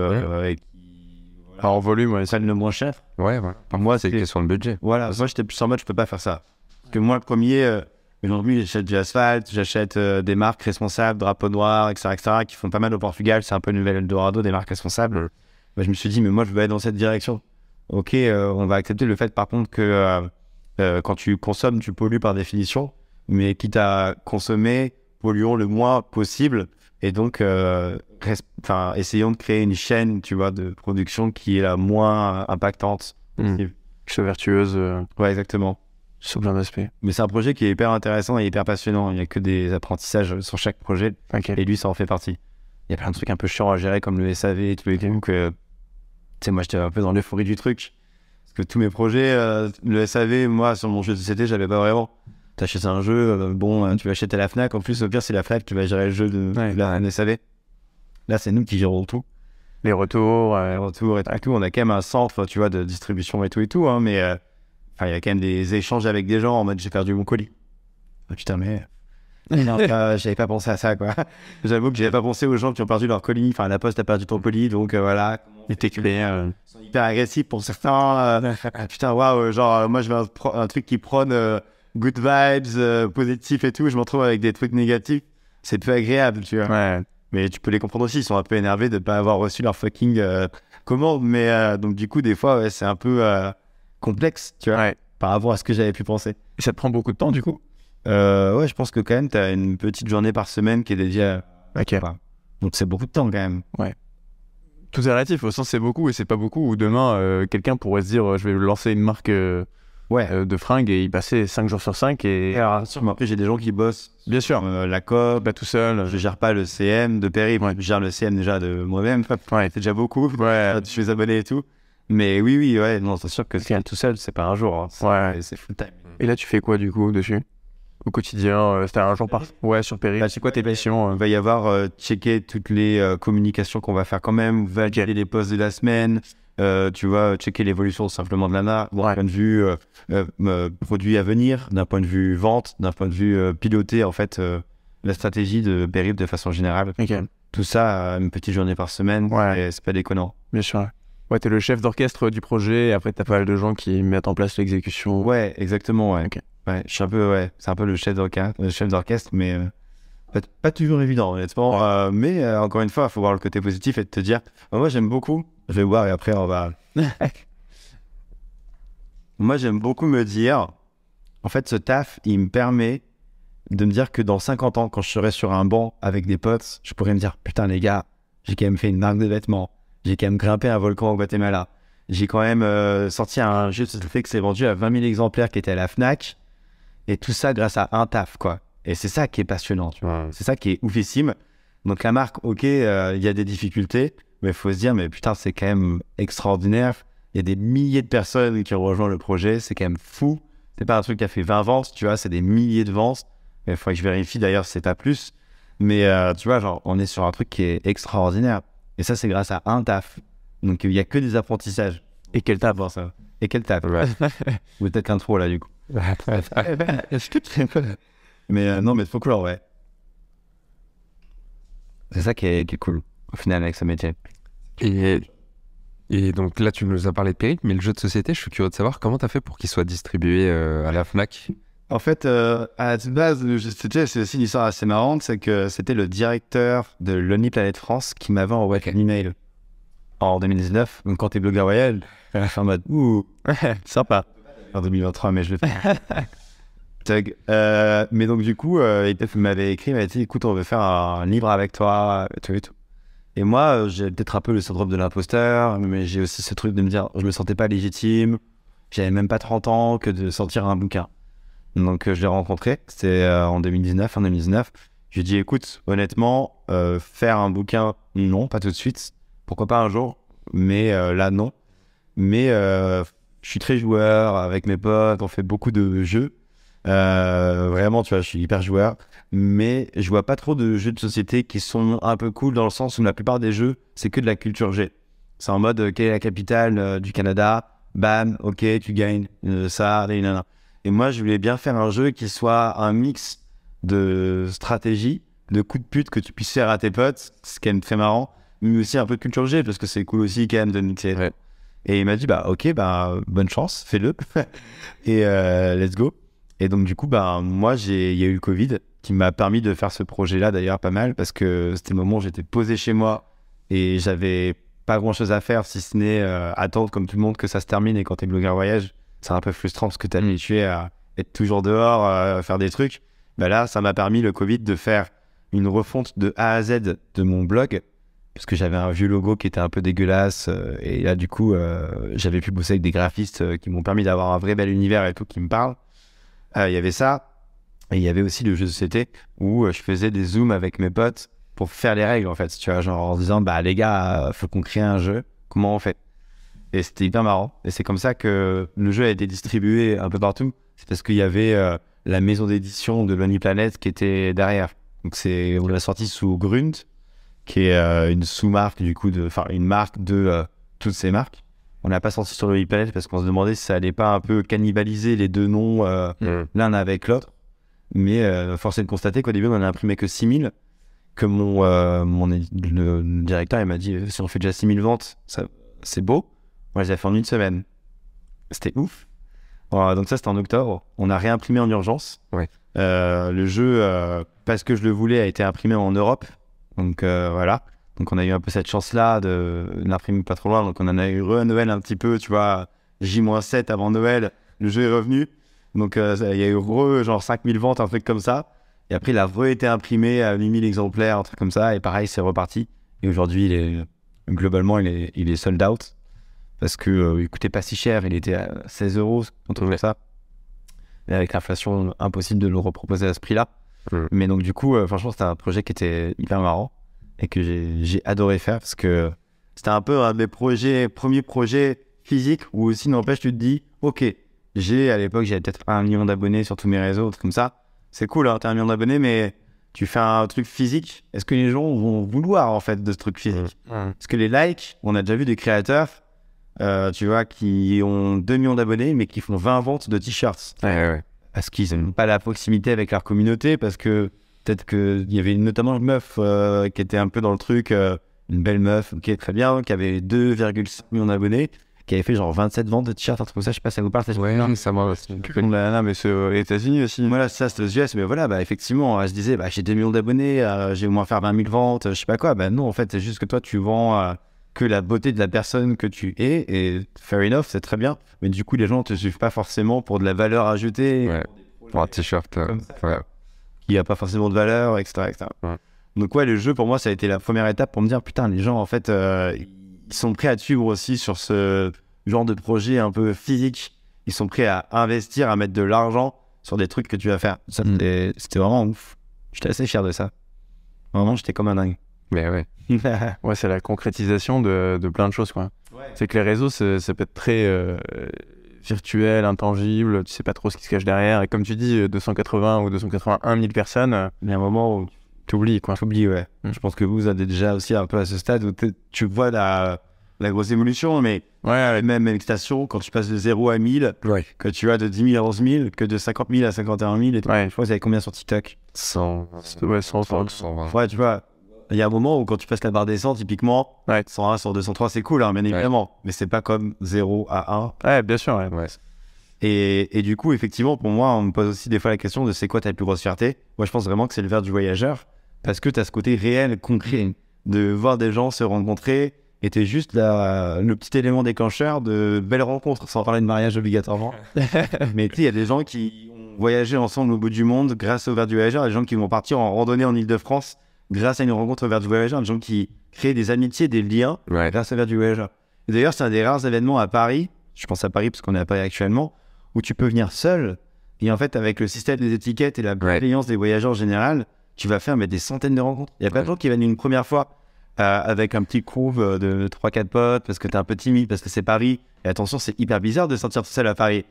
ah, en volume, ouais. le moins cher. Ouais, ouais. Pour moi, c'est une question de budget. Voilà, moi j'étais plus en mode, je peux pas faire ça. Parce que moi, le premier Aujourd'hui, j'achète du asphalte, j'achète euh, des marques responsables, Drapeau Noir, etc., etc., qui font pas mal au Portugal. C'est un peu une nouvelle Eldorado, des marques responsables. Mm. Bah, je me suis dit, mais moi, je vais aller dans cette direction. Ok, euh, on va accepter le fait, par contre, que euh, quand tu consommes, tu pollues par définition. Mais quitte à consommer, polluons le moins possible. Et donc, essayons de créer une chaîne, tu vois, de production qui est la moins impactante Que Mmh. Que vertueuse. Ouais, exactement plein d'aspects. Mais c'est un projet qui est hyper intéressant et hyper passionnant. Il n'y a que des apprentissages sur chaque projet. Et lui, ça en fait partie. Il y a plein de trucs un peu chiants à gérer, comme le SAV et tout tu sais, moi, j'étais un peu dans l'euphorie du truc. Parce que tous mes projets, euh, le SAV, moi, sur mon jeu de société, j'avais pas vraiment. achètes un jeu, euh, bon, hein, tu l'achètes à la Fnac. En plus, au pire, c'est la Fnac qui va gérer le jeu de, ouais. SAV. Là, c'est nous qui gérons tout. Les retours, les retours et tout. On a quand même un centre, tu vois, de distribution et tout et tout. Hein, mais euh, Enfin, il y a quand même des échanges avec des gens en mode j'ai perdu mon colis. Ah, putain, mais. non, euh, j'avais pas pensé à ça, quoi. J'avoue que j'avais pas pensé aux gens qui ont perdu leur colis. Enfin, la poste a perdu ton colis, donc euh, voilà. Euh, ils sont hyper agressifs pour certains. Ah, putain, waouh, genre, moi, je veux un, truc qui prône good vibes, positif et tout. Je me retrouve avec des trucs négatifs. C'est peu agréable, tu vois. Ouais. Mais tu peux les comprendre aussi. Ils sont un peu énervés de pas avoir reçu leur fucking commande. Mais donc, du coup, des fois, c'est un peu complexe, tu vois, par rapport à ce que j'avais pu penser. ça te prend beaucoup de temps, du coup euh, Ouais, je pense que quand même, tu as une petite journée par semaine qui est dédiée à. Ok. donc c'est beaucoup de temps, quand même. Ouais. Tout est relatif, au sens c'est beaucoup et c'est pas beaucoup, ou demain, euh, quelqu'un pourrait se dire, euh, je vais lancer une marque. ouais. de fringues et y passer 5 jours sur 5 et, alors, sûrement. j'ai des gens qui bossent bien sûr la coop pas tout seul je gère pas le CM de Perry je gère le CM déjà de moi-même ouais. c'est déjà beaucoup ouais. je suis abonné et tout mais oui, oui, ouais, non, c'est sûr que tout seul, c'est pas un jour. Hein. Ouais, c'est full time. Et là, tu fais quoi du coup dessus au quotidien euh, C'est un jour par. Ouais, sur Péri. Bah, c'est quoi tes passions Il euh? va y avoir euh, checker toutes les communications qu'on va faire quand même, valider les posts de la semaine. tu vois, checker l'évolution simplement de la marque, d'un point de vue produit à venir, d'un point de vue vente, d'un point de vue piloter en fait la stratégie de Périp de façon générale. Tout ça, une petite journée par semaine, ouais. c'est pas déconnant. Bien sûr. Ouais, t'es le chef d'orchestre du projet, et après t'as pas mal de gens qui mettent en place l'exécution. Ouais, exactement, ouais. Ouais, je suis un peu, ouais, c'est un peu le chef d'orchestre, le chef d'orchestre mais euh, pas, toujours évident, honnêtement. Euh, mais euh, encore une fois, il faut voir le côté positif et te dire, bah, moi j'aime beaucoup, je vais voir et après on va. moi j'aime beaucoup me dire, en fait, ce taf, il me permet de me dire que dans 50 ans, quand je serai sur un banc avec des potes, je pourrais me dire, putain les gars, j'ai quand même fait une marque de vêtements j'ai quand même grimpé un volcan au Guatemala. J'ai quand même euh, sorti un jeu le fait que c'est vendu à 20 000 exemplaires qui était à la Fnac. Et tout ça grâce à un taf, quoi. Et c'est ça qui est passionnant, tu vois. C'est ça qui est oufissime. Donc la marque, ok, euh, il y a des difficultés, mais il faut se dire, mais putain, c'est quand même extraordinaire. Il y a des milliers de personnes qui ont rejoint le projet, c'est quand même fou. C'est pas un truc qui a fait 20 ventes, tu vois, c'est des milliers de ventes. Il faudrait que je vérifie d'ailleurs, c'est pas plus. Mais euh, tu vois, genre, on est sur un truc qui est extraordinaire. Et ça, c'est grâce à un taf. Donc, il n'y a que des apprentissages. Et quel taf voir ça Et quel taf Ou peut-être l'intro là, du coup. mais euh, non, mais folklore, ouais. C'est ça qui est, cool, au final, avec ce métier. Et, donc là, tu nous as parlé de périple, mais le jeu de société, je suis curieux de savoir comment tu as fait pour qu'il soit distribué euh, à la FNAC en fait, euh, à la base, c'est aussi une histoire assez marrante, c'est que c'était le directeur de Lonely Planet France qui m'avait envoyé un email en 2019, donc quand t'es blogueur royal, en mode ouh, sympa. En 2023, mais je le fais. Euh, mais donc, du coup, euh, il m'avait écrit, il m'avait dit écoute, on veut faire un livre avec toi, et tout et tout. Et moi, j'ai peut-être un peu le syndrome de l'imposteur, mais j'ai aussi ce truc de me dire je me sentais pas légitime, j'avais même pas 30 ans que de sortir un bouquin. Donc, euh, je l'ai rencontré. C'était euh, en 2019, en 2019. J'ai dit, écoute, honnêtement, euh, faire un bouquin, non, pas tout de suite. Pourquoi pas un jour Mais là, non. Mais je suis très joueur avec mes potes, on fait beaucoup de jeux. vraiment, tu vois, je suis hyper joueur. Mais je vois pas trop de jeux de société qui sont un peu cool dans le sens où la plupart des jeux, c'est que de la culture G. C'est en mode, quelle est la capitale du Canada Bam, ok, tu gagnes ça, nanana. Et moi, je voulais bien faire un jeu qui soit un mix de stratégie, de coups de pute que tu puisses faire à tes potes, ce qui est très marrant, mais aussi un peu de culture G, parce que c'est cool aussi quand même de mixer. Et il m'a dit, bah ok, bah bonne chance, fais-le. et euh, let's go. Et donc, du coup, bah, moi, il y a eu le Covid qui m'a permis de faire ce projet-là d'ailleurs pas mal, parce que c'était le moment où j'étais posé chez moi et j'avais pas grand chose à faire si ce n'est euh, attendre comme tout le monde que ça se termine et quand t'es blogueur voyage c'est un peu frustrant parce que tu es habitué à être toujours dehors, à euh, faire des trucs. Bah là, ça m'a permis le Covid de faire une refonte de A à Z de mon blog parce que j'avais un vieux logo qui était un peu dégueulasse euh, et là du coup euh, j'avais pu bosser avec des graphistes qui m'ont permis d'avoir un vrai bel univers et tout qui me parle. Il y avait ça et il y avait aussi le jeu de société où je faisais des zooms avec mes potes pour faire les règles en fait, tu vois, genre en disant bah les gars, faut qu'on crée un jeu, comment on fait et c'était hyper marrant. Et c'est comme ça que le jeu a été distribué un peu partout. C'est parce qu'il y avait euh, la maison d'édition de Lonely Planet qui était derrière. Donc c'est, on l'a sorti sous Grunt, qui est euh, une sous-marque du coup, de, enfin une marque de euh, toutes ces marques. On n'a pas sorti sur Lonely Planet parce qu'on se demandait si ça allait pas un peu cannibaliser les deux noms mm. l'un avec l'autre. Mais force est de constater qu'au début on en a imprimé que 6000 que mon, mon directeur il m'a dit si on fait déjà 6000 ventes, ça, c'est beau. Moi, je fait en une semaine. C'était ouf. Oh, donc ça, c'était en octobre. On a réimprimé en urgence. Euh, le jeu, euh, parce que je le voulais, a été imprimé en Europe. Donc euh, voilà. Donc on a eu un peu cette chance-là de, l'imprimer pas trop loin. Donc on en a eu re Noël un petit peu, tu vois, J-7 avant Noël. Le jeu est revenu. Donc il y a eu re, genre 5000 ventes, un truc comme ça. Et après, il a re-été imprimé à 8000 exemplaires, un truc comme ça. Et pareil, c'est reparti. Et aujourd'hui, il est, globalement, il est, il est sold out parce que ne euh, coûtait pas si cher, il était à 16 euros quand on ouais. ça. Mais avec l'inflation, impossible de le reproposer à ce prix-là. Mm. Mais donc du coup, euh, franchement, c'était un projet qui était hyper marrant et que j'ai adoré faire parce que c'était un peu un de mes projets, premiers projets physiques où aussi n'empêche tu te dis, ok, j'ai à l'époque j'avais peut-être un million d'abonnés sur tous mes réseaux, trucs comme ça. C'est cool, hein, t'as un million d'abonnés, mais tu fais un truc physique. Est-ce que les gens vont vouloir en fait de ce truc physique Parce mm. mm. que les likes, on a déjà vu des créateurs euh, tu vois, qui ont 2 millions d'abonnés, mais qui font 20 ventes de t-shirts. Parce qu'ils n'ont pas la proximité avec leur communauté, parce que peut-être qu'il y avait notamment une meuf euh, qui était un peu dans le truc, euh, une belle meuf, qui est très bien, qui avait 2,5 millions d'abonnés, qui avait fait genre 27 ventes de t-shirts, un truc comme ça, je sais pas si ça vous parle. Ça, ouais, non, mais c'est aux États-Unis aussi. Voilà, ça, c'est aux US, mais voilà, bah, effectivement, elle se disait, bah, j'ai 2 millions d'abonnés, j'ai au moins faire 20 000 ventes, je sais pas quoi. Bah non, en fait, c'est juste que toi, tu vends que la beauté de la personne que tu es. Et fair enough, c'est très bien. Mais du coup, les gens ne te suivent pas forcément pour de la valeur ajoutée. Ouais. Pour un t-shirt. Euh, Qui a pas forcément de valeur, etc. Donc, ouais, le jeu, pour moi, ça a été la première étape pour me dire putain, les gens, en fait, euh, ils sont prêts à te suivre aussi sur ce genre de projet un peu physique. Ils sont prêts à investir, à mettre de l'argent sur des trucs que tu vas faire. Mm. C'était vraiment ouf. J'étais assez fier de ça. Vraiment, j'étais comme un dingue. Mais ouais. ouais, c'est la concrétisation de, plein de choses, quoi. C'est que les réseaux, ça, peut être très euh, virtuel, intangible, tu sais pas trop ce qui se cache derrière. Et comme tu dis, 280 euh, ou 281 000 personnes. Euh, Il y a un moment où t'oublies, quoi. T'oublies, ouais. Mm. Je pense que vous êtes déjà aussi un peu à ce stade où tu vois la, la grosse évolution, mais ouais, ouais. même station, quand tu passes de 0 à 1000, que tu as de 10 000 à 11 000, que de 50 000 à 51 000. Et tout. Je crois que vous avez combien sur TikTok 100. Ouais, 100, 120. Ouais, tu vois il y a un moment où quand tu passes la barre des 100, typiquement, ouais. 101, sur 203, c'est cool, bien hein, évidemment. Mais Mais c'est pas comme 0 à 1. Ouais, bien sûr. Et, du coup, effectivement, pour moi, on me pose aussi des fois la question de c'est quoi ta plus grosse fierté Moi, je pense vraiment que c'est le verre du voyageur parce que tu as ce côté réel, concret, de voir des gens se rencontrer et tu es juste le petit élément déclencheur de belles rencontres, sans parler de mariage obligatoirement. Mais tu il y a des gens qui ont voyagé ensemble au bout du monde grâce au verre du voyageur, des gens qui vont partir en randonnée en Ile-de-France grâce à une rencontre vers du voyageur, des gens qui créent des amitiés, des liens grâce à vers du voyageur. D'ailleurs, c'est un des rares événements à Paris, je pense à Paris parce qu'on est à Paris actuellement, où tu peux venir seul. Et en fait, avec le système des étiquettes et la bienveillance des voyageurs en général, tu vas faire mais, des centaines de rencontres. Il y a pas de gens qui viennent une première fois euh, avec un petit groupe euh, de 3-4 potes parce que t'es un peu timide, parce que c'est Paris. Et attention, c'est hyper bizarre de sortir seul à Paris.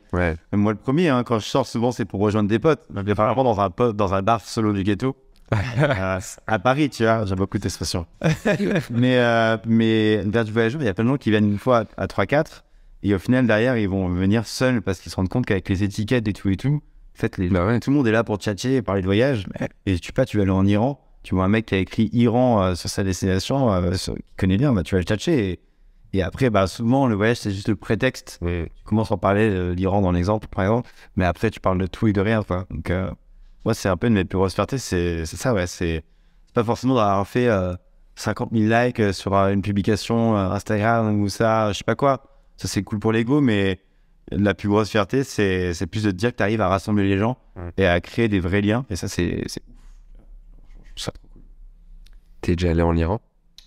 Moi, le premier, hein, quand je sors souvent, c'est pour rejoindre des potes. Mais vraiment dans un, dans un bar solo du ghetto. Euh, à Paris, tu vois, j'ai beaucoup d'expressions. mais, euh, mais vers du voyageur, il y a plein de gens qui viennent une fois à 3-4, et au final, derrière, ils vont venir seuls parce qu'ils se rendent compte qu'avec les étiquettes et tout et tout, fait, bah tout le monde est là pour tchatcher et parler de voyage. Et tu pas, tu vas aller en Iran, tu vois un mec qui a écrit Iran euh, sur sa destination, qui connaît bien, bah, tu vas le tchatcher. Et, après, bah, souvent, le voyage, c'est juste le prétexte. Tu commences à parler de l'Iran dans l'exemple, par exemple, mais après, tu parles de tout et de rien. Quoi. Donc, moi, c'est un peu une de mes plus grosses fierté c'est ça, ouais. C'est pas forcément d'avoir fait 50 euh, 000 likes euh, sur euh, une publication Instagram ou ça, je sais pas quoi. Ça, c'est cool pour l'ego, mais la plus grosse fierté, c'est plus de dire que tu arrives à rassembler les gens et à créer des vrais liens. Et ça, c'est. ça trop T'es déjà allé en Iran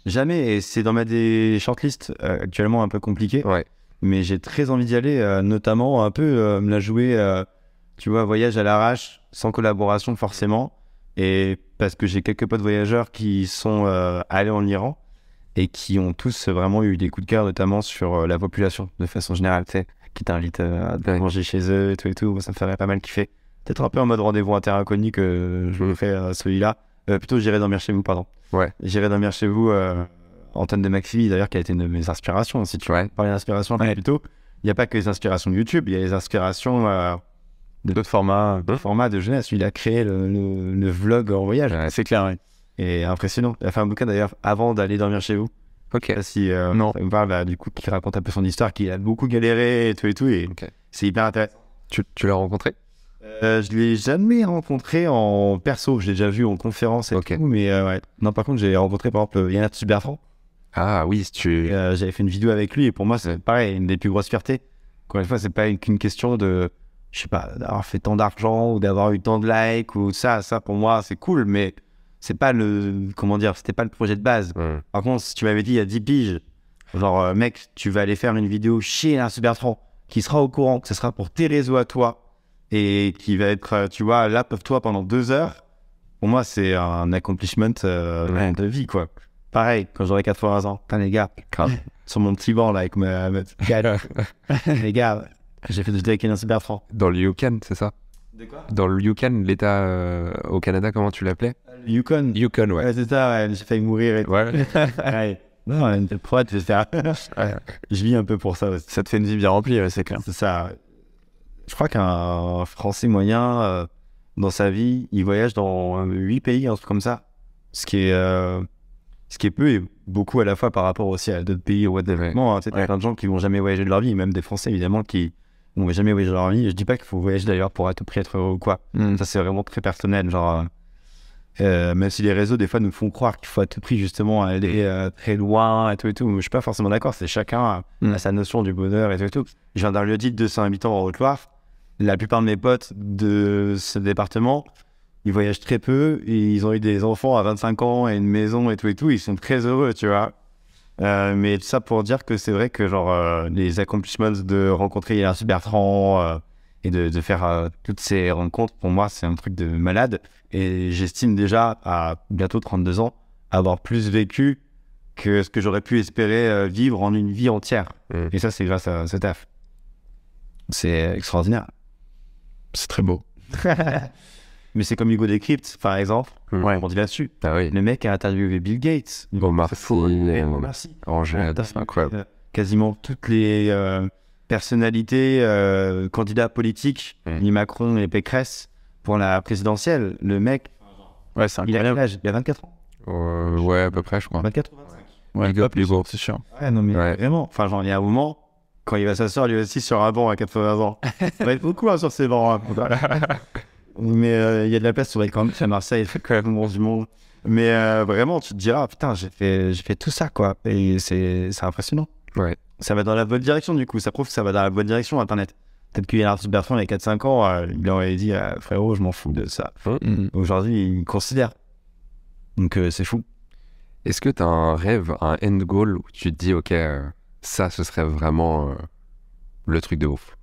Jamais. Et c'est dans ma des shortlists actuellement un peu compliqué. Ouais. Mais j'ai très envie d'y aller, notamment un peu me la jouer tu vois, voyage à l'arrache, sans collaboration forcément. Et parce que j'ai quelques potes voyageurs qui sont euh, allés en Iran et qui ont tous vraiment eu des coups de cœur, notamment sur euh, la population de façon générale, tu sais, qui t'invite euh, à manger chez eux et tout et tout. ça me ferait pas mal kiffer. Peut-être un peu en mode rendez-vous mm. à que je vous fais celui-là. plutôt, j'irai dormir chez vous, pardon. Ouais. J'irai dormir chez vous, Antoine de Maxi, d'ailleurs, qui a été une de mes inspirations. Si tu ouais. parler d'inspiration, plutôt, il n'y a pas que les inspirations de YouTube, il y a les inspirations d'autres formats, euh, format de jeunesse. Il a créé le, vlog en voyage. c'est clair, oui. Et impressionnant. Il a fait un bouquin d'ailleurs avant d'aller dormir chez vous. Ok. Si, euh, non. me parle, bah, du coup, qui raconte un peu son histoire, qu'il a beaucoup galéré et tout et tout. Et c'est hyper intéressant. Tu, l'as rencontré euh, Je ne l'ai jamais rencontré en perso. Je l'ai déjà vu en conférence et tout. Mais ouais. Non, par contre, j'ai rencontré par exemple Yannat Superfranc. Ah oui, si tu. J'avais fait une vidéo avec lui et pour moi, c'est pareil, une des plus grosses fiertés. Encore une fois, c'est pas qu'une question de je sais pas, d'avoir fait tant d'argent ou d'avoir eu tant de likes ou ça, ça pour moi c'est cool, mais c'est pas le, comment dire, c'était pas le projet de base. Par contre, si tu m'avais dit il y a 10 piges, genre euh, mec, tu vas aller faire une vidéo chez un Bertrand qui sera au courant, que ce sera pour tes réseaux à toi et qui va être, euh, tu vois, là pour toi pendant deux heures, pour moi c'est un accomplishment euh, de vie quoi. Pareil, quand j'aurai 80 ans, putain les gars, sur mon petit banc là avec les gars, j'ai fait du judo en cyber Dans le Yukon, c'est ça De quoi Dans le Yukon, l'état euh, au Canada, comment tu l'appelais Yukon. Yukon, ouais. c'est ça, J'ai failli mourir. Et... Ouais. ouais. Non, une Je vis un peu pour ça. Aussi. Ça te fait une vie bien remplie, c'est clair. C'est ça. Je crois qu'un Français moyen, euh, dans sa vie, il voyage dans huit pays, un truc comme ça. Ce qui est, euh, ce qui est peu et beaucoup à la fois par rapport aussi à d'autres pays ou développement. Hein. Ouais. plein de gens qui vont jamais voyager de leur vie, même des Français évidemment qui, on jamais voyager vie. Je dis pas qu'il faut voyager d'ailleurs pour être prix être heureux ou quoi. Mm. Ça, c'est vraiment très personnel. Genre, euh, euh, même si les réseaux, des fois, nous font croire qu'il faut à tout prix, justement, aller mm. euh, très loin et tout et tout. Je suis pas forcément d'accord. C'est chacun à mm. sa notion du bonheur et tout et tout. Je viens d'un lieu dit de 200 habitants en Haute-Loire. La plupart de mes potes de ce département, ils voyagent très peu. Ils ont eu des enfants à 25 ans et une maison et tout et tout. Ils sont très heureux, tu vois. Euh, mais tout ça pour dire que c'est vrai que genre euh, les accomplishments de rencontrer Hilaire Bertrand euh, et de, de faire toutes ces rencontres, pour moi, c'est un truc de malade. Et j'estime déjà, à bientôt 32 ans, avoir plus vécu que ce que j'aurais pu espérer vivre en une vie entière. Mm. Et ça, c'est grâce à ce taf. C'est extraordinaire. C'est très beau. Mais c'est comme Hugo Decrypt, par exemple. Hmm. Ouais. On dit là-dessus. Bah Le mec a interviewé Bill Gates. Bon, merci. merci. c'est incroyable. Euh, quasiment toutes les euh, personnalités, euh, candidats politiques, hmm. ni Macron ni Pécresse, pour la présidentielle. Le mec, ouais, c'est il a quel âge Il a 24 ans. ouais, à peu près, je crois. 24 ou 25. Ouais, Hugo, c'est sûr. Ouais, non, mais vraiment. Enfin, genre, il y a un moment, quand il va s'asseoir lui aussi sur un banc à 80 ans, Il va être beaucoup hein, sur ses bancs. Hein. Mais euh, il y a de la place sur les campus à Marseille, quand même du monde. Mais euh, vraiment, tu te dis, ah, putain, j'ai fait, fait tout ça, quoi. Et c'est, impressionnant. Ouais. Ça va dans la bonne direction, du coup. Ça prouve que ça va dans la bonne direction, Internet. Peut-être qu'il y a l'artiste Bertrand, il y a 4-5 ans, euh, il aurait dit, frérot, je m'en fous de ça. Hein? Mm. Aujourd'hui, il considère. Donc, c'est fou. Est-ce que tu as un rêve, un end goal où tu te dis, OK, ça, ce serait vraiment le truc de ouf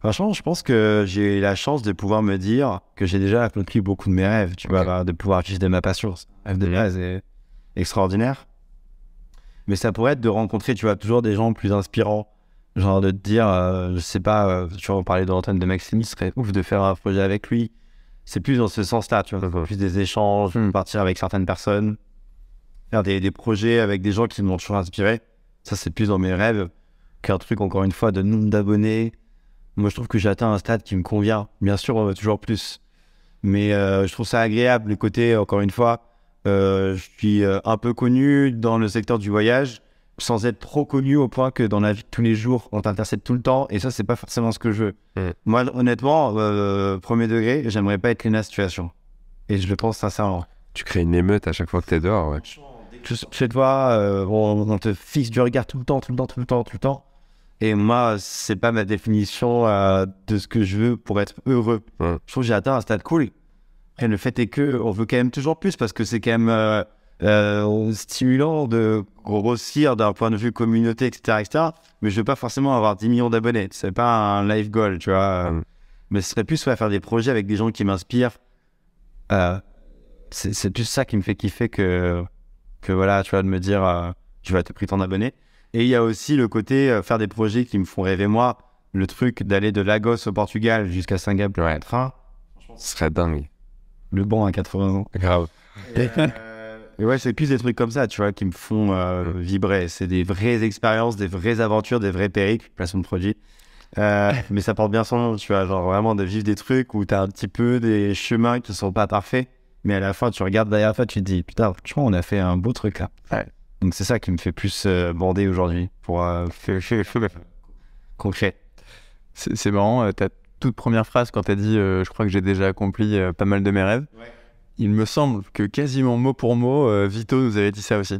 Franchement, je pense que j'ai la chance de pouvoir me dire que j'ai déjà accompli beaucoup de mes rêves, tu vois, bah, de pouvoir vivre de ma passion. Rêve de mhm. extraordinaire. Mais ça pourrait être de rencontrer, tu vois, toujours des gens plus inspirants. Genre de te dire, euh, je sais pas, euh, tu vois, on parlait de l'antenne de Maxime, ce serait ouf de faire un projet avec lui. C'est plus dans ce sens-là, tu vois, plus des échanges, hmm. partir avec certaines personnes, faire des, des projets avec des gens qui m'ont toujours inspiré. Ça, c'est plus dans mes rêves qu'un truc, encore une fois, de nombre d'abonnés, moi, je trouve que j'ai atteint un stade qui me convient. Bien sûr, on euh, va toujours plus. Mais euh, je trouve ça agréable, le côté, encore une fois, euh, je suis un peu connu dans le secteur du voyage, sans être trop connu au point que dans la vie de tous les jours, on t'intercède tout le temps. Et ça, c'est pas forcément ce que je veux. Mm. Moi, honnêtement, premier degré, j'aimerais pas être la situation. Et je le pense sincèrement. Tu crées une émeute à chaque fois que t'es dehors, ouais. Chez toi, on te fixe du regard tout le temps, tout le temps, tout le temps, tout le temps. Et moi, c'est pas ma définition euh, de ce que je veux pour être heureux. Je trouve que j'ai atteint un stade cool. Et le fait est que on veut quand même toujours plus parce que c'est quand même euh, euh, stimulant de grossir d'un point de vue communauté, etc., etc. Mais je veux pas forcément avoir 10 millions d'abonnés. C'est pas un life goal, tu vois. Mais ce serait plus faire des projets avec des gens qui m'inspirent. c'est plus ça qui me fait kiffer que, que voilà, tu vois, de me dire je vais te prendre ton abonné. Et il y a aussi le côté euh, faire des projets qui me font rêver moi. Le truc d'aller de Lagos au Portugal jusqu'à Singapour en train. Ce serait dingue. Le banc à 80 ans. Grave. Euh, Et, ouais, c'est plus des trucs comme ça, tu vois, qui me font euh, mm. vibrer. C'est des vraies expériences, des vraies aventures, des vrais périples, placement de produit. mais ça porte bien son nom, tu vois, genre vraiment de vivre des trucs où t'as un petit peu des chemins qui ne sont pas parfaits, mais à la fin tu regardes derrière toi, tu te dis putain, vois on a fait un beau truc là. Ouais. Donc c'est ça qui me fait plus euh, border aujourd'hui pour euh, concret. C'est marrant, euh, ta toute première phrase quand tu dit je crois que j'ai déjà accompli pas mal de mes rêves il me semble que quasiment mot pour mot, Vito nous avait dit ça aussi.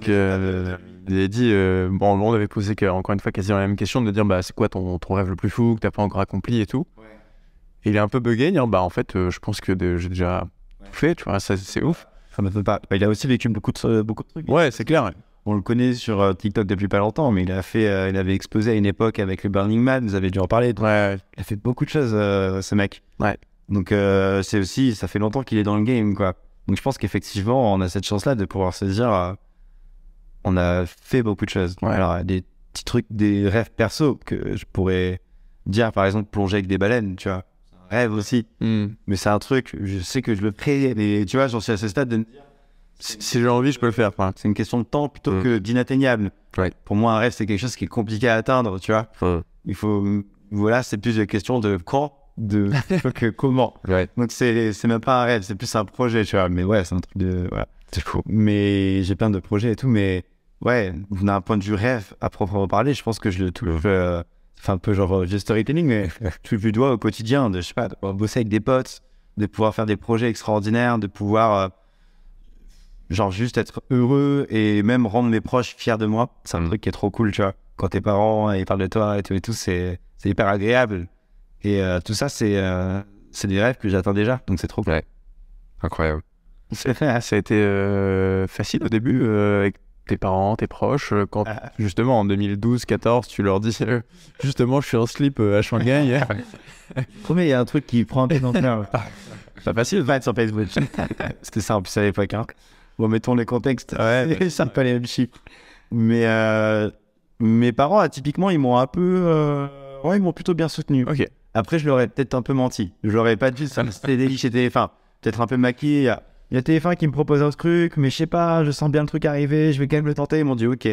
que, il avait dit, bon, on avait posé encore une fois quasiment la même question, de dire bah, c'est quoi ton, rêve le plus fou que t'as pas encore accompli et tout. il est un peu bugué, bah en fait, je pense que j'ai déjà tout fait, tu vois, c'est ouf ça me fait pas. Bah, il a aussi vécu beaucoup de, beaucoup de trucs. Ouais, c'est clair. On le connaît sur euh, TikTok depuis pas longtemps, mais il a fait, euh, il avait exposé à une époque avec le Burning Man, vous avez dû en parler. Il a fait beaucoup de choses, euh, ce mec. Ouais. Donc c'est aussi, ça fait longtemps qu'il est dans le game, quoi. Donc je pense qu'effectivement, on a cette chance-là de pouvoir se dire, on a fait beaucoup de choses. Ouais. Alors des petits trucs, des rêves perso que je pourrais dire, par exemple, plonger avec des baleines, tu vois rêve aussi. Hmm. Mais c'est un truc, je sais que je le crée. mais tu vois, j'en suis à ce stade de dire, si, j'ai envie, je peux le faire. c'est une question de temps plutôt hmm. que d'inatteignable. Pour moi, un rêve, c'est quelque chose qui est compliqué à atteindre, tu vois. Hmm. Il faut, voilà, c'est plus une question de quand, de que comment. Donc, c'est, c'est même pas un rêve, c'est plus un projet, tu vois. Mais ouais, c'est un truc de, voilà. Mais j'ai plein de projets et tout, mais ouais, d'un point de vue rêve, à proprement parler, je pense que je le touche. Euh, enfin un peu genre juste euh, storytelling, mais tu le dois au quotidien, de, je sais pas, de bosser avec des potes, de pouvoir faire des projets extraordinaires, de pouvoir euh, genre juste être heureux et même rendre mes proches fiers de moi. C'est un mm. truc qui est trop cool, tu vois. Quand tes parents ils parlent de toi et tout et tout, c'est hyper agréable. Et euh, tout ça, c'est c'est des rêves que j'attends déjà, donc c'est trop cool. Ouais. Incroyable. Ça a été facile au début avec tes parents, tes proches, euh, quand ah. justement en 2012-14, tu leur dis euh, justement je suis en slip euh, à Shanghai. Premier, il y a un truc qui prend un peu d'ampleur. Ah. Pas facile de être sur Facebook. C'était ça en plus à l'époque. Hein. Bon, mettons les contextes. Ouais, c'est pas les mêmes chiffres. Mais mes parents, typiquement, ils m'ont un peu. Ouais, ils m'ont plutôt bien soutenu. Après, je leur ai peut-être un peu menti. Je leur ai pas dit ça. C'était délicieux. Enfin, Peut-être un peu maquillé il y a TF1 qui me proposait un truc, mais je sais pas, je sens bien le truc arriver, je vais quand même le tenter. Ils m'ont dit ok.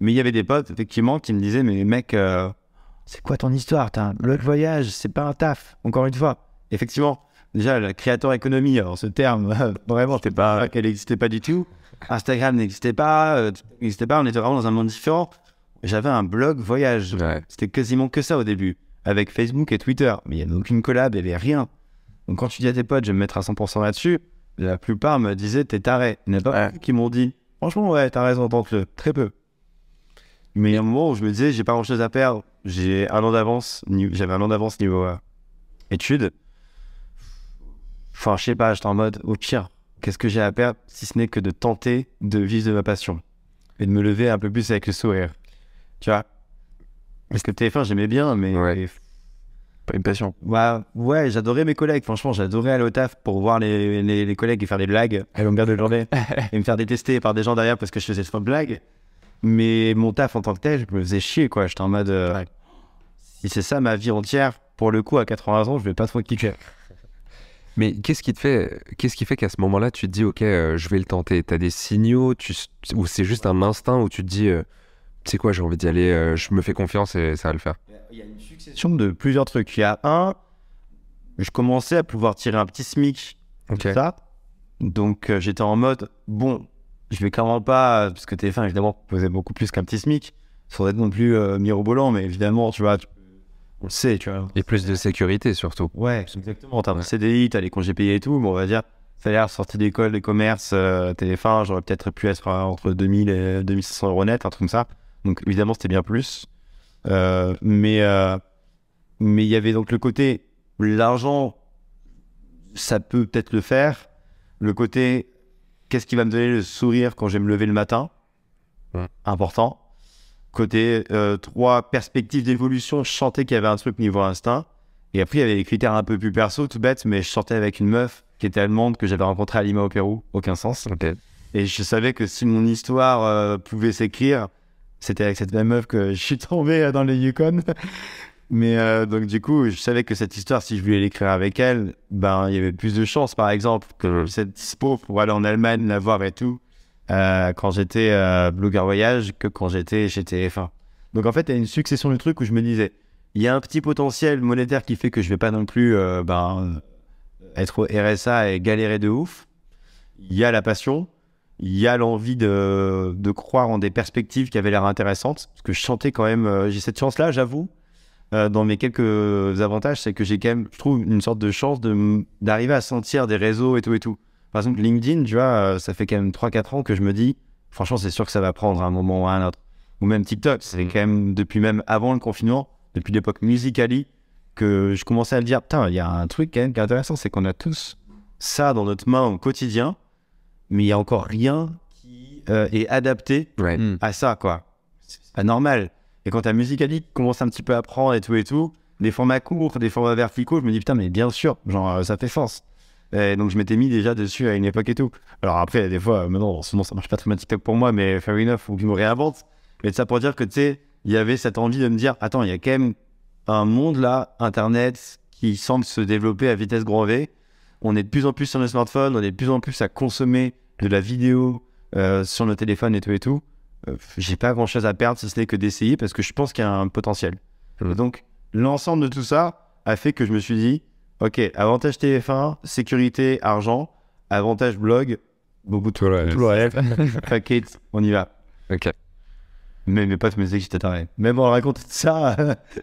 Mais il y avait des potes, effectivement, qui me disaient mais mec, euh, c'est quoi ton histoire un blog voyage, c'est pas un taf, encore une fois. Effectivement, déjà, la créateur économie, alors ce terme, vraiment, c'était pas, qu'elle n'existait pas du tout. Instagram n'existait pas, euh, n'existait pas, on était vraiment dans un monde différent. J'avais un blog voyage. C'était quasiment que ça au début, avec Facebook et Twitter. Mais il n'y avait aucune collab, il n'y avait rien. Donc quand tu dis à tes potes, je vais me mettre à 100% là-dessus, la plupart me disaient t'es taré. Il n'y en a pas qui m'ont dit franchement ouais t'as raison, tant que… » Très peu. Mais il y a un moment où je me disais j'ai pas grand chose à perdre, j'ai un an d'avance, j'avais un an d'avance niveau euh, études. Enfin je sais pas, j'étais en mode au pire, qu'est-ce que j'ai à perdre si ce n'est que de tenter de vivre de ma passion et de me lever un peu plus avec le sourire. Tu vois. Parce que TF1 j'aimais bien, mais une passion. Bah, ouais, j'adorais mes collègues. Franchement, j'adorais aller au taf pour voir les, collègues et faire des blagues à longueur de journée et me faire détester par des gens derrière parce que je faisais trop de blagues. Mais mon taf en tant que tel, je me faisais chier, quoi. J'étais en mode. Et euh, c'est ça ma vie entière, pour le coup, à 80 ans, je vais pas trop kicker. Mais qu'est-ce qui te fait, qu'est-ce qui fait qu'à ce moment-là, tu te dis, ok, euh, je vais le tenter T'as des signaux, tu, ou c'est juste un instinct où tu te dis, euh, tu sais quoi, j'ai envie d'y aller, je me fais confiance et ça va le faire il y a une succession de plusieurs trucs. Il y a un, je commençais à pouvoir tirer un petit SMIC, ça. Donc euh, j'étais en mode, bon, je vais clairement pas, euh, parce que TF1 évidemment proposait beaucoup plus qu'un petit SMIC, sans être non plus euh, mirobolant, mais évidemment, tu vois, on le sait, tu vois. Et plus de sécurité surtout. Ouais, exactement. T'as un CDI, t'as les congés payés et tout, bon on va dire, salaire sortie d'école, des commerces, téléphone, j'aurais peut-être pu être entre 2000 et 2500 euros net, un truc comme ça. Donc évidemment, c'était bien plus. Euh, euh, mais il y avait donc le côté l'argent, ça peut peut-être le faire. Le côté qu'est-ce qui va me donner le sourire quand je vais me lever le matin, important. Côté euh, trois perspectives d'évolution, je sentais qu'il y avait un truc niveau instinct. Et après, il y avait des critères un peu plus perso, tout bête, mais je chantais avec une meuf qui était allemande que j'avais rencontrée à Lima au Pérou, aucun sens. Et je savais que si mon histoire pouvait s'écrire, c'était avec cette même meuf que je suis tombé euh, dans les Yukon. Mais euh, donc, du coup, je savais que cette histoire, si je voulais l'écrire avec elle, ben, il y avait plus de chances, par exemple, que mm. cette dispo pour aller en Allemagne la voir et tout, euh, quand j'étais euh, voyage, que quand j'étais chez TF1. Donc, en fait, il y a une succession de trucs où je me disais, il y a un petit potentiel monétaire qui fait que je vais pas non plus ben, être au RSA et galérer de ouf. Il y a la passion, il y a l'envie de, de, croire en des perspectives qui avaient l'air intéressantes. Parce que je chantais quand même, euh, j'ai cette chance-là, j'avoue, euh, dans mes quelques avantages, c'est que j'ai quand même, je trouve, une sorte de chance d'arriver à sentir des réseaux et tout et tout. Par exemple, LinkedIn, tu vois, euh, ça fait quand même 3-4 ans que je me dis, franchement, c'est sûr que ça va prendre un moment ou un autre. Ou même TikTok, c'est mm. quand même depuis même avant le confinement, depuis l'époque Musicali, que je commençais à le dire, putain, il y a un truc quand même qui est intéressant, c'est qu'on a tous ça dans notre main au quotidien mais il n'y a encore rien qui euh, est adapté hmm. à ça, quoi. C'est pas normal. Et quand ta musicalité commence un petit peu à prendre et tout et tout, des formats courts, des formats verticaux, je me dis putain, mais bien sûr, genre euh, ça fait force. Et donc je m'étais mis déjà dessus à une époque et tout. Alors après, des fois, euh, maintenant, ça marche pas très bien TikTok pour moi, mais fair enough, ou que je me réinvente. Mais ça pour dire que tu sais, il y avait cette envie de me dire, attends, il y a quand même un monde là, Internet, qui semble se développer à vitesse grand V on est de plus en plus sur nos smartphones, on est de plus en plus à consommer de la vidéo euh, sur nos téléphones et tout et tout. Euh, j'ai pas grand chose à perdre si ce n'est que d'essayer parce que je pense qu'il y a un potentiel. Hmm. donc, l'ensemble de tout ça a fait que je me suis dit ok, avantage TF1, sécurité, argent, avantage blog, bon de tout le reste, on y va. Ok. Mais mes potes me disaient que j'étais taré. Même en ça.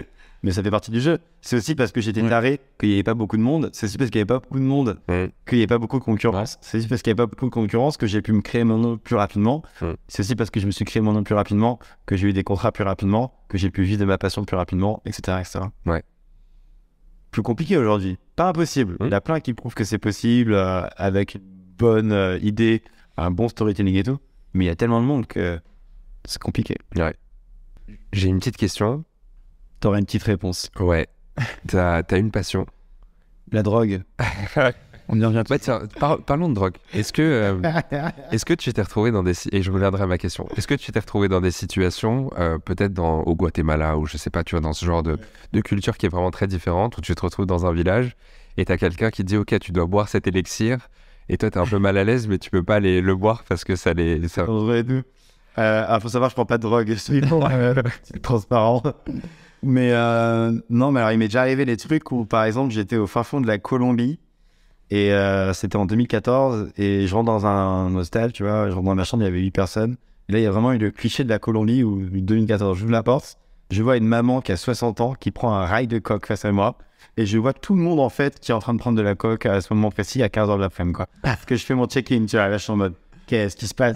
mais ça fait partie du jeu. C'est aussi parce que j'étais taré qu'il n'y avait pas beaucoup de monde. C'est aussi parce qu'il n'y avait pas beaucoup de monde qu'il n'y avait pas beaucoup de concurrence. C'est aussi parce qu'il n'y avait pas beaucoup de concurrence que j'ai pu me créer mon nom plus rapidement. C'est aussi parce que je me suis créé mon nom plus rapidement que j'ai eu des contrats plus rapidement, que j'ai pu vivre de ma passion plus rapidement, etc. Ouais. Plus compliqué aujourd'hui. Pas impossible. Il y a plein qui prouvent que c'est possible euh, avec une bonne euh, idée, un bon storytelling et tout. Mais il y a tellement de monde que c'est compliqué. J'ai une petite question. T'aurais une petite réponse. Ouais. T'as as une passion. La drogue. On y revient. parlons de drogue. Est-ce que, euh, est-ce que tu t'es retrouvé dans des et je reviendrai à ma question. Est-ce que tu t'es retrouvé dans des situations, euh, peut-être dans au Guatemala ou je sais pas, tu vois, dans ce genre de, de culture qui est vraiment très différente, où tu te retrouves dans un village et t'as quelqu'un qui te dit ok, tu dois boire cet élixir et toi t'es un peu mal à l'aise mais tu peux pas le boire parce que ça les. Ça... Il euh, ah, faut savoir, je prends pas de drogue, c'est transparent mais euh, non, mais alors il m'est déjà arrivé des trucs où, par exemple, j'étais au fin fond de la Colombie et euh, c'était en 2014 et je rentre dans un hostel, tu vois, je rentre dans ma chambre, il y avait 8 personnes. là, il y a vraiment eu le cliché de la Colombie où 2014, j'ouvre la porte, je vois une maman qui a 60 ans qui prend un rail de coque face à moi et je vois tout le monde en fait qui est en train de prendre de la coque à ce moment précis à 15h de la midi quoi. Parce que je fais mon check-in, tu vois, là, je suis en mode qu'est-ce qui se passe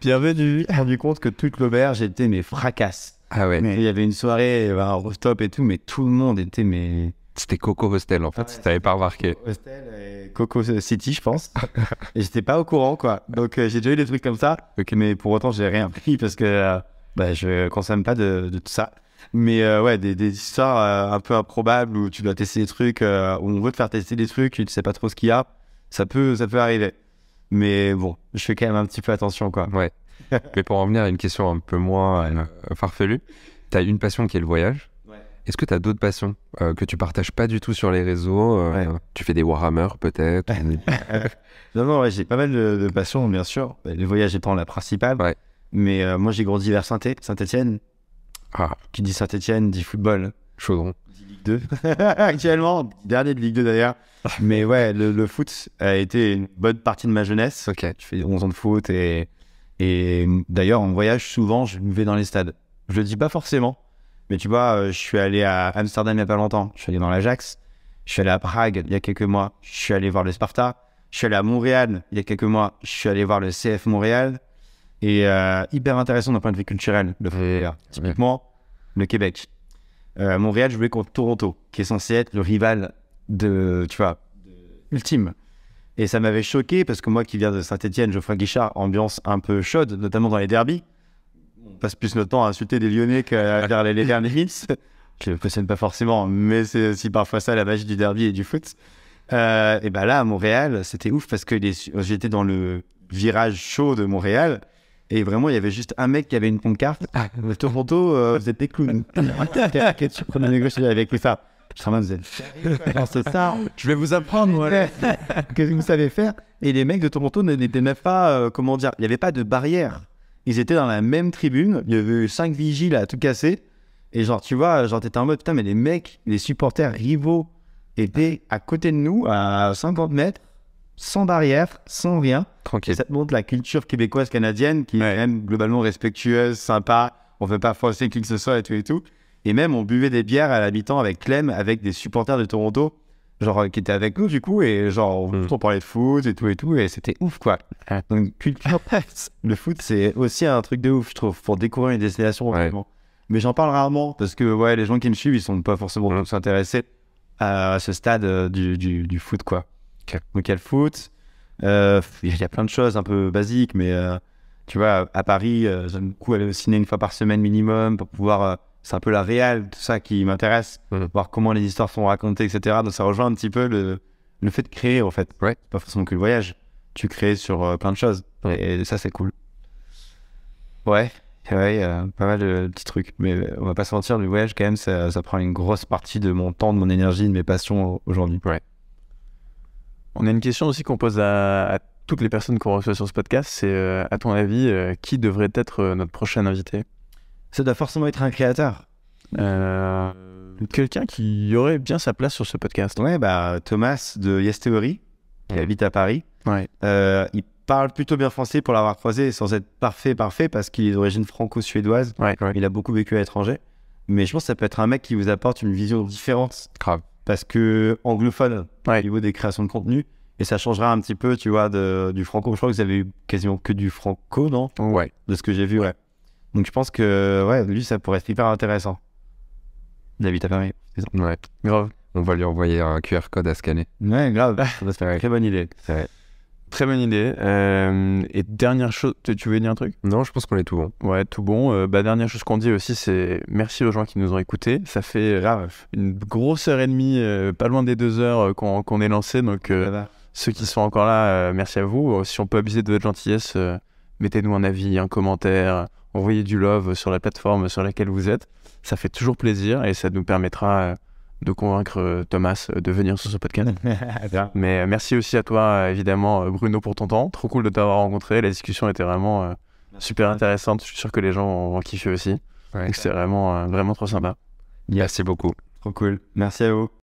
Bienvenue. rendu compte que toute l'auberge était mes fracasses ah ouais. Mais il y avait une soirée, un rooftop et tout, mais tout le monde était mais. C'était Coco Hostel en fait, si t'avais pas remarqué. Coco Hostel et Coco City, je pense. et j'étais pas au courant quoi. Donc euh, j'ai déjà eu des trucs comme ça, Ok mais pour autant j'ai rien pris parce que euh, bah, je consomme pas de, tout ça. Mais euh, ouais, des, histoires un peu improbables où tu dois tester des trucs, où on veut te faire tester des trucs, tu sais pas trop ce qu'il y a, ça peut, ça peut arriver. Mais bon, je fais quand même un petit peu attention quoi. Ouais. Mais pour en venir à une question un peu moins euh, farfelue, tu as une passion qui est le voyage. Est-ce que tu as d'autres passions euh, que tu partages pas du tout sur les réseaux euh, Tu fais des Warhammer peut-être Non, non, j'ai pas mal de, passions, bien sûr. Bah, le voyage étant la principale. Mais moi, j'ai grandi vers Saint-Étienne. ah. Qui dit Saint-Étienne dit football. Chaudron. Ligue 2. Actuellement, dernier de Ligue 2 d'ailleurs. Mais ouais, le, foot a été une bonne partie de ma jeunesse. Ok. tu fais 11 ans de foot et et d'ailleurs, en voyage, souvent, je me vais dans les stades. Je le dis pas forcément, mais tu vois, euh, je suis allé à Amsterdam il y a pas longtemps, je suis allé dans l'Ajax, je suis allé à Prague il y a quelques mois, je suis allé voir le Sparta, je suis allé à Montréal il y a quelques mois, je suis allé voir le CF Montréal. Et euh, hyper intéressant d'un point de vue culturel, le typiquement le Québec. Euh, Montréal voulais contre Toronto, qui est censé être le rival de, tu vois, ultime. Et ça m'avait choqué parce que moi qui viens de Saint-Etienne, Geoffroy Guichard, ambiance un peu chaude, notamment dans les derbies. On passe plus notre temps à insulter des Lyonnais qu'à faire les derniers Je ne possède pas forcément, mais c'est aussi parfois ça la magie du derby et du foot. Euh, et ben là, à Montréal, c'était ouf parce que j'étais dans le virage chaud de Montréal. Et vraiment, il y avait juste un mec qui avait une pancarte. Ah, Toronto, euh, vous êtes des clowns. Qu'est-ce que tu avec lui ça ça. Je vais vous apprendre, qu'est-ce que vous savez faire. Et les mecs de Toronto n'étaient même pas, euh, comment dire, il n'y avait pas de barrière. Ils étaient dans la même tribune. Il y avait eu 5 vigiles à tout casser. Et genre, tu vois, genre, t'étais en mode, putain, mais les mecs, les supporters rivaux étaient à côté de nous, à 50 mètres, sans barrière, sans rien. Tranquille. ça te montre la culture québécoise-canadienne qui est même globalement respectueuse, sympa. On ne veut pas forcer qui que ce soit et tout et tout. Et même, on buvait des bières à l'habitant avec Clem, avec des supporters de Toronto, genre, euh, qui étaient avec nous, du coup, et genre, hmm. on parlait de foot et tout et tout, et c'était ouf, quoi. Ah. Donc, culture, le foot, c'est aussi un truc de ouf, je trouve, pour découvrir une destination, vraiment. Mais j'en parle rarement, parce que, ouais, les gens qui me suivent, ils sont pas forcément hmm. intéressés à ce stade euh, du, du, foot, quoi. Donc, il y a le foot, euh, il y a plein de choses un peu basiques, mais... tu vois, à Paris, j'aime beaucoup aller au ciné une fois par semaine minimum pour pouvoir c'est un peu la réelle, tout ça qui m'intéresse, hmm. voir comment les histoires sont racontées, etc. Donc ça rejoint un petit peu le, fait de créer, en fait. Ouais. Pas forcément que le voyage. Tu crées sur euh, plein de choses. Et, ça, c'est cool. Ouais, ouais, euh, pas mal de petits trucs. Mais euh, on va pas se mentir, le voyage, quand même, ça, prend une grosse partie de mon temps, de mon énergie, de mes passions aujourd'hui. Ouais. On a une question aussi qu'on pose à, toutes les personnes qu'on reçoit sur ce podcast, c'est à ton avis, qui devrait être notre prochain invité ça doit forcément être un créateur. Euh, quelqu'un qui aurait bien sa place sur ce podcast. Ouais, bah, Thomas de Yes Theory, il habite à Paris. Ouais. Euh, il parle plutôt bien français pour l'avoir croisé, sans être parfait, parfait, parce qu'il est d'origine franco-suédoise. Il a beaucoup vécu à l'étranger. Mais je pense que ça peut être un mec qui vous apporte une vision différente. Grave. Parce que anglophone, au niveau des créations de contenu, et ça changera un petit peu, tu vois, du franco. Je crois que vous avez eu quasiment que du franco, non Ouais. De ce que j'ai vu, ouais. Donc je pense que ouais, lui, ça pourrait être hyper intéressant. David ça Ouais, grave. On va lui envoyer un QR code à scanner. Ouais, grave. Très bonne idée. Vrai. Très bonne idée. Euh, et dernière chose, tu veux dire un truc Non, je pense qu'on est tout bon. Ouais, tout bon. Euh, bah, dernière chose qu'on dit aussi, c'est merci aux gens qui nous ont écoutés. Ça fait grave. une grosse heure et demie, euh, pas loin des deux heures qu'on est lancé. Donc, ceux qui sont encore là, merci à vous. Si on peut abuser de votre gentillesse, mettez-nous un avis, un commentaire envoyer du love sur la plateforme sur laquelle vous êtes. Ça fait toujours plaisir et ça nous permettra euh, de convaincre euh, Thomas euh, de venir sur ce podcast. Mais merci aussi à toi, évidemment, Bruno, pour ton temps. Trop cool de t'avoir rencontré. La discussion était vraiment super intéressante. Je suis sûr que les gens vont kiffer aussi. c'était vraiment, vraiment trop sympa. Merci beaucoup. Trop cool. Merci à vous.